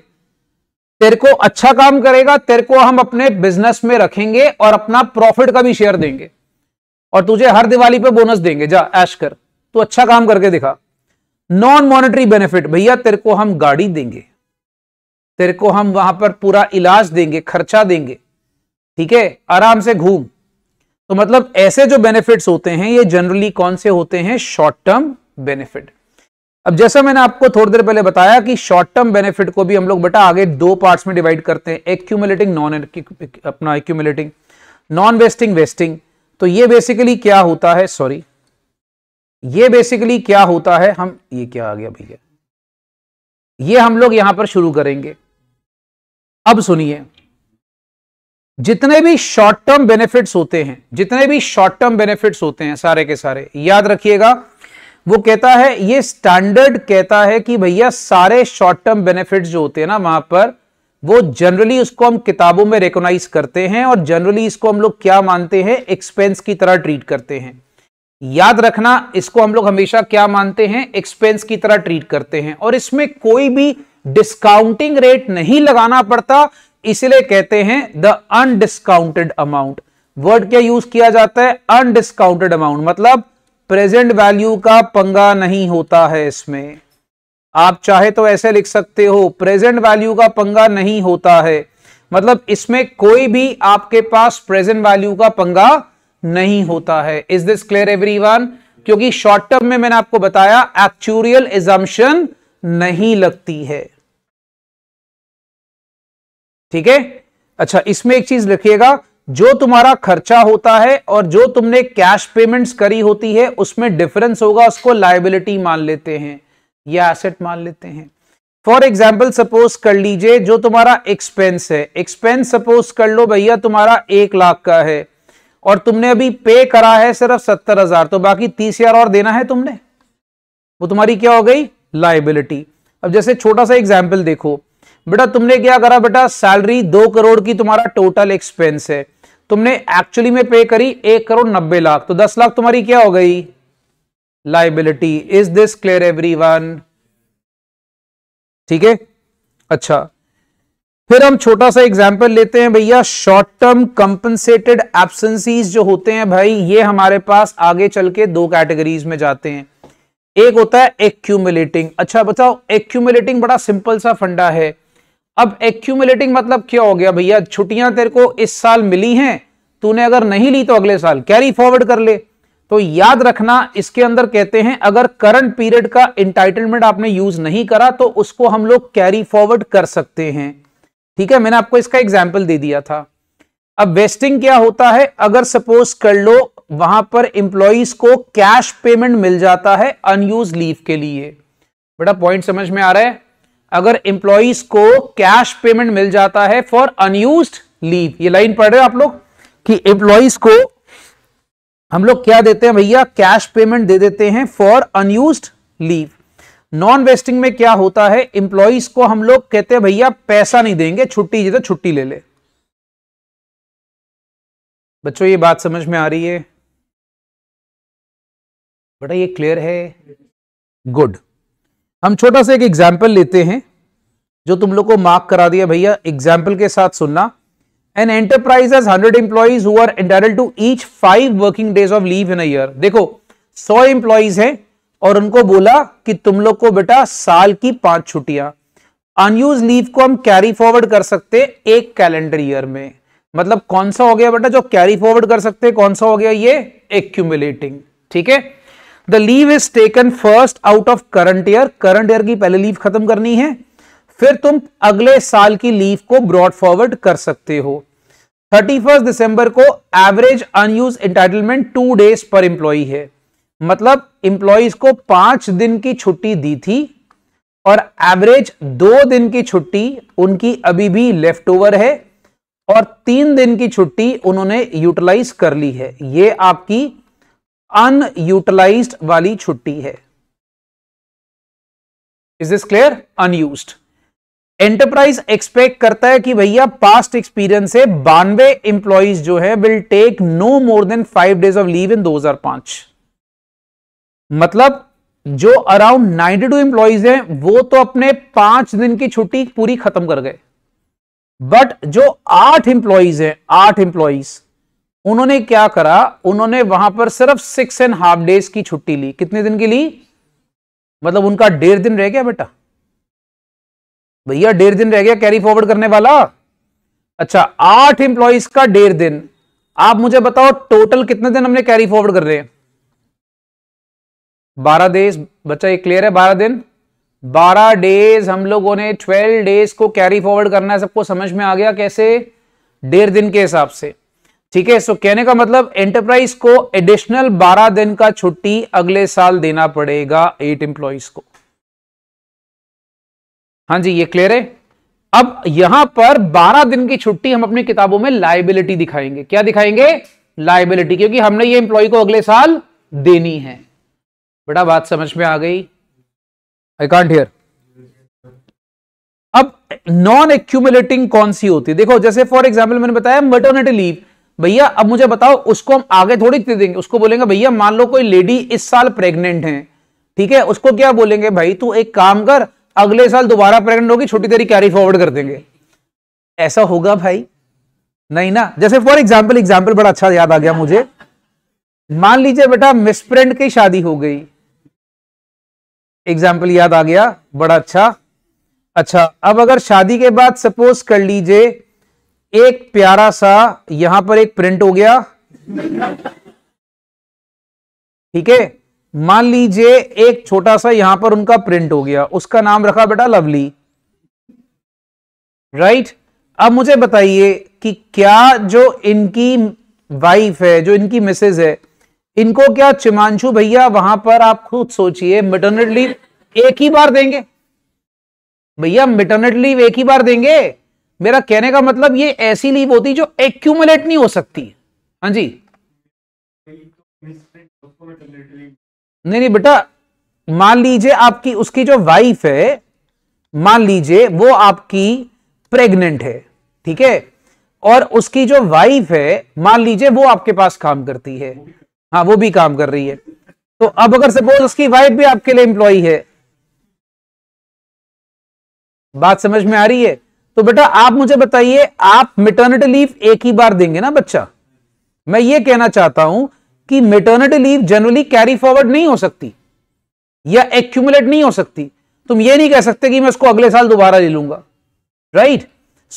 तेरे को अच्छा काम करेगा तेरे को हम अपने बिजनेस में रखेंगे और अपना प्रॉफिट का भी शेयर देंगे और तुझे हर दिवाली पे बोनस देंगे जा ऐश कर तू अच्छा काम करके दिखा नॉन मॉनेटरी बेनिफिट भैया तेरे को हम गाड़ी देंगे तेरे को हम वहां पर पूरा इलाज देंगे खर्चा देंगे ठीक है आराम से घूम तो मतलब ऐसे जो बेनिफिट्स होते हैं ये जनरली कौन से होते हैं शॉर्ट टर्म बेनिफिट अब जैसा मैंने आपको थोड़ी देर पहले बताया कि शॉर्ट टर्म बेनिफिट को भी हम लोग बेटा आगे दो पार्ट्स में डिवाइड करते हैं एक्यूमुलेटिंग नॉन अपना एक्यूमुलेटिंग नॉन वेस्टिंग वेस्टिंग तो ये बेसिकली क्या होता है सॉरी ये बेसिकली क्या होता है हम ये क्या आ गया भैया ये हम लोग यहां पर शुरू करेंगे अब सुनिए जितने भी शॉर्ट टर्म बेनिफिट्स होते हैं जितने भी शॉर्ट टर्म बेनिफिट्स होते हैं सारे के सारे याद रखिएगा वो कहता है ये स्टैंडर्ड कहता है कि भैया सारे शॉर्ट टर्म बेनिफिट जो होते हैं ना वहां पर वो जनरली उसको हम किताबों में रिकोनाइज करते हैं और जनरली इसको हम लोग क्या मानते हैं एक्सपेंस की तरह ट्रीट करते हैं याद रखना इसको हम लोग हमेशा क्या मानते हैं एक्सपेंस की तरह ट्रीट करते हैं और इसमें कोई भी डिस्काउंटिंग रेट नहीं लगाना पड़ता इसलिए कहते हैं द अनडिस्काउंटेड अमाउंट वर्ड क्या यूज किया जाता है अनडिस्काउंटेड अमाउंट मतलब प्रेजेंट वैल्यू का पंगा नहीं होता है इसमें आप चाहे तो ऐसे लिख सकते हो प्रेजेंट वैल्यू का पंगा नहीं होता है मतलब इसमें कोई भी आपके पास प्रेजेंट वैल्यू का पंगा नहीं होता है इज दिस क्लियर एवरी क्योंकि शॉर्ट टर्म में मैंने आपको बताया एक्चुरियल एजम्पन नहीं लगती है ठीक है अच्छा इसमें एक चीज लिखिएगा जो तुम्हारा खर्चा होता है और जो तुमने कैश पेमेंट्स करी होती है उसमें डिफरेंस होगा उसको लाइबिलिटी मान लेते हैं या एसेट मान लेते हैं फॉर एग्जाम्पल सपोज कर लीजिए जो तुम्हारा एक्सपेंस है एक्सपेंस सपोज कर लो भैया तुम्हारा एक लाख का है और तुमने अभी पे करा है सिर्फ सत्तर हजार तो बाकी तीस हजार और देना है तुमने वो तुम्हारी क्या हो गई लाइबिलिटी अब जैसे छोटा सा एग्जाम्पल देखो बेटा तुमने क्या करा बेटा सैलरी दो करोड़ की तुम्हारा टोटल एक्सपेंस है तुमने एक्चुअली में पे करी एक करोड़ नब्बे लाख तो दस लाख तुम्हारी क्या हो गई liability is this clear everyone ठीक है अच्छा फिर हम छोटा सा एग्जाम्पल लेते हैं भैया शॉर्ट टर्म कंपनसेटेड एबसेंसीज जो होते हैं भाई ये हमारे पास आगे चल के दो कैटेगरीज में जाते हैं एक होता है एक्यूमुलेटिंग अच्छा बताओ एक्यूमुलेटिंग बड़ा सिंपल सा फंडा है अब एक्यूमुलेटिंग मतलब क्या हो गया भैया छुट्टियां तेरे को इस साल मिली हैं तूने अगर नहीं ली तो अगले साल कैरी फॉरवर्ड कर ले तो याद रखना इसके अंदर कहते हैं अगर करंट पीरियड का इंटाइटलमेंट आपने यूज नहीं करा तो उसको हम लोग कैरी फॉरवर्ड कर सकते हैं ठीक है मैंने आपको इसका एग्जाम्पल दे दिया था अब वेस्टिंग क्या होता है अगर सपोज कर लो वहां पर इंप्लॉइज को कैश पेमेंट मिल जाता है अनयूज लीव के लिए बड़ा पॉइंट समझ में आ रहा है अगर इंप्लॉइज को कैश पेमेंट मिल जाता है फॉर अनयूज लीव ये लाइन पढ़ रहे हो आप लोग कि एम्प्लॉइज को हम लोग क्या देते हैं भैया कैश पेमेंट दे देते हैं for unused leave non vesting में क्या होता है इंप्लॉइज को हम लोग कहते हैं भैया पैसा नहीं देंगे छुट्टी तो छुट्टी ले ले बच्चों ये बात समझ में आ रही है बड़ा ये क्लियर है गुड हम छोटा सा एक एग्जाम्पल लेते हैं जो तुम लोग को मार्क करा दिया भैया एग्जाम्पल के साथ सुनना an enterprise hundred 100 employees to each five working days of leave in year देखो सौ इंप्लॉइज हैं और उनको बोला कि तुम लोग को बेटा साल की पांच छुट्टियां अनयूज लीव को हम कैरी फॉरवर्ड कर सकते हैं एक कैलेंडर ईयर में मतलब कौन सा हो गया बेटा जो कैरी फॉरवर्ड कर सकते हैं कौन सा हो गया ये एक्यूमुलेटिंग ठीक है the leave is taken first out of current year current year की पहले लीव खत्म करनी है फिर तुम अगले साल की लीव को ब्रॉड फॉरवर्ड कर सकते हो 31 दिसंबर को average unused entitlement two days per employee है मतलब इंप्लॉयज को पांच दिन की छुट्टी दी थी और एवरेज दो दिन की छुट्टी उनकी अभी भी लेफ्ट ओवर है और तीन दिन की छुट्टी उन्होंने यूटिलाइज कर ली है ये आपकी अनयूटिलाइज वाली छुट्टी है is this clear unused enterprise expect करता है कि भैया पास्ट एक्सपीरियंस से बानवे इंप्लॉइज जो है will take no more than five days of leave in दो हजार पांच मतलब जो अराउंड नाइनटी टू इंप्लॉइज है वो तो अपने पांच दिन की छुट्टी पूरी खत्म कर गए बट जो आठ इंप्लॉइज हैं आठ इंप्लॉइज उन्होंने क्या करा उन्होंने वहां पर सिर्फ सिक्स एंड हाफ डेज की छुट्टी ली कितने दिन की ली मतलब उनका डेढ़ दिन रह गया बेटा भैया डेढ़ दिन रह गया कैरी फॉरवर्ड करने वाला अच्छा आठ इंप्लॉइज का डेढ़ दिन आप मुझे बताओ टोटल कितने दिन हमने कैरी फॉरवर्ड कर रहे हैं बारह डेज बच्चा ये क्लियर है बारह दिन बारह डेज हम लोगों ने ट्वेल्व डेज को कैरी फॉरवर्ड करना है सबको समझ में आ गया कैसे डेढ़ दिन के हिसाब से ठीक है सो कहने का मतलब एंटरप्राइज को एडिशनल बारह दिन का छुट्टी अगले साल देना पड़ेगा एट एम्प्लॉइज को हाँ जी ये क्लियर है अब यहां पर बारह दिन की छुट्टी हम अपनी किताबों में लाइबिलिटी दिखाएंगे क्या दिखाएंगे लाइबिलिटी क्योंकि हमने ये एम्प्लॉय को अगले साल देनी है बेटा बात समझ में आ गई आई कॉन्ट हियर अब नॉन एक्यूमुलेटिंग कौन सी होती है देखो जैसे फॉर एग्जाम्पल मैंने बताया मटर्निटी लीव भैया अब मुझे बताओ उसको हम आगे थोड़ी दे देंगे उसको बोलेंगे भैया मान लो कोई लेडी इस साल प्रेग्नेंट है ठीक है उसको क्या बोलेंगे भाई तू एक काम कर अगले साल दोबारा प्रेग्नेंट होगी छोटी तेरी कैरी फॉरवर्ड कर देंगे ऐसा होगा भाई नहीं ना जैसे फॉर एग्जाम्पल एग्जाम्पल बड़ा अच्छा याद आ गया मुझे मान लीजिए बेटा मिसप्रिंट की शादी हो गई एग्जाम्पल याद आ गया बड़ा अच्छा अच्छा अब अगर शादी के बाद सपोज कर लीजिए एक प्यारा सा यहां पर एक प्रिंट हो गया ठीक है मान लीजिए एक छोटा सा यहां पर उनका प्रिंट हो गया उसका नाम रखा बेटा लवली राइट right? अब मुझे बताइए कि क्या जो इनकी वाइफ है जो इनकी मिसेज है इनको क्या चिमांशु भैया वहां पर आप खुद सोचिए मिटर्नल लीव एक ही बार देंगे भैया मिटर्नल लीव एक ही बार देंगे मेरा कहने का मतलब ये ऐसी लीव होती जो एक्यूमुलेट नहीं हो सकती हाँ जी नहीं नहीं बेटा मान लीजिए आपकी उसकी जो वाइफ है मान लीजिए वो आपकी प्रेग्नेंट है ठीक है और उसकी जो वाइफ है मान लीजिए वो आपके पास काम करती है हाँ वो भी काम कर रही है तो अब अगर सपोज उसकी वाइफ भी आपके लिए इंप्लॉई है बात समझ में आ रही है तो बेटा आप मुझे बताइए आप मेटर्निटी लीव एक ही बार देंगे ना बच्चा मैं ये कहना चाहता हूं कि maternity leave generally carry forward नहीं हो सकती या एक्यूमुलेट नहीं हो सकती तुम ये नहीं कह सकते कि मैं उसको अगले साल दोबारा ले लूंगा राइट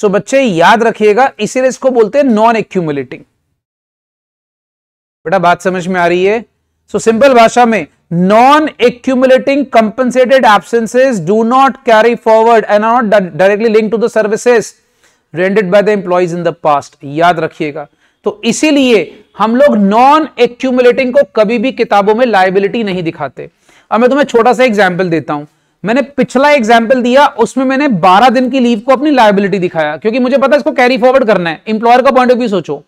सो बच्चे याद रखिएगा इसीलिए इसको बोलते हैं नॉन एक्यूमुलेटिंग बेटा बात समझ में आ रही है सो सिंपल भाषा में non accumulating compensated absences do not carry forward and not directly link to the services rendered by the employees in the past याद रखिएगा तो इसीलिए हम लोग नॉन एक्यूमुलेटिंग को कभी भी किताबों में लाइबिलिटी नहीं दिखाते अब मैं तुम्हें छोटा सा एग्जाम्पल देता हूं मैंने पिछला एग्जाम्पल दिया उसमें मैंने 12 दिन की लीव को अपनी लाइबिलिटी दिखाया क्योंकि मुझे पता इसको कैरी फॉरवर्ड करना है इंप्लॉयर का पॉइंट ऑफ व्यू सोचो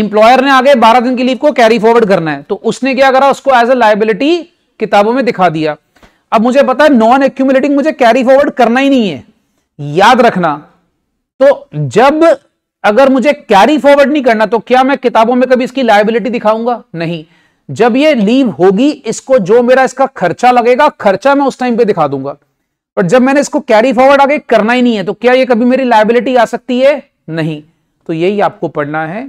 इंप्लॉयर ने आगे बारह दिन की लीव को कैरी फॉरवर्ड करना है तो उसने क्या करा उसको एज ए लाइबिलिटी किताबों में दिखा दिया अब मुझे पता है नॉन एक्यूमुलेटिंग मुझे कैरी फॉरवर्ड करना ही नहीं है याद रखना तो जब अगर मुझे कैरी फॉरवर्ड नहीं करना तो क्या मैं किताबों में कभी इसकी लाइबिलिटी दिखाऊंगा नहीं जब ये लीव होगी इसको जो मेरा इसका खर्चा लगेगा खर्चा मैं उस टाइम पे दिखा दूंगा पर जब मैंने इसको कैरी फॉरवर्ड आगे करना ही नहीं है तो क्या ये कभी मेरी लाइबिलिटी आ सकती है नहीं तो यही आपको पढ़ना है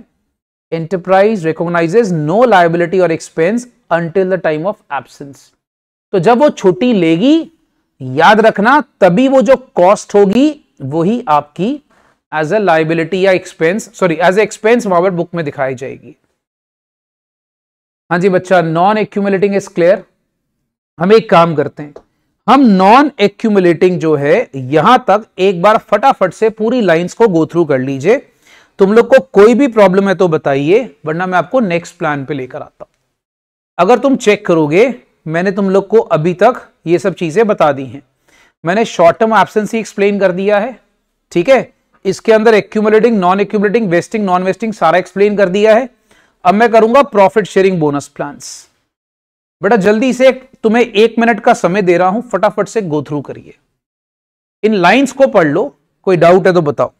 एंटरप्राइज recognizes नो लाइबिलिटी और expense until the time of absence तो जब वो छुट्टी लेगी याद रखना तभी वो जो कॉस्ट होगी वो ही आपकी एज ए लाइबिलिटी या एक्सपेंस सॉरी एज एक्सपेंस वहां पर बुक में दिखाई जाएगी हाँ जी बच्चा नॉन एक्यूमुलेटिंग इज क्लियर हम एक काम करते हैं हम नॉन एक्यूमुलेटिंग जो है यहां तक एक बार फटाफट से पूरी लाइंस को गो थ्रू कर लीजिए तुम लोग को कोई भी प्रॉब्लम है तो बताइए वरना मैं आपको नेक्स्ट प्लान पे लेकर आता हूं अगर तुम चेक करोगे मैंने तुम लोग को अभी तक ये सब चीजें बता दी हैं मैंने शॉर्ट टर्म ही एक्सप्लेन कर दिया है ठीक है इसके अंदर accumulating non accumulating vesting non vesting सारा एक्सप्लेन कर दिया है अब मैं करूंगा प्रॉफिट शेयरिंग बोनस प्लान बेटा जल्दी से तुम्हें एक मिनट का समय दे रहा हूं फटाफट से गो थ्रू करिए इन लाइंस को पढ़ लो कोई डाउट है तो बताओ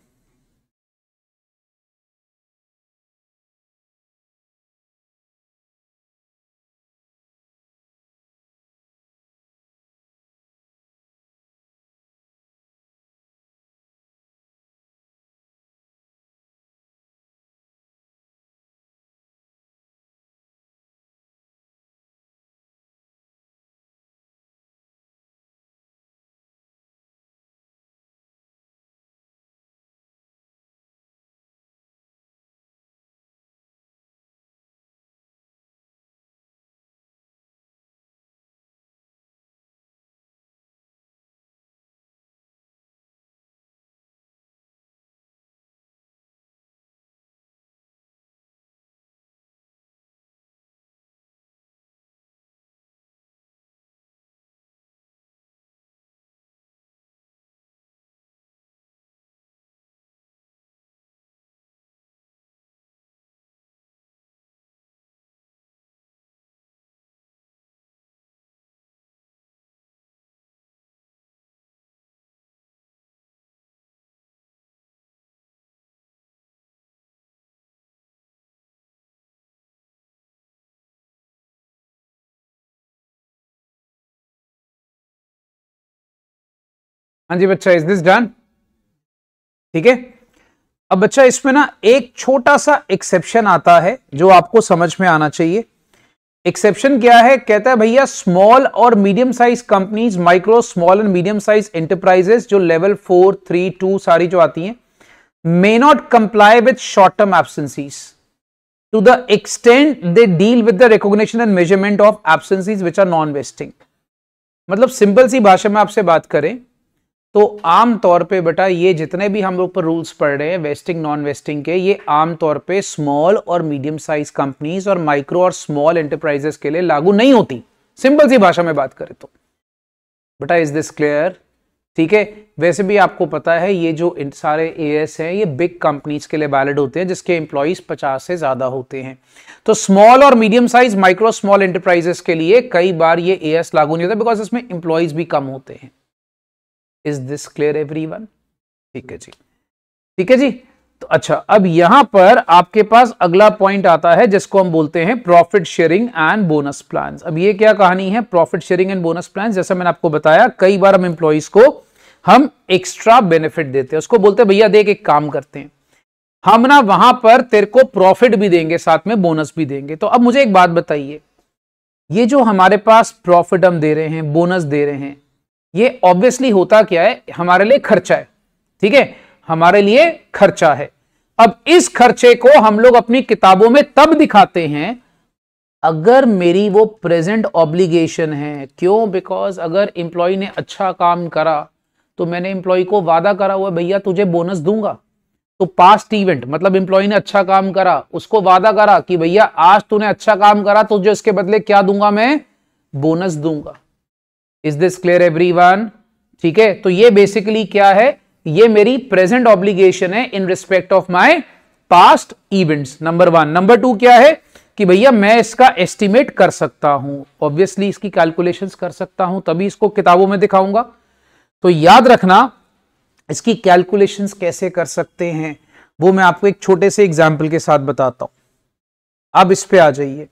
हाँ जी बच्चा इज दिस डन ठीक है अब बच्चा इसमें ना एक छोटा सा एक्सेप्शन आता है जो आपको समझ में आना चाहिए एक्सेप्शन क्या है कहता है भैया स्मॉल और medium size companies micro small and medium size enterprises जो लेवल फोर थ्री टू सारी जो आती हैं may not comply with short term absences to the extent they deal with the recognition and measurement of absences which are non vesting मतलब सिंपल सी भाषा में आपसे बात करें तो आम तौर पे बेटा ये जितने भी हम लोग पर रूल्स पढ़ रहे हैं वेस्टिंग नॉन वेस्टिंग के ये आम तौर पे स्मॉल और मीडियम साइज कंपनीज और माइक्रो और स्मॉल एंटरप्राइजेस के लिए लागू नहीं होती सिंपल सी भाषा में बात करें तो बेटा इज दिस क्लियर ठीक है वैसे भी आपको पता है ये जो सारे एस हैं ये बिग कंपनीज के लिए वैलिड होते हैं जिसके एम्प्लॉज पचास से ज्यादा होते हैं तो स्मॉल और medium size micro small enterprises के लिए कई बार ये एस लागू नहीं होता बिकॉज इसमें एम्प्लॉयज भी कम होते हैं इज दिस क्लियर एवरीवन ठीक है जी ठीक है जी तो अच्छा अब यहां पर आपके पास अगला पॉइंट आता है जिसको हम बोलते हैं profit sharing and bonus plan अब ये क्या कहानी है profit sharing and bonus plan जैसा मैंने आपको बताया कई बार हम एम्प्लॉइज को हम एक्स्ट्रा बेनिफिट देते हैं उसको बोलते हैं भैया देख एक काम करते हैं हम ना वहां पर तेरे को प्रॉफिट भी देंगे साथ में बोनस भी देंगे तो अब मुझे एक बात बताइए ये जो हमारे पास प्रॉफिट हम दे रहे हैं बोनस दे रहे हैं ये ऑब्वियसली होता क्या है हमारे लिए खर्चा है ठीक है हमारे लिए खर्चा है अब इस खर्चे को हम लोग अपनी किताबों में तब दिखाते हैं अगर मेरी वो प्रेजेंट ऑब्लिगेशन है क्यों बिकॉज अगर इंप्लॉय ने अच्छा काम करा तो मैंने इंप्लॉय को वादा करा हुआ भैया तुझे बोनस दूंगा तो पास्ट इवेंट मतलब इंप्लॉय ने अच्छा काम करा उसको वादा करा कि भैया आज तूने अच्छा काम करा तुझे इसके बदले क्या दूंगा मैं बोनस दूंगा इज दिस क्लियर वन ठीक है तो ये बेसिकली क्या है ये मेरी प्रेजेंट ऑब्लिगेशन है in respect of my past events number one number two क्या है कि भैया मैं इसका एस्टिमेट कर सकता हूं ऑब्वियसली इसकी कैलकुलेशन कर सकता हूं तभी इसको किताबों में दिखाऊंगा तो याद रखना इसकी कैलकुलेशन कैसे कर सकते हैं वो मैं आपको एक छोटे से एग्जाम्पल के साथ बताता हूं अब इस पे आ जाइए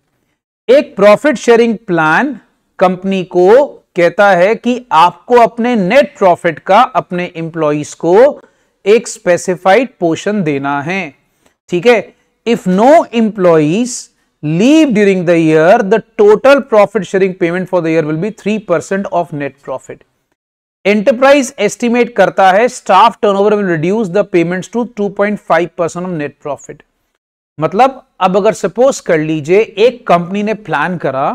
एक प्रॉफिट शेयरिंग प्लान कंपनी को कहता है कि आपको अपने नेट प्रॉफिट का अपने इंप्लॉइज को एक स्पेसिफाइड पोर्शन देना है ठीक है if no employees leave during the year the total profit sharing payment for the year will be three percent of net profit enterprise estimate करता है staff turnover will reduce the payments to 2.5 percent of net profit मतलब अब अगर सपोज कर लीजिए एक कंपनी ने प्लान करा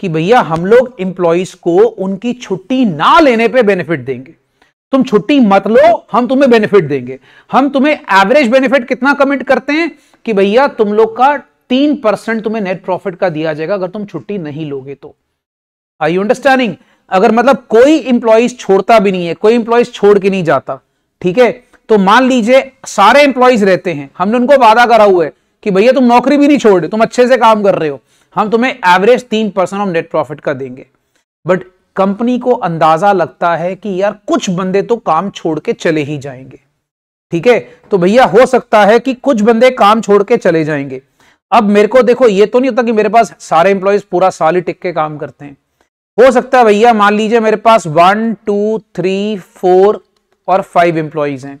कि भैया हम लोग इंप्लॉइज को उनकी छुट्टी ना लेने पे बेनिफिट देंगे तुम छुट्टी मत लो हम तुम्हें बेनिफिट देंगे हम तुम्हें एवरेज बेनिफिट कितना कमिट करते हैं कि भैया तुम लोग का तीन परसेंट तुम्हें नेट प्रॉफिट का दिया जाएगा अगर तुम छुट्टी नहीं लोगे तो आई यू अंडरस्टैंडिंग अगर मतलब कोई इंप्लॉइज छोड़ता भी नहीं है कोई इंप्लॉइज छोड़ के नहीं जाता ठीक है तो मान लीजिए सारे इंप्लॉइज रहते हैं हमने उनको वादा करा हुआ है कि भैया तुम नौकरी भी नहीं छोड़ रहे तुम अच्छे से काम कर रहे हो हम तुम्हें एवरेज तीन परसेंट ऑफ नेट प्रॉफिट का देंगे बट कंपनी को अंदाजा लगता है कि यार कुछ बंदे तो काम छोड़ के चले ही जाएंगे ठीक है तो भैया हो सकता है कि कुछ बंदे काम छोड़ के चले जाएंगे अब मेरे को देखो ये तो नहीं होता कि मेरे पास सारे एम्प्लॉयज पूरा साल ही टिक के काम करते हैं हो सकता है भैया मान लीजिए मेरे पास वन टू थ्री फोर और फाइव एम्प्लॉयज हैं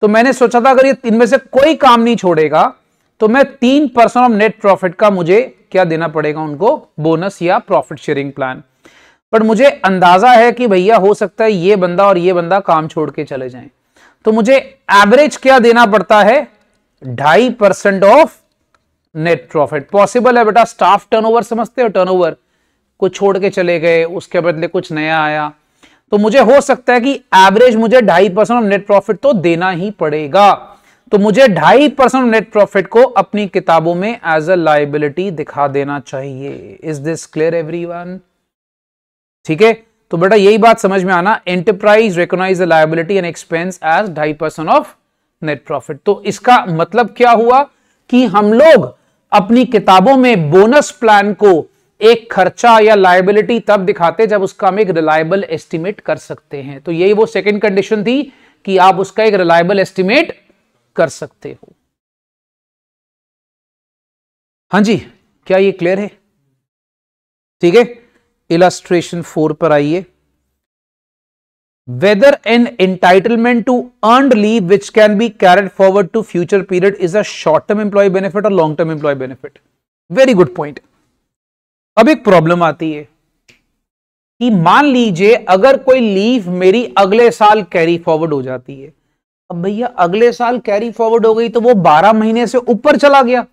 तो मैंने सोचा था अगर ये इनमें से कोई काम नहीं छोड़ेगा तो मैं तीन परसेंट ऑफ नेट प्रॉफिट का मुझे क्या देना पड़ेगा उनको बोनस या प्रॉफिट शेयरिंग प्लान पर मुझे अंदाजा है कि भैया हो सकता है ये बंदा और ये बंदा काम छोड़ के चले जाए तो मुझे एवरेज क्या देना पड़ता है ढाई percent of net profit possible है बेटा स्टाफ टर्नओवर समझते हो टर्नओवर कुछ छोड़ के चले गए उसके बदले कुछ नया आया तो मुझे हो सकता है कि एवरेज मुझे ढाई परसेंट ऑफ नेट प्रॉफिट तो देना ही पड़ेगा तो मुझे ढाई परसेंट नेट प्रॉफिट को अपनी किताबों में एज अ लाइबिलिटी दिखा देना चाहिए इज दिस क्लियर एवरी ठीक है तो बेटा यही बात समझ में आना enterprise recognise the liability and expense as ढाई परसेंट ऑफ नेट प्रॉफिट तो इसका मतलब क्या हुआ कि हम लोग अपनी किताबों में बोनस प्लान को एक खर्चा या लाइबिलिटी तब दिखाते जब उसका हम एक रिलायबल एस्टिमेट कर सकते हैं तो यही वो सेकेंड कंडीशन थी कि आप उसका एक रिलायबल एस्टिमेट कर सकते हो हां जी क्या ये क्लियर है ठीक है इलास्ट्रेशन फोर पर आइए whether an entitlement to earn leave which can be carried forward to future period is a short term employee benefit और long term employee benefit very good point अब एक प्रॉब्लम आती है कि मान लीजिए अगर कोई लीव मेरी अगले साल कैरी फॉरवर्ड हो जाती है अब भैया अगले साल कैरी फॉरवर्ड हो गई तो वो बारह महीने से ऊपर चला गया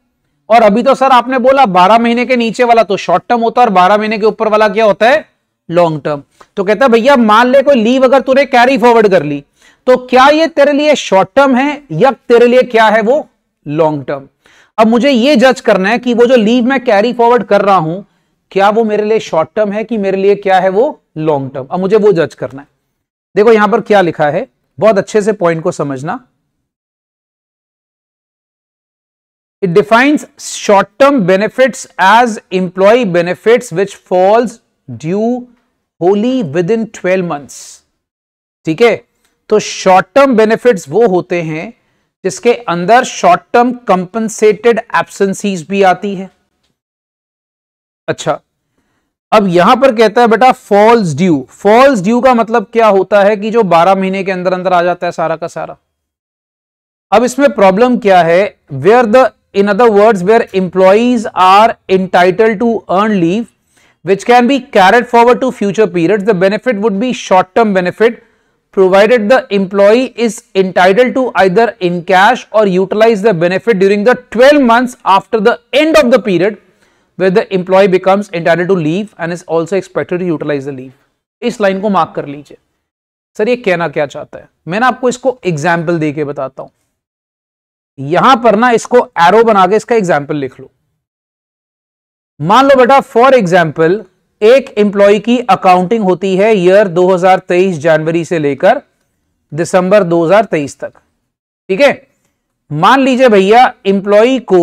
और अभी तो सर आपने बोला बारह महीने के नीचे वाला तो शॉर्ट टर्म होता है और बारह महीने के ऊपर वाला क्या होता है लॉन्ग टर्म तो कहता है भैया मान ले कोई लीव अगर तूने कैरी फॉरवर्ड कर ली तो क्या ये तेरे लिए शॉर्ट टर्म है या तेरे लिए क्या है वो लॉन्ग टर्म अब मुझे ये जज करना है कि वो जो लीव मैं कैरी फॉरवर्ड कर रहा हूं क्या वो मेरे लिए शॉर्ट टर्म है कि मेरे लिए क्या है वो लॉन्ग टर्म अब मुझे वो जज करना है देखो यहां पर क्या लिखा है बहुत अच्छे से पॉइंट को समझना it defines short term benefit as employee benefit which falls due wholly within twelve months ठीक है तो शॉर्ट टर्म बेनिफिट वो होते हैं जिसके अंदर शॉर्ट टर्म कंपनसेटेड एबसेंसीज भी आती है अच्छा अब यहां पर कहता है बेटा फॉल्स ड्यू फॉल्स ड्यू का मतलब क्या होता है कि जो 12 महीने के अंदर अंदर आ जाता है सारा का सारा अब इसमें प्रॉब्लम क्या है where the in other word where employees are entitle to earn leave which can be carried forward to future period the benefit would be short term benefit provided the employee is entitle to either in cash और utilise the benefit during the twelve month after the end of the period where the employee becomes entitled to leave and is also expected to utilize the leave. इस लाइन को मार्क कर लीजिए सर ये कहना क्या चाहता है मैं ना आपको इसको एग्जाम्पल दे के बताता हूं यहां पर ना इसको एरो बना के इसका एग्जाम्पल लिख लो मान लो बेटा फॉर एग्जाम्पल एक एम्प्लॉय की अकाउंटिंग होती है ईयर 2023 जनवरी से लेकर दिसंबर 2023 तक ठीक है मान लीजिए भैया एम्प्लॉय को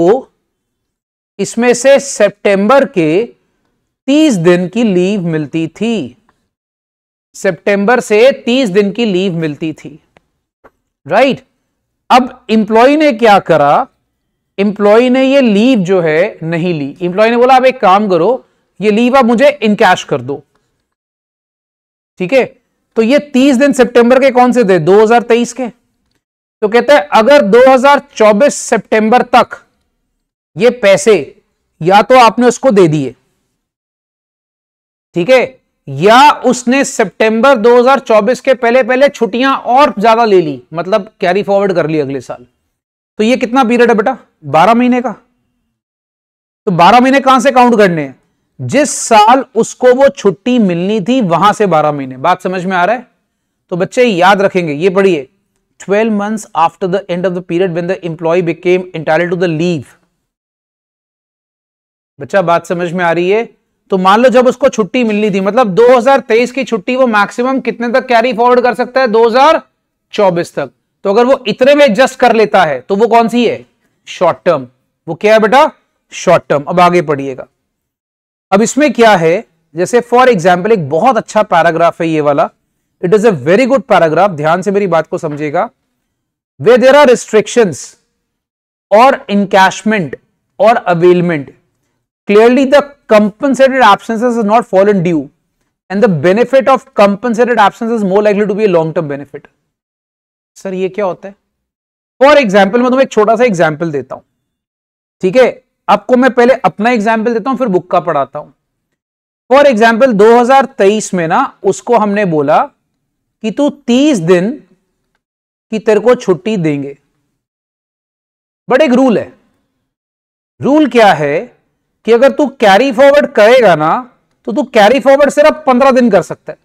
इसमें से सितंबर के 30 दिन की लीव मिलती थी सितंबर से 30 दिन की लीव मिलती थी राइट अब इंप्लॉय ने क्या करा इंप्लॉय ने ये लीव जो है नहीं ली इंप्लॉय ने बोला आप एक काम करो ये लीव आप मुझे इनकैश कर दो ठीक है तो ये 30 दिन सितंबर के कौन से थे 2023 के तो कहते हैं अगर 2024 सितंबर तक ये पैसे या तो आपने उसको दे दिए ठीक है या उसने सितंबर 2024 के पहले पहले छुट्टियां और ज्यादा ले ली मतलब कैरी फॉरवर्ड कर ली अगले साल तो ये कितना पीरियड है बेटा 12 महीने का तो 12 महीने कहां से काउंट करने हैं जिस साल उसको वो छुट्टी मिलनी थी वहां से 12 महीने बात समझ में आ रहा है तो बच्चे याद रखेंगे ये पढ़िए 12 month after the end of the period when the employee became entitle to the leave बच्चा बात समझ में आ रही है तो मान लो जब उसको छुट्टी मिलनी थी मतलब 2023 की छुट्टी वो मैक्सिमम कितने तक कैरी फॉरवर्ड कर सकता है 2024 तक तो अगर वो इतने में एडजस्ट कर लेता है तो वो कौन सी है शॉर्ट टर्म वो क्या है बेटा शॉर्ट टर्म अब आगे पढ़िएगा अब इसमें क्या है जैसे फॉर एग्जाम्पल एक बहुत अच्छा पैराग्राफ है ये वाला it is a very good paragraph ध्यान से मेरी बात को समझेगा वे देर आर रिस्ट्रिक्शंस और इनकैशमेंट और availment clearly the compensated absences is not fallen due and the benefit of compensated absence is more likely to be a long term benefit sir ये क्या होता है फॉर एग्जाम्पल मैं तुम्हें एक छोटा सा एग्जाम्पल देता हूं ठीक है आपको मैं पहले अपना एग्जाम्पल देता हूं फिर बुक का पढ़ाता हूं फॉर एग्जाम्पल 2023 में ना उसको हमने बोला कि तू 30 दिन की तेरे को छुट्टी देंगे बट एक रूल है रूल क्या है कि अगर तू कैरी फॉरवर्ड करेगा ना तो तू कैरी फॉरवर्ड सिर्फ पंद्रह दिन कर सकता है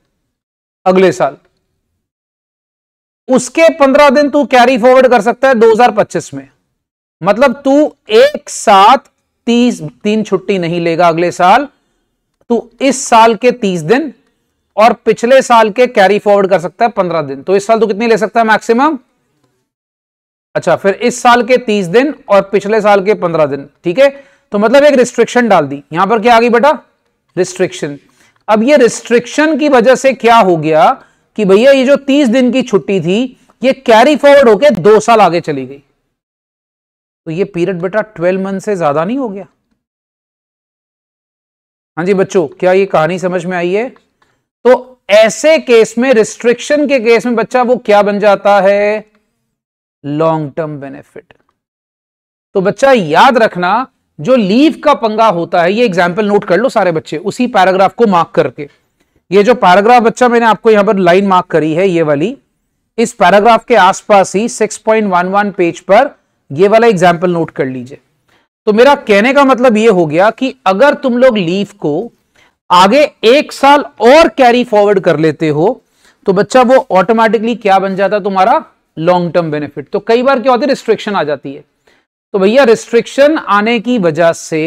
अगले साल उसके पंद्रह दिन तू कैरी फॉरवर्ड कर सकता है 2025 में मतलब तू एक साथ तीस तीन छुट्टी नहीं लेगा अगले साल तू इस साल के तीस दिन और पिछले साल के कैरी फॉरवर्ड कर सकता है पंद्रह दिन तो इस साल तू कितनी ले सकता है मैक्सिमम अच्छा फिर इस साल के तीस दिन और पिछले साल के पंद्रह दिन ठीक है तो मतलब एक रिस्ट्रिक्शन डाल दी यहां पर क्या आ गई बेटा रिस्ट्रिक्शन अब ये रिस्ट्रिक्शन की वजह से क्या हो गया कि भैया ये जो तीस दिन की छुट्टी थी ये कैरी फॉरवर्ड होकर दो साल आगे चली गई तो ये पीरियड बेटा ट्वेल्व मंथ से ज्यादा नहीं हो गया हाँ जी बच्चों क्या ये कहानी समझ में आई है तो ऐसे केस में रिस्ट्रिक्शन के केस में बच्चा वो क्या बन जाता है लॉन्ग टर्म बेनिफिट तो बच्चा याद रखना जो लीव का पंगा होता है ये एग्जाम्पल नोट कर लो सारे बच्चे उसी पैराग्राफ को मार्क करके ये जो पैराग्राफ बच्चा मैंने आपको यहां पर लाइन मार्क करी है ये वाली इस पैराग्राफ के आसपास ही 6.11 पेज पर ये वाला एग्जाम्पल नोट कर लीजिए तो मेरा कहने का मतलब ये हो गया कि अगर तुम लोग लीव को आगे एक साल और कैरी फॉरवर्ड कर लेते हो तो बच्चा वो ऑटोमेटिकली क्या बन जाता तुम्हारा लॉन्ग टर्म बेनिफिट तो कई बार क्या होती है रिस्ट्रिक्शन आ जाती है तो भैया रिस्ट्रिक्शन आने की वजह से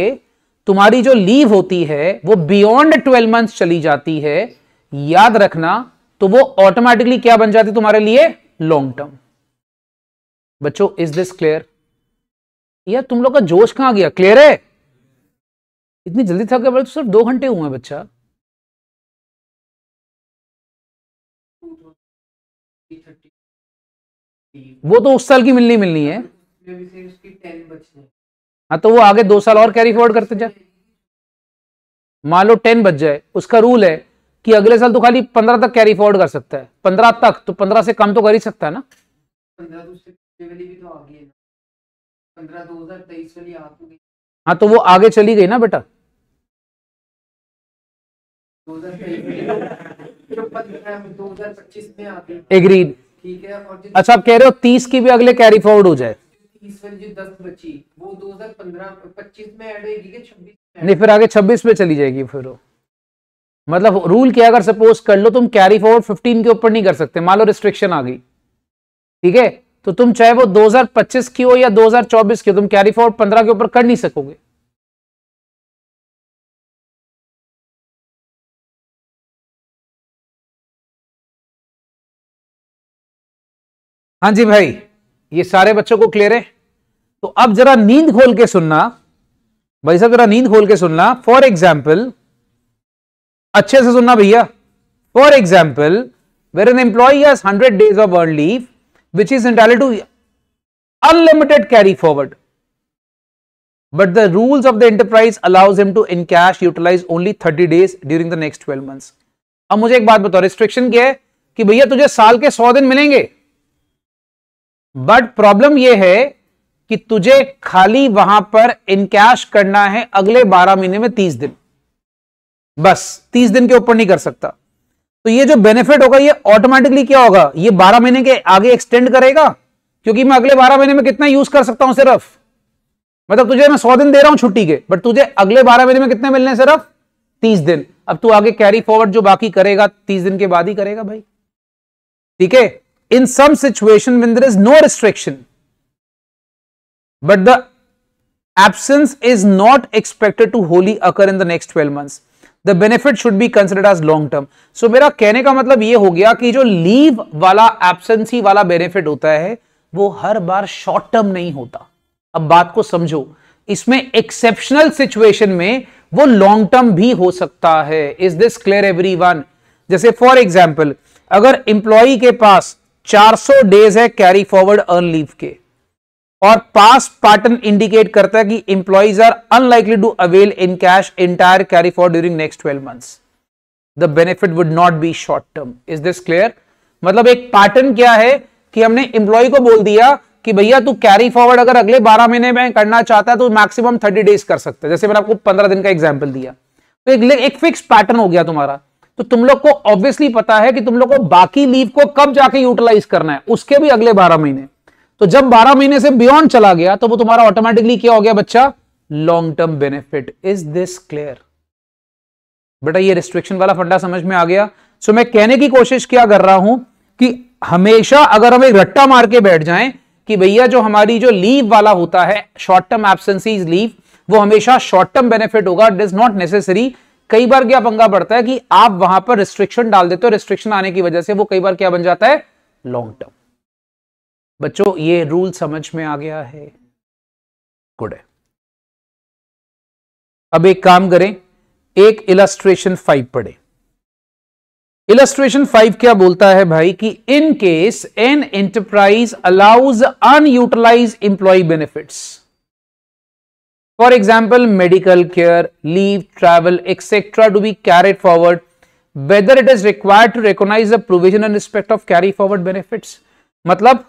तुम्हारी जो लीव होती है वो बियॉन्ड ट्वेल्व मंथ चली जाती है याद रखना तो वो ऑटोमेटिकली क्या बन जाती तुम्हारे लिए लॉन्ग टर्म बच्चों इज दिस क्लियर यार तुम लोग का जोश कहां गया क्लियर है इतनी जल्दी थक गया बोले तो सिर्फ दो घंटे हुए बच्चा वो तो उस साल की मिलनी मिलनी है हाँ तो वो आगे दो साल और कैरी फॉरवर्ड करते जाए मान लो टेन बज जाए उसका रूल है कि अगले साल तो खाली पंद्रह तक कैरी फॉरवर्ड कर सकता है पंद्रह तक तो पंद्रह से कम तो कर ही सकता है ना तो तो हाँ तो वो आगे चली गई ना बेटा एग्रीड तो अच्छा आप कह रहे हो तीस की भी अगले कैरी फॉरवर्ड हो जाए वाली जो दस बची वो में होगी नहीं फिर आगे छब्बीस पे चली जाएगी फिर मतलब रूल क्या अगर सपोज कर लो तुम कैरी फॉरवर्ड 15 के ऊपर नहीं कर सकते मान लो रिस्ट्रिक्शन आ गई ठीक है तो तुम चाहे वो 2025 की हो या 2024 की हो तुम कैरी फॉरवर्ड 15 के ऊपर कर नहीं सकोगे हाँ जी भाई ये सारे बच्चों को क्लियर है तो अब जरा नींद खोल के सुनना भाई साहब जरा नींद खोल के सुनना फॉर एग्जाम्पल अच्छे से सुनना भैया for example where an employee hundred days of earn leave which is entitled to unlimited carry forward But the rules of the enterprise allows him to in cash utilize only 30 days during the next 12 months. अब मुझे एक बात बताओ रिस्ट्रिक्शन क्या है कि भैया तुझे साल के सौ दिन मिलेंगे बट प्रॉब्लम यह है कि तुझे खाली वहां पर इनकैश करना है अगले बारह महीने में तीस दिन बस तीस दिन के ऊपर नहीं कर सकता तो ये जो बेनिफिट होगा ये ऑटोमेटिकली क्या होगा ये बारह महीने के आगे एक्सटेंड करेगा क्योंकि मैं अगले बारह महीने में कितना यूज कर सकता हूं सिर्फ मतलब तुझे मैं सौ दिन दे रहा हूं छुट्टी के बट तुझे अगले बारह महीने में कितने मिलने सिर्फ तीस दिन अब तू आगे कैरी फॉरवर्ड जो बाकी करेगा तीस दिन के बाद ही करेगा भाई ठीक है in some situation when is no restriction but the absence is not expected to wholly occur in the next 12 months. The benefit should be considered as long term. So मेरा कहने का मतलब ये हो गया कि जो लीव वाला एब्सेंसी वाला बेनिफिट होता है वो हर बार शॉर्ट टर्म नहीं होता अब बात को समझो इसमें एक्सेप्शनल सिचुएशन में वो लॉन्ग टर्म भी हो सकता है is this clear everyone जैसे फॉर एग्जाम्पल अगर इंप्लॉय के पास 400 डेज है कैरी फॉरवर्ड अर्न लीव के और पास पैटर्न इंडिकेट करता है कि employees are unlikely to avail in cash entire carry for during next twelve months the benefit would not be short term is this clear मतलब एक पैटर्न क्या है कि हमने इंप्लॉय को बोल दिया कि भैया तू कैरी फॉरवर्ड अगर अगले 12 महीने में करना चाहता है तो मैक्सिमम 30 डेज कर सकते हैं जैसे मैंने आपको 15 दिन का एग्जांपल दिया तो एक एक फिक्स पैटर्न हो गया तुम्हारा तो तुम लोग को ऑब्वियसली पता है कि तुम लोग को बाकी लीव को कब जाके यूटिलाइज करना है उसके भी अगले बारह महीने तो जब 12 महीने से बियॉन्ड चला गया तो वो तुम्हारा ऑटोमेटिकली क्या हो गया बच्चा long term benefit is this clear बेटा ये रिस्ट्रिक्शन वाला फंडा समझ में आ गया सो मैं कहने की कोशिश क्या कर रहा हूं कि हमेशा अगर हम एक रट्टा मार के बैठ जाएं कि भैया जो हमारी जो लीव वाला होता है शॉर्ट टर्म एबसेंसी लीव वो हमेशा शॉर्ट टर्म बेनिफिट होगा इट इज नॉट नेसेसरी कई बार क्या पंगा पड़ता है कि आप वहां पर रिस्ट्रिक्शन डाल देते हो रिस्ट्रिक्शन आने की वजह से वो कई बार क्या बन जाता है लॉन्ग टर्म बच्चों ये रूल समझ में आ गया है गुड है अब एक काम करें एक इलस्ट्रेशन फाइव पढ़े इलस्ट्रेशन फाइव क्या बोलता है भाई कि in case an enterprise allows unutilised employee benefits for example medical care leave travel etcetera to be carried forward whether it is required to recognise the provision in respect of carry forward benefits मतलब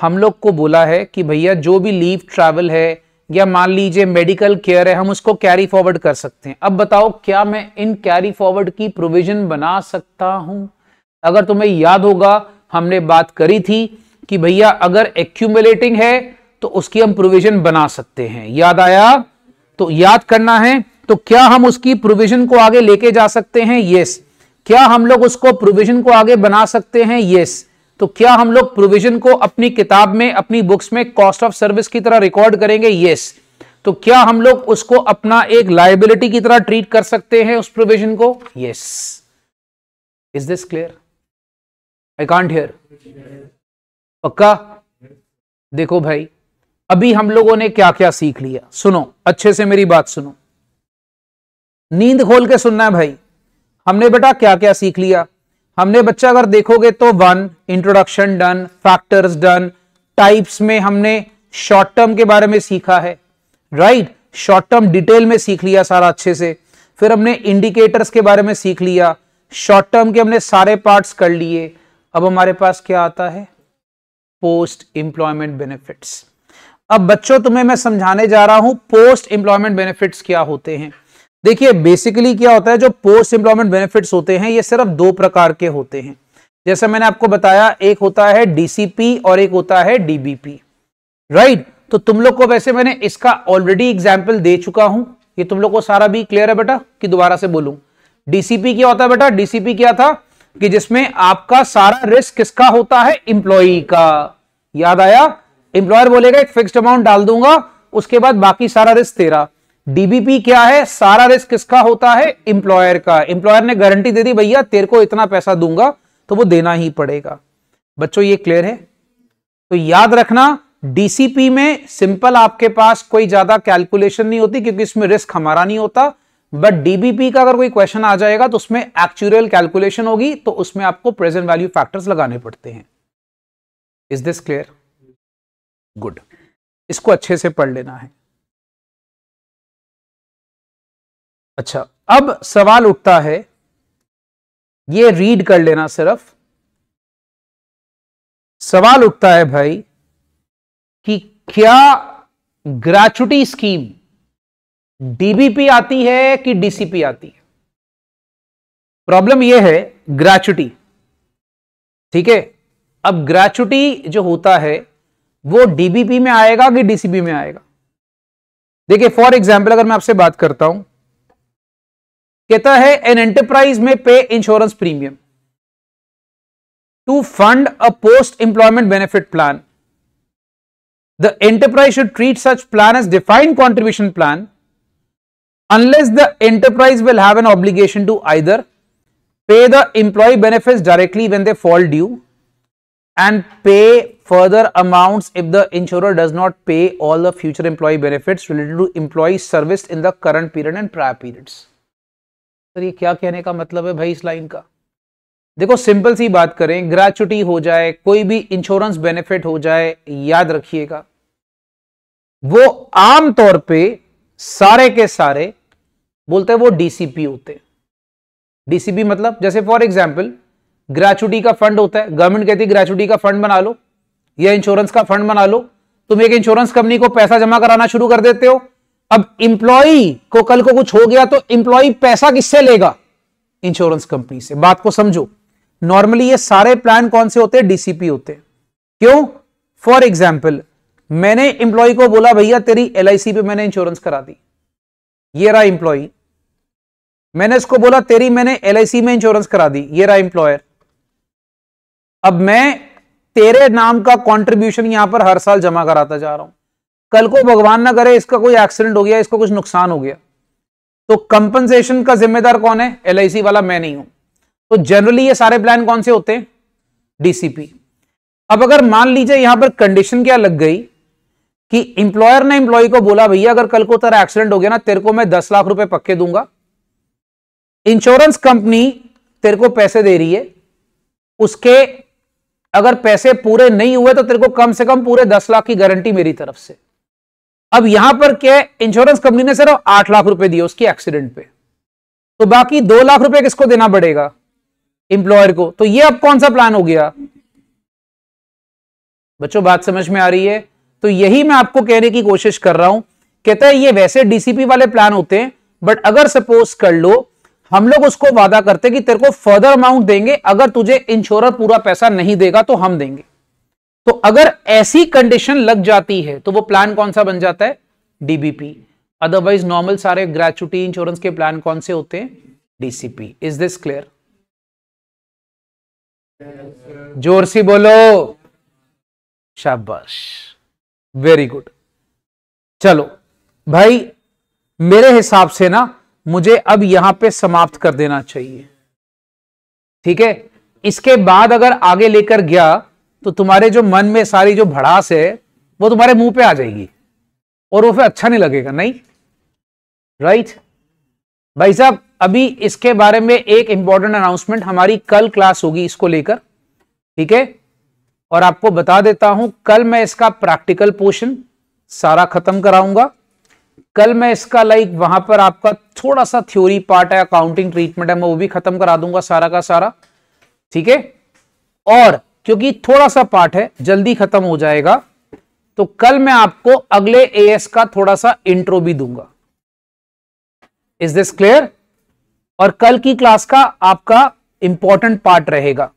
हम लोग को बोला है कि भैया जो भी लीव ट्रैवल है या मान लीजिए मेडिकल केयर है हम उसको कैरी फॉरवर्ड कर सकते हैं अब बताओ क्या मैं इन कैरी फॉरवर्ड की प्रोविजन बना सकता हूं अगर तुम्हें याद होगा हमने बात करी थी कि भैया अगर एक्यूमुलेटिंग है तो उसकी हम प्रोविजन बना सकते हैं याद आया तो याद करना है तो क्या हम उसकी प्रोविजन को आगे लेके जा सकते हैं यस क्या हम लोग उसको प्रोविजन को आगे बना सकते हैं यस तो क्या हम लोग प्रोविजन को अपनी किताब में अपनी बुक्स में कॉस्ट ऑफ सर्विस की तरह रिकॉर्ड करेंगे यस तो क्या हम लोग उसको अपना एक लाइबिलिटी की तरह ट्रीट कर सकते हैं उस प्रोविजन को yes is this clear I can't hear पक्का देखो भाई अभी हम लोगों ने क्या क्या सीख लिया सुनो अच्छे से मेरी बात सुनो नींद खोल के सुनना है भाई हमने बेटा क्या क्या सीख लिया हमने बच्चा अगर देखोगे तो one introduction done factors done types में हमने शॉर्ट टर्म के बारे में सीखा है राइट शॉर्ट टर्म डिटेल में सीख लिया सारा अच्छे से फिर हमने इंडिकेटर्स के बारे में सीख लिया शॉर्ट टर्म के हमने सारे पार्ट्स कर लिए अब हमारे पास क्या आता है पोस्ट एम्प्लॉयमेंट बेनिफिट्स अब बच्चों तुम्हें मैं समझाने जा रहा हूं पोस्ट एम्प्लॉयमेंट बेनिफिट्स क्या होते हैं देखिए बेसिकली क्या होता है जो पोस्ट एम्प्लॉयमेंट बेनिफिट्स होते हैं ये सिर्फ दो प्रकार के होते हैं जैसे मैंने आपको बताया एक होता है डीसीपी और एक होता है डीबीपी राइट तो तुम लोग को वैसे मैंने इसका ऑलरेडी एग्जाम्पल दे चुका हूं ये तुम लोग को सारा भी क्लियर है बेटा कि दोबारा से बोलूं डीसीपी क्या होता है बेटा डीसीपी क्या था कि जिसमें आपका सारा रिस्क किसका होता है इंप्लॉई का याद आया इंप्लॉयर बोलेगा एक फिक्स्ड अमाउंट डाल दूंगा उसके बाद बाकी सारा रिस्क तेरा डीबीपी क्या है सारा रिस्क किसका होता है इंप्लॉयर का इंप्लॉयर ने गारंटी दे दी भैया तेरे को इतना पैसा दूंगा तो वो देना ही पड़ेगा बच्चों ये क्लियर है तो याद रखना डीसीपी में सिंपल आपके पास कोई ज्यादा कैलकुलेशन नहीं होती क्योंकि इसमें रिस्क हमारा नहीं होता बट डीबीपी का अगर कोई क्वेश्चन आ जाएगा तो उसमें एक्चुअल कैलकुलेशन होगी तो उसमें आपको प्रेजेंट वैल्यू फैक्टर्स लगाने पड़ते हैं इज दिस क्लियर गुड इसको अच्छे से पढ़ लेना है अच्छा अब सवाल उठता है ये रीड कर लेना सिर्फ सवाल उठता है भाई कि क्या ग्रेचुटी स्कीम डीबीपी आती है कि डीसीपी आती है प्रॉब्लम यह है ग्रेचुटी ठीक है अब ग्रेचुटी जो होता है वो डीबीपी में आएगा कि डीसीपी में आएगा देखिए फॉर एग्जाम्पल अगर मैं आपसे बात करता हूं कहता है एन एंटरप्राइज में pay insurance premium to fund a post employment benefit plan the enterprise should treat such plan as defined contribution plan unless the enterprise will have an obligation to either pay the employee benefits directly when they fall due and pay further amounts if the insurer does not pay all the future employee benefits related to employees serviced in the current period and prior periods. Sir ये क्या कहने का मतलब है भाई इस लाइन का देखो सिंपल सी बात करें ग्रेचुटी हो जाए कोई भी इंश्योरेंस बेनिफिट हो जाए याद रखिएगा वो आमतौर पे सारे के सारे बोलते हैं वो डीसीपी होते हैं डीसीपी मतलब जैसे फॉर एग्जाम्पल ग्रेचुटी का फंड होता है गवर्नमेंट कहती है ग्रेचुटी का फंड बना लो या इंश्योरेंस का फंड बना लो तुम एक इंश्योरेंस कंपनी को पैसा जमा कराना शुरू कर देते हो अब इंप्लॉई को कल को कुछ हो गया तो इंप्लॉई पैसा किससे लेगा इंश्योरेंस कंपनी से बात को समझो नॉर्मली ये सारे प्लान कौन से होते हैं डीसीपी होते हैं क्यों फॉर एग्जाम्पल मैंने इंप्लॉई को बोला भैया तेरी एल पे मैंने इंश्योरेंस करा दी ये रहा इंप्लॉई मैंने इसको बोला तेरी मैंने एल में इंश्योरेंस करा दी ये रहा इंप्लॉयर अब मैं तेरे नाम का कंट्रीब्यूशन यहां पर हर साल जमा कराता जा रहा हूं कल को भगवान ना करे इसका कोई एक्सीडेंट हो गया इसको कुछ नुकसान हो गया तो कंपनसेशन का जिम्मेदार कौन है एल वाला मैं नहीं हूं तो जनरली ये सारे प्लान कौन से होते हैं डीसीपी अब अगर मान लीजिए यहां पर कंडीशन क्या लग गई कि इंप्लॉयर ने इंप्लॉय को बोला भैया अगर कल को तेरा एक्सीडेंट हो गया ना तेरे को मैं दस लाख रुपए पक्के दूंगा इंश्योरेंस कंपनी तेरे को पैसे दे रही है उसके अगर पैसे पूरे नहीं हुए तो तेरे को कम से कम पूरे दस लाख की गारंटी मेरी तरफ से अब यहां पर क्या इंश्योरेंस कंपनी ने सिर्फ आठ लाख रुपए दिए उसके एक्सीडेंट पे तो बाकी दो लाख रुपए किसको देना पड़ेगा इंप्लॉयर को तो ये अब कौन सा प्लान हो गया बच्चों बात समझ में आ रही है तो यही मैं आपको कहने की कोशिश कर रहा हूं कहता है ये वैसे डीसीपी वाले प्लान होते हैं बट अगर सपोज कर लो हम लोग उसको वादा करते कि तेरे को फर्दर अमाउंट देंगे अगर तुझे इंश्योरर पूरा पैसा नहीं देगा तो हम देंगे तो अगर ऐसी कंडीशन लग जाती है तो वो प्लान कौन सा बन जाता है डीबीपी अदरवाइज नॉर्मल सारे ग्रेचुटी इंश्योरेंस के प्लान कौन से होते हैं डीसीपी इज दिस क्लियर जोर से बोलो शाबाश वेरी गुड चलो भाई मेरे हिसाब से ना मुझे अब यहां पे समाप्त कर देना चाहिए ठीक है इसके बाद अगर आगे लेकर गया तो तुम्हारे जो मन में सारी जो भड़ास है वो तुम्हारे मुंह पे आ जाएगी और वो फिर अच्छा नहीं लगेगा नहीं राइट right? भाई साहब अभी इसके बारे में एक इंपॉर्टेंट अनाउंसमेंट हमारी कल क्लास होगी इसको लेकर ठीक है और आपको बता देता हूं कल मैं इसका प्रैक्टिकल पोर्शन सारा खत्म कराऊंगा कल मैं इसका लाइक वहां पर आपका थोड़ा सा थ्योरी पार्ट है अकाउंटिंग ट्रीटमेंट है मैं वो भी खत्म करा दूंगा सारा का सारा ठीक है और क्योंकि थोड़ा सा पार्ट है जल्दी खत्म हो जाएगा तो कल मैं आपको अगले एएस का थोड़ा सा इंट्रो भी दूंगा इज दिस क्लियर और कल की क्लास का आपका इंपॉर्टेंट पार्ट रहेगा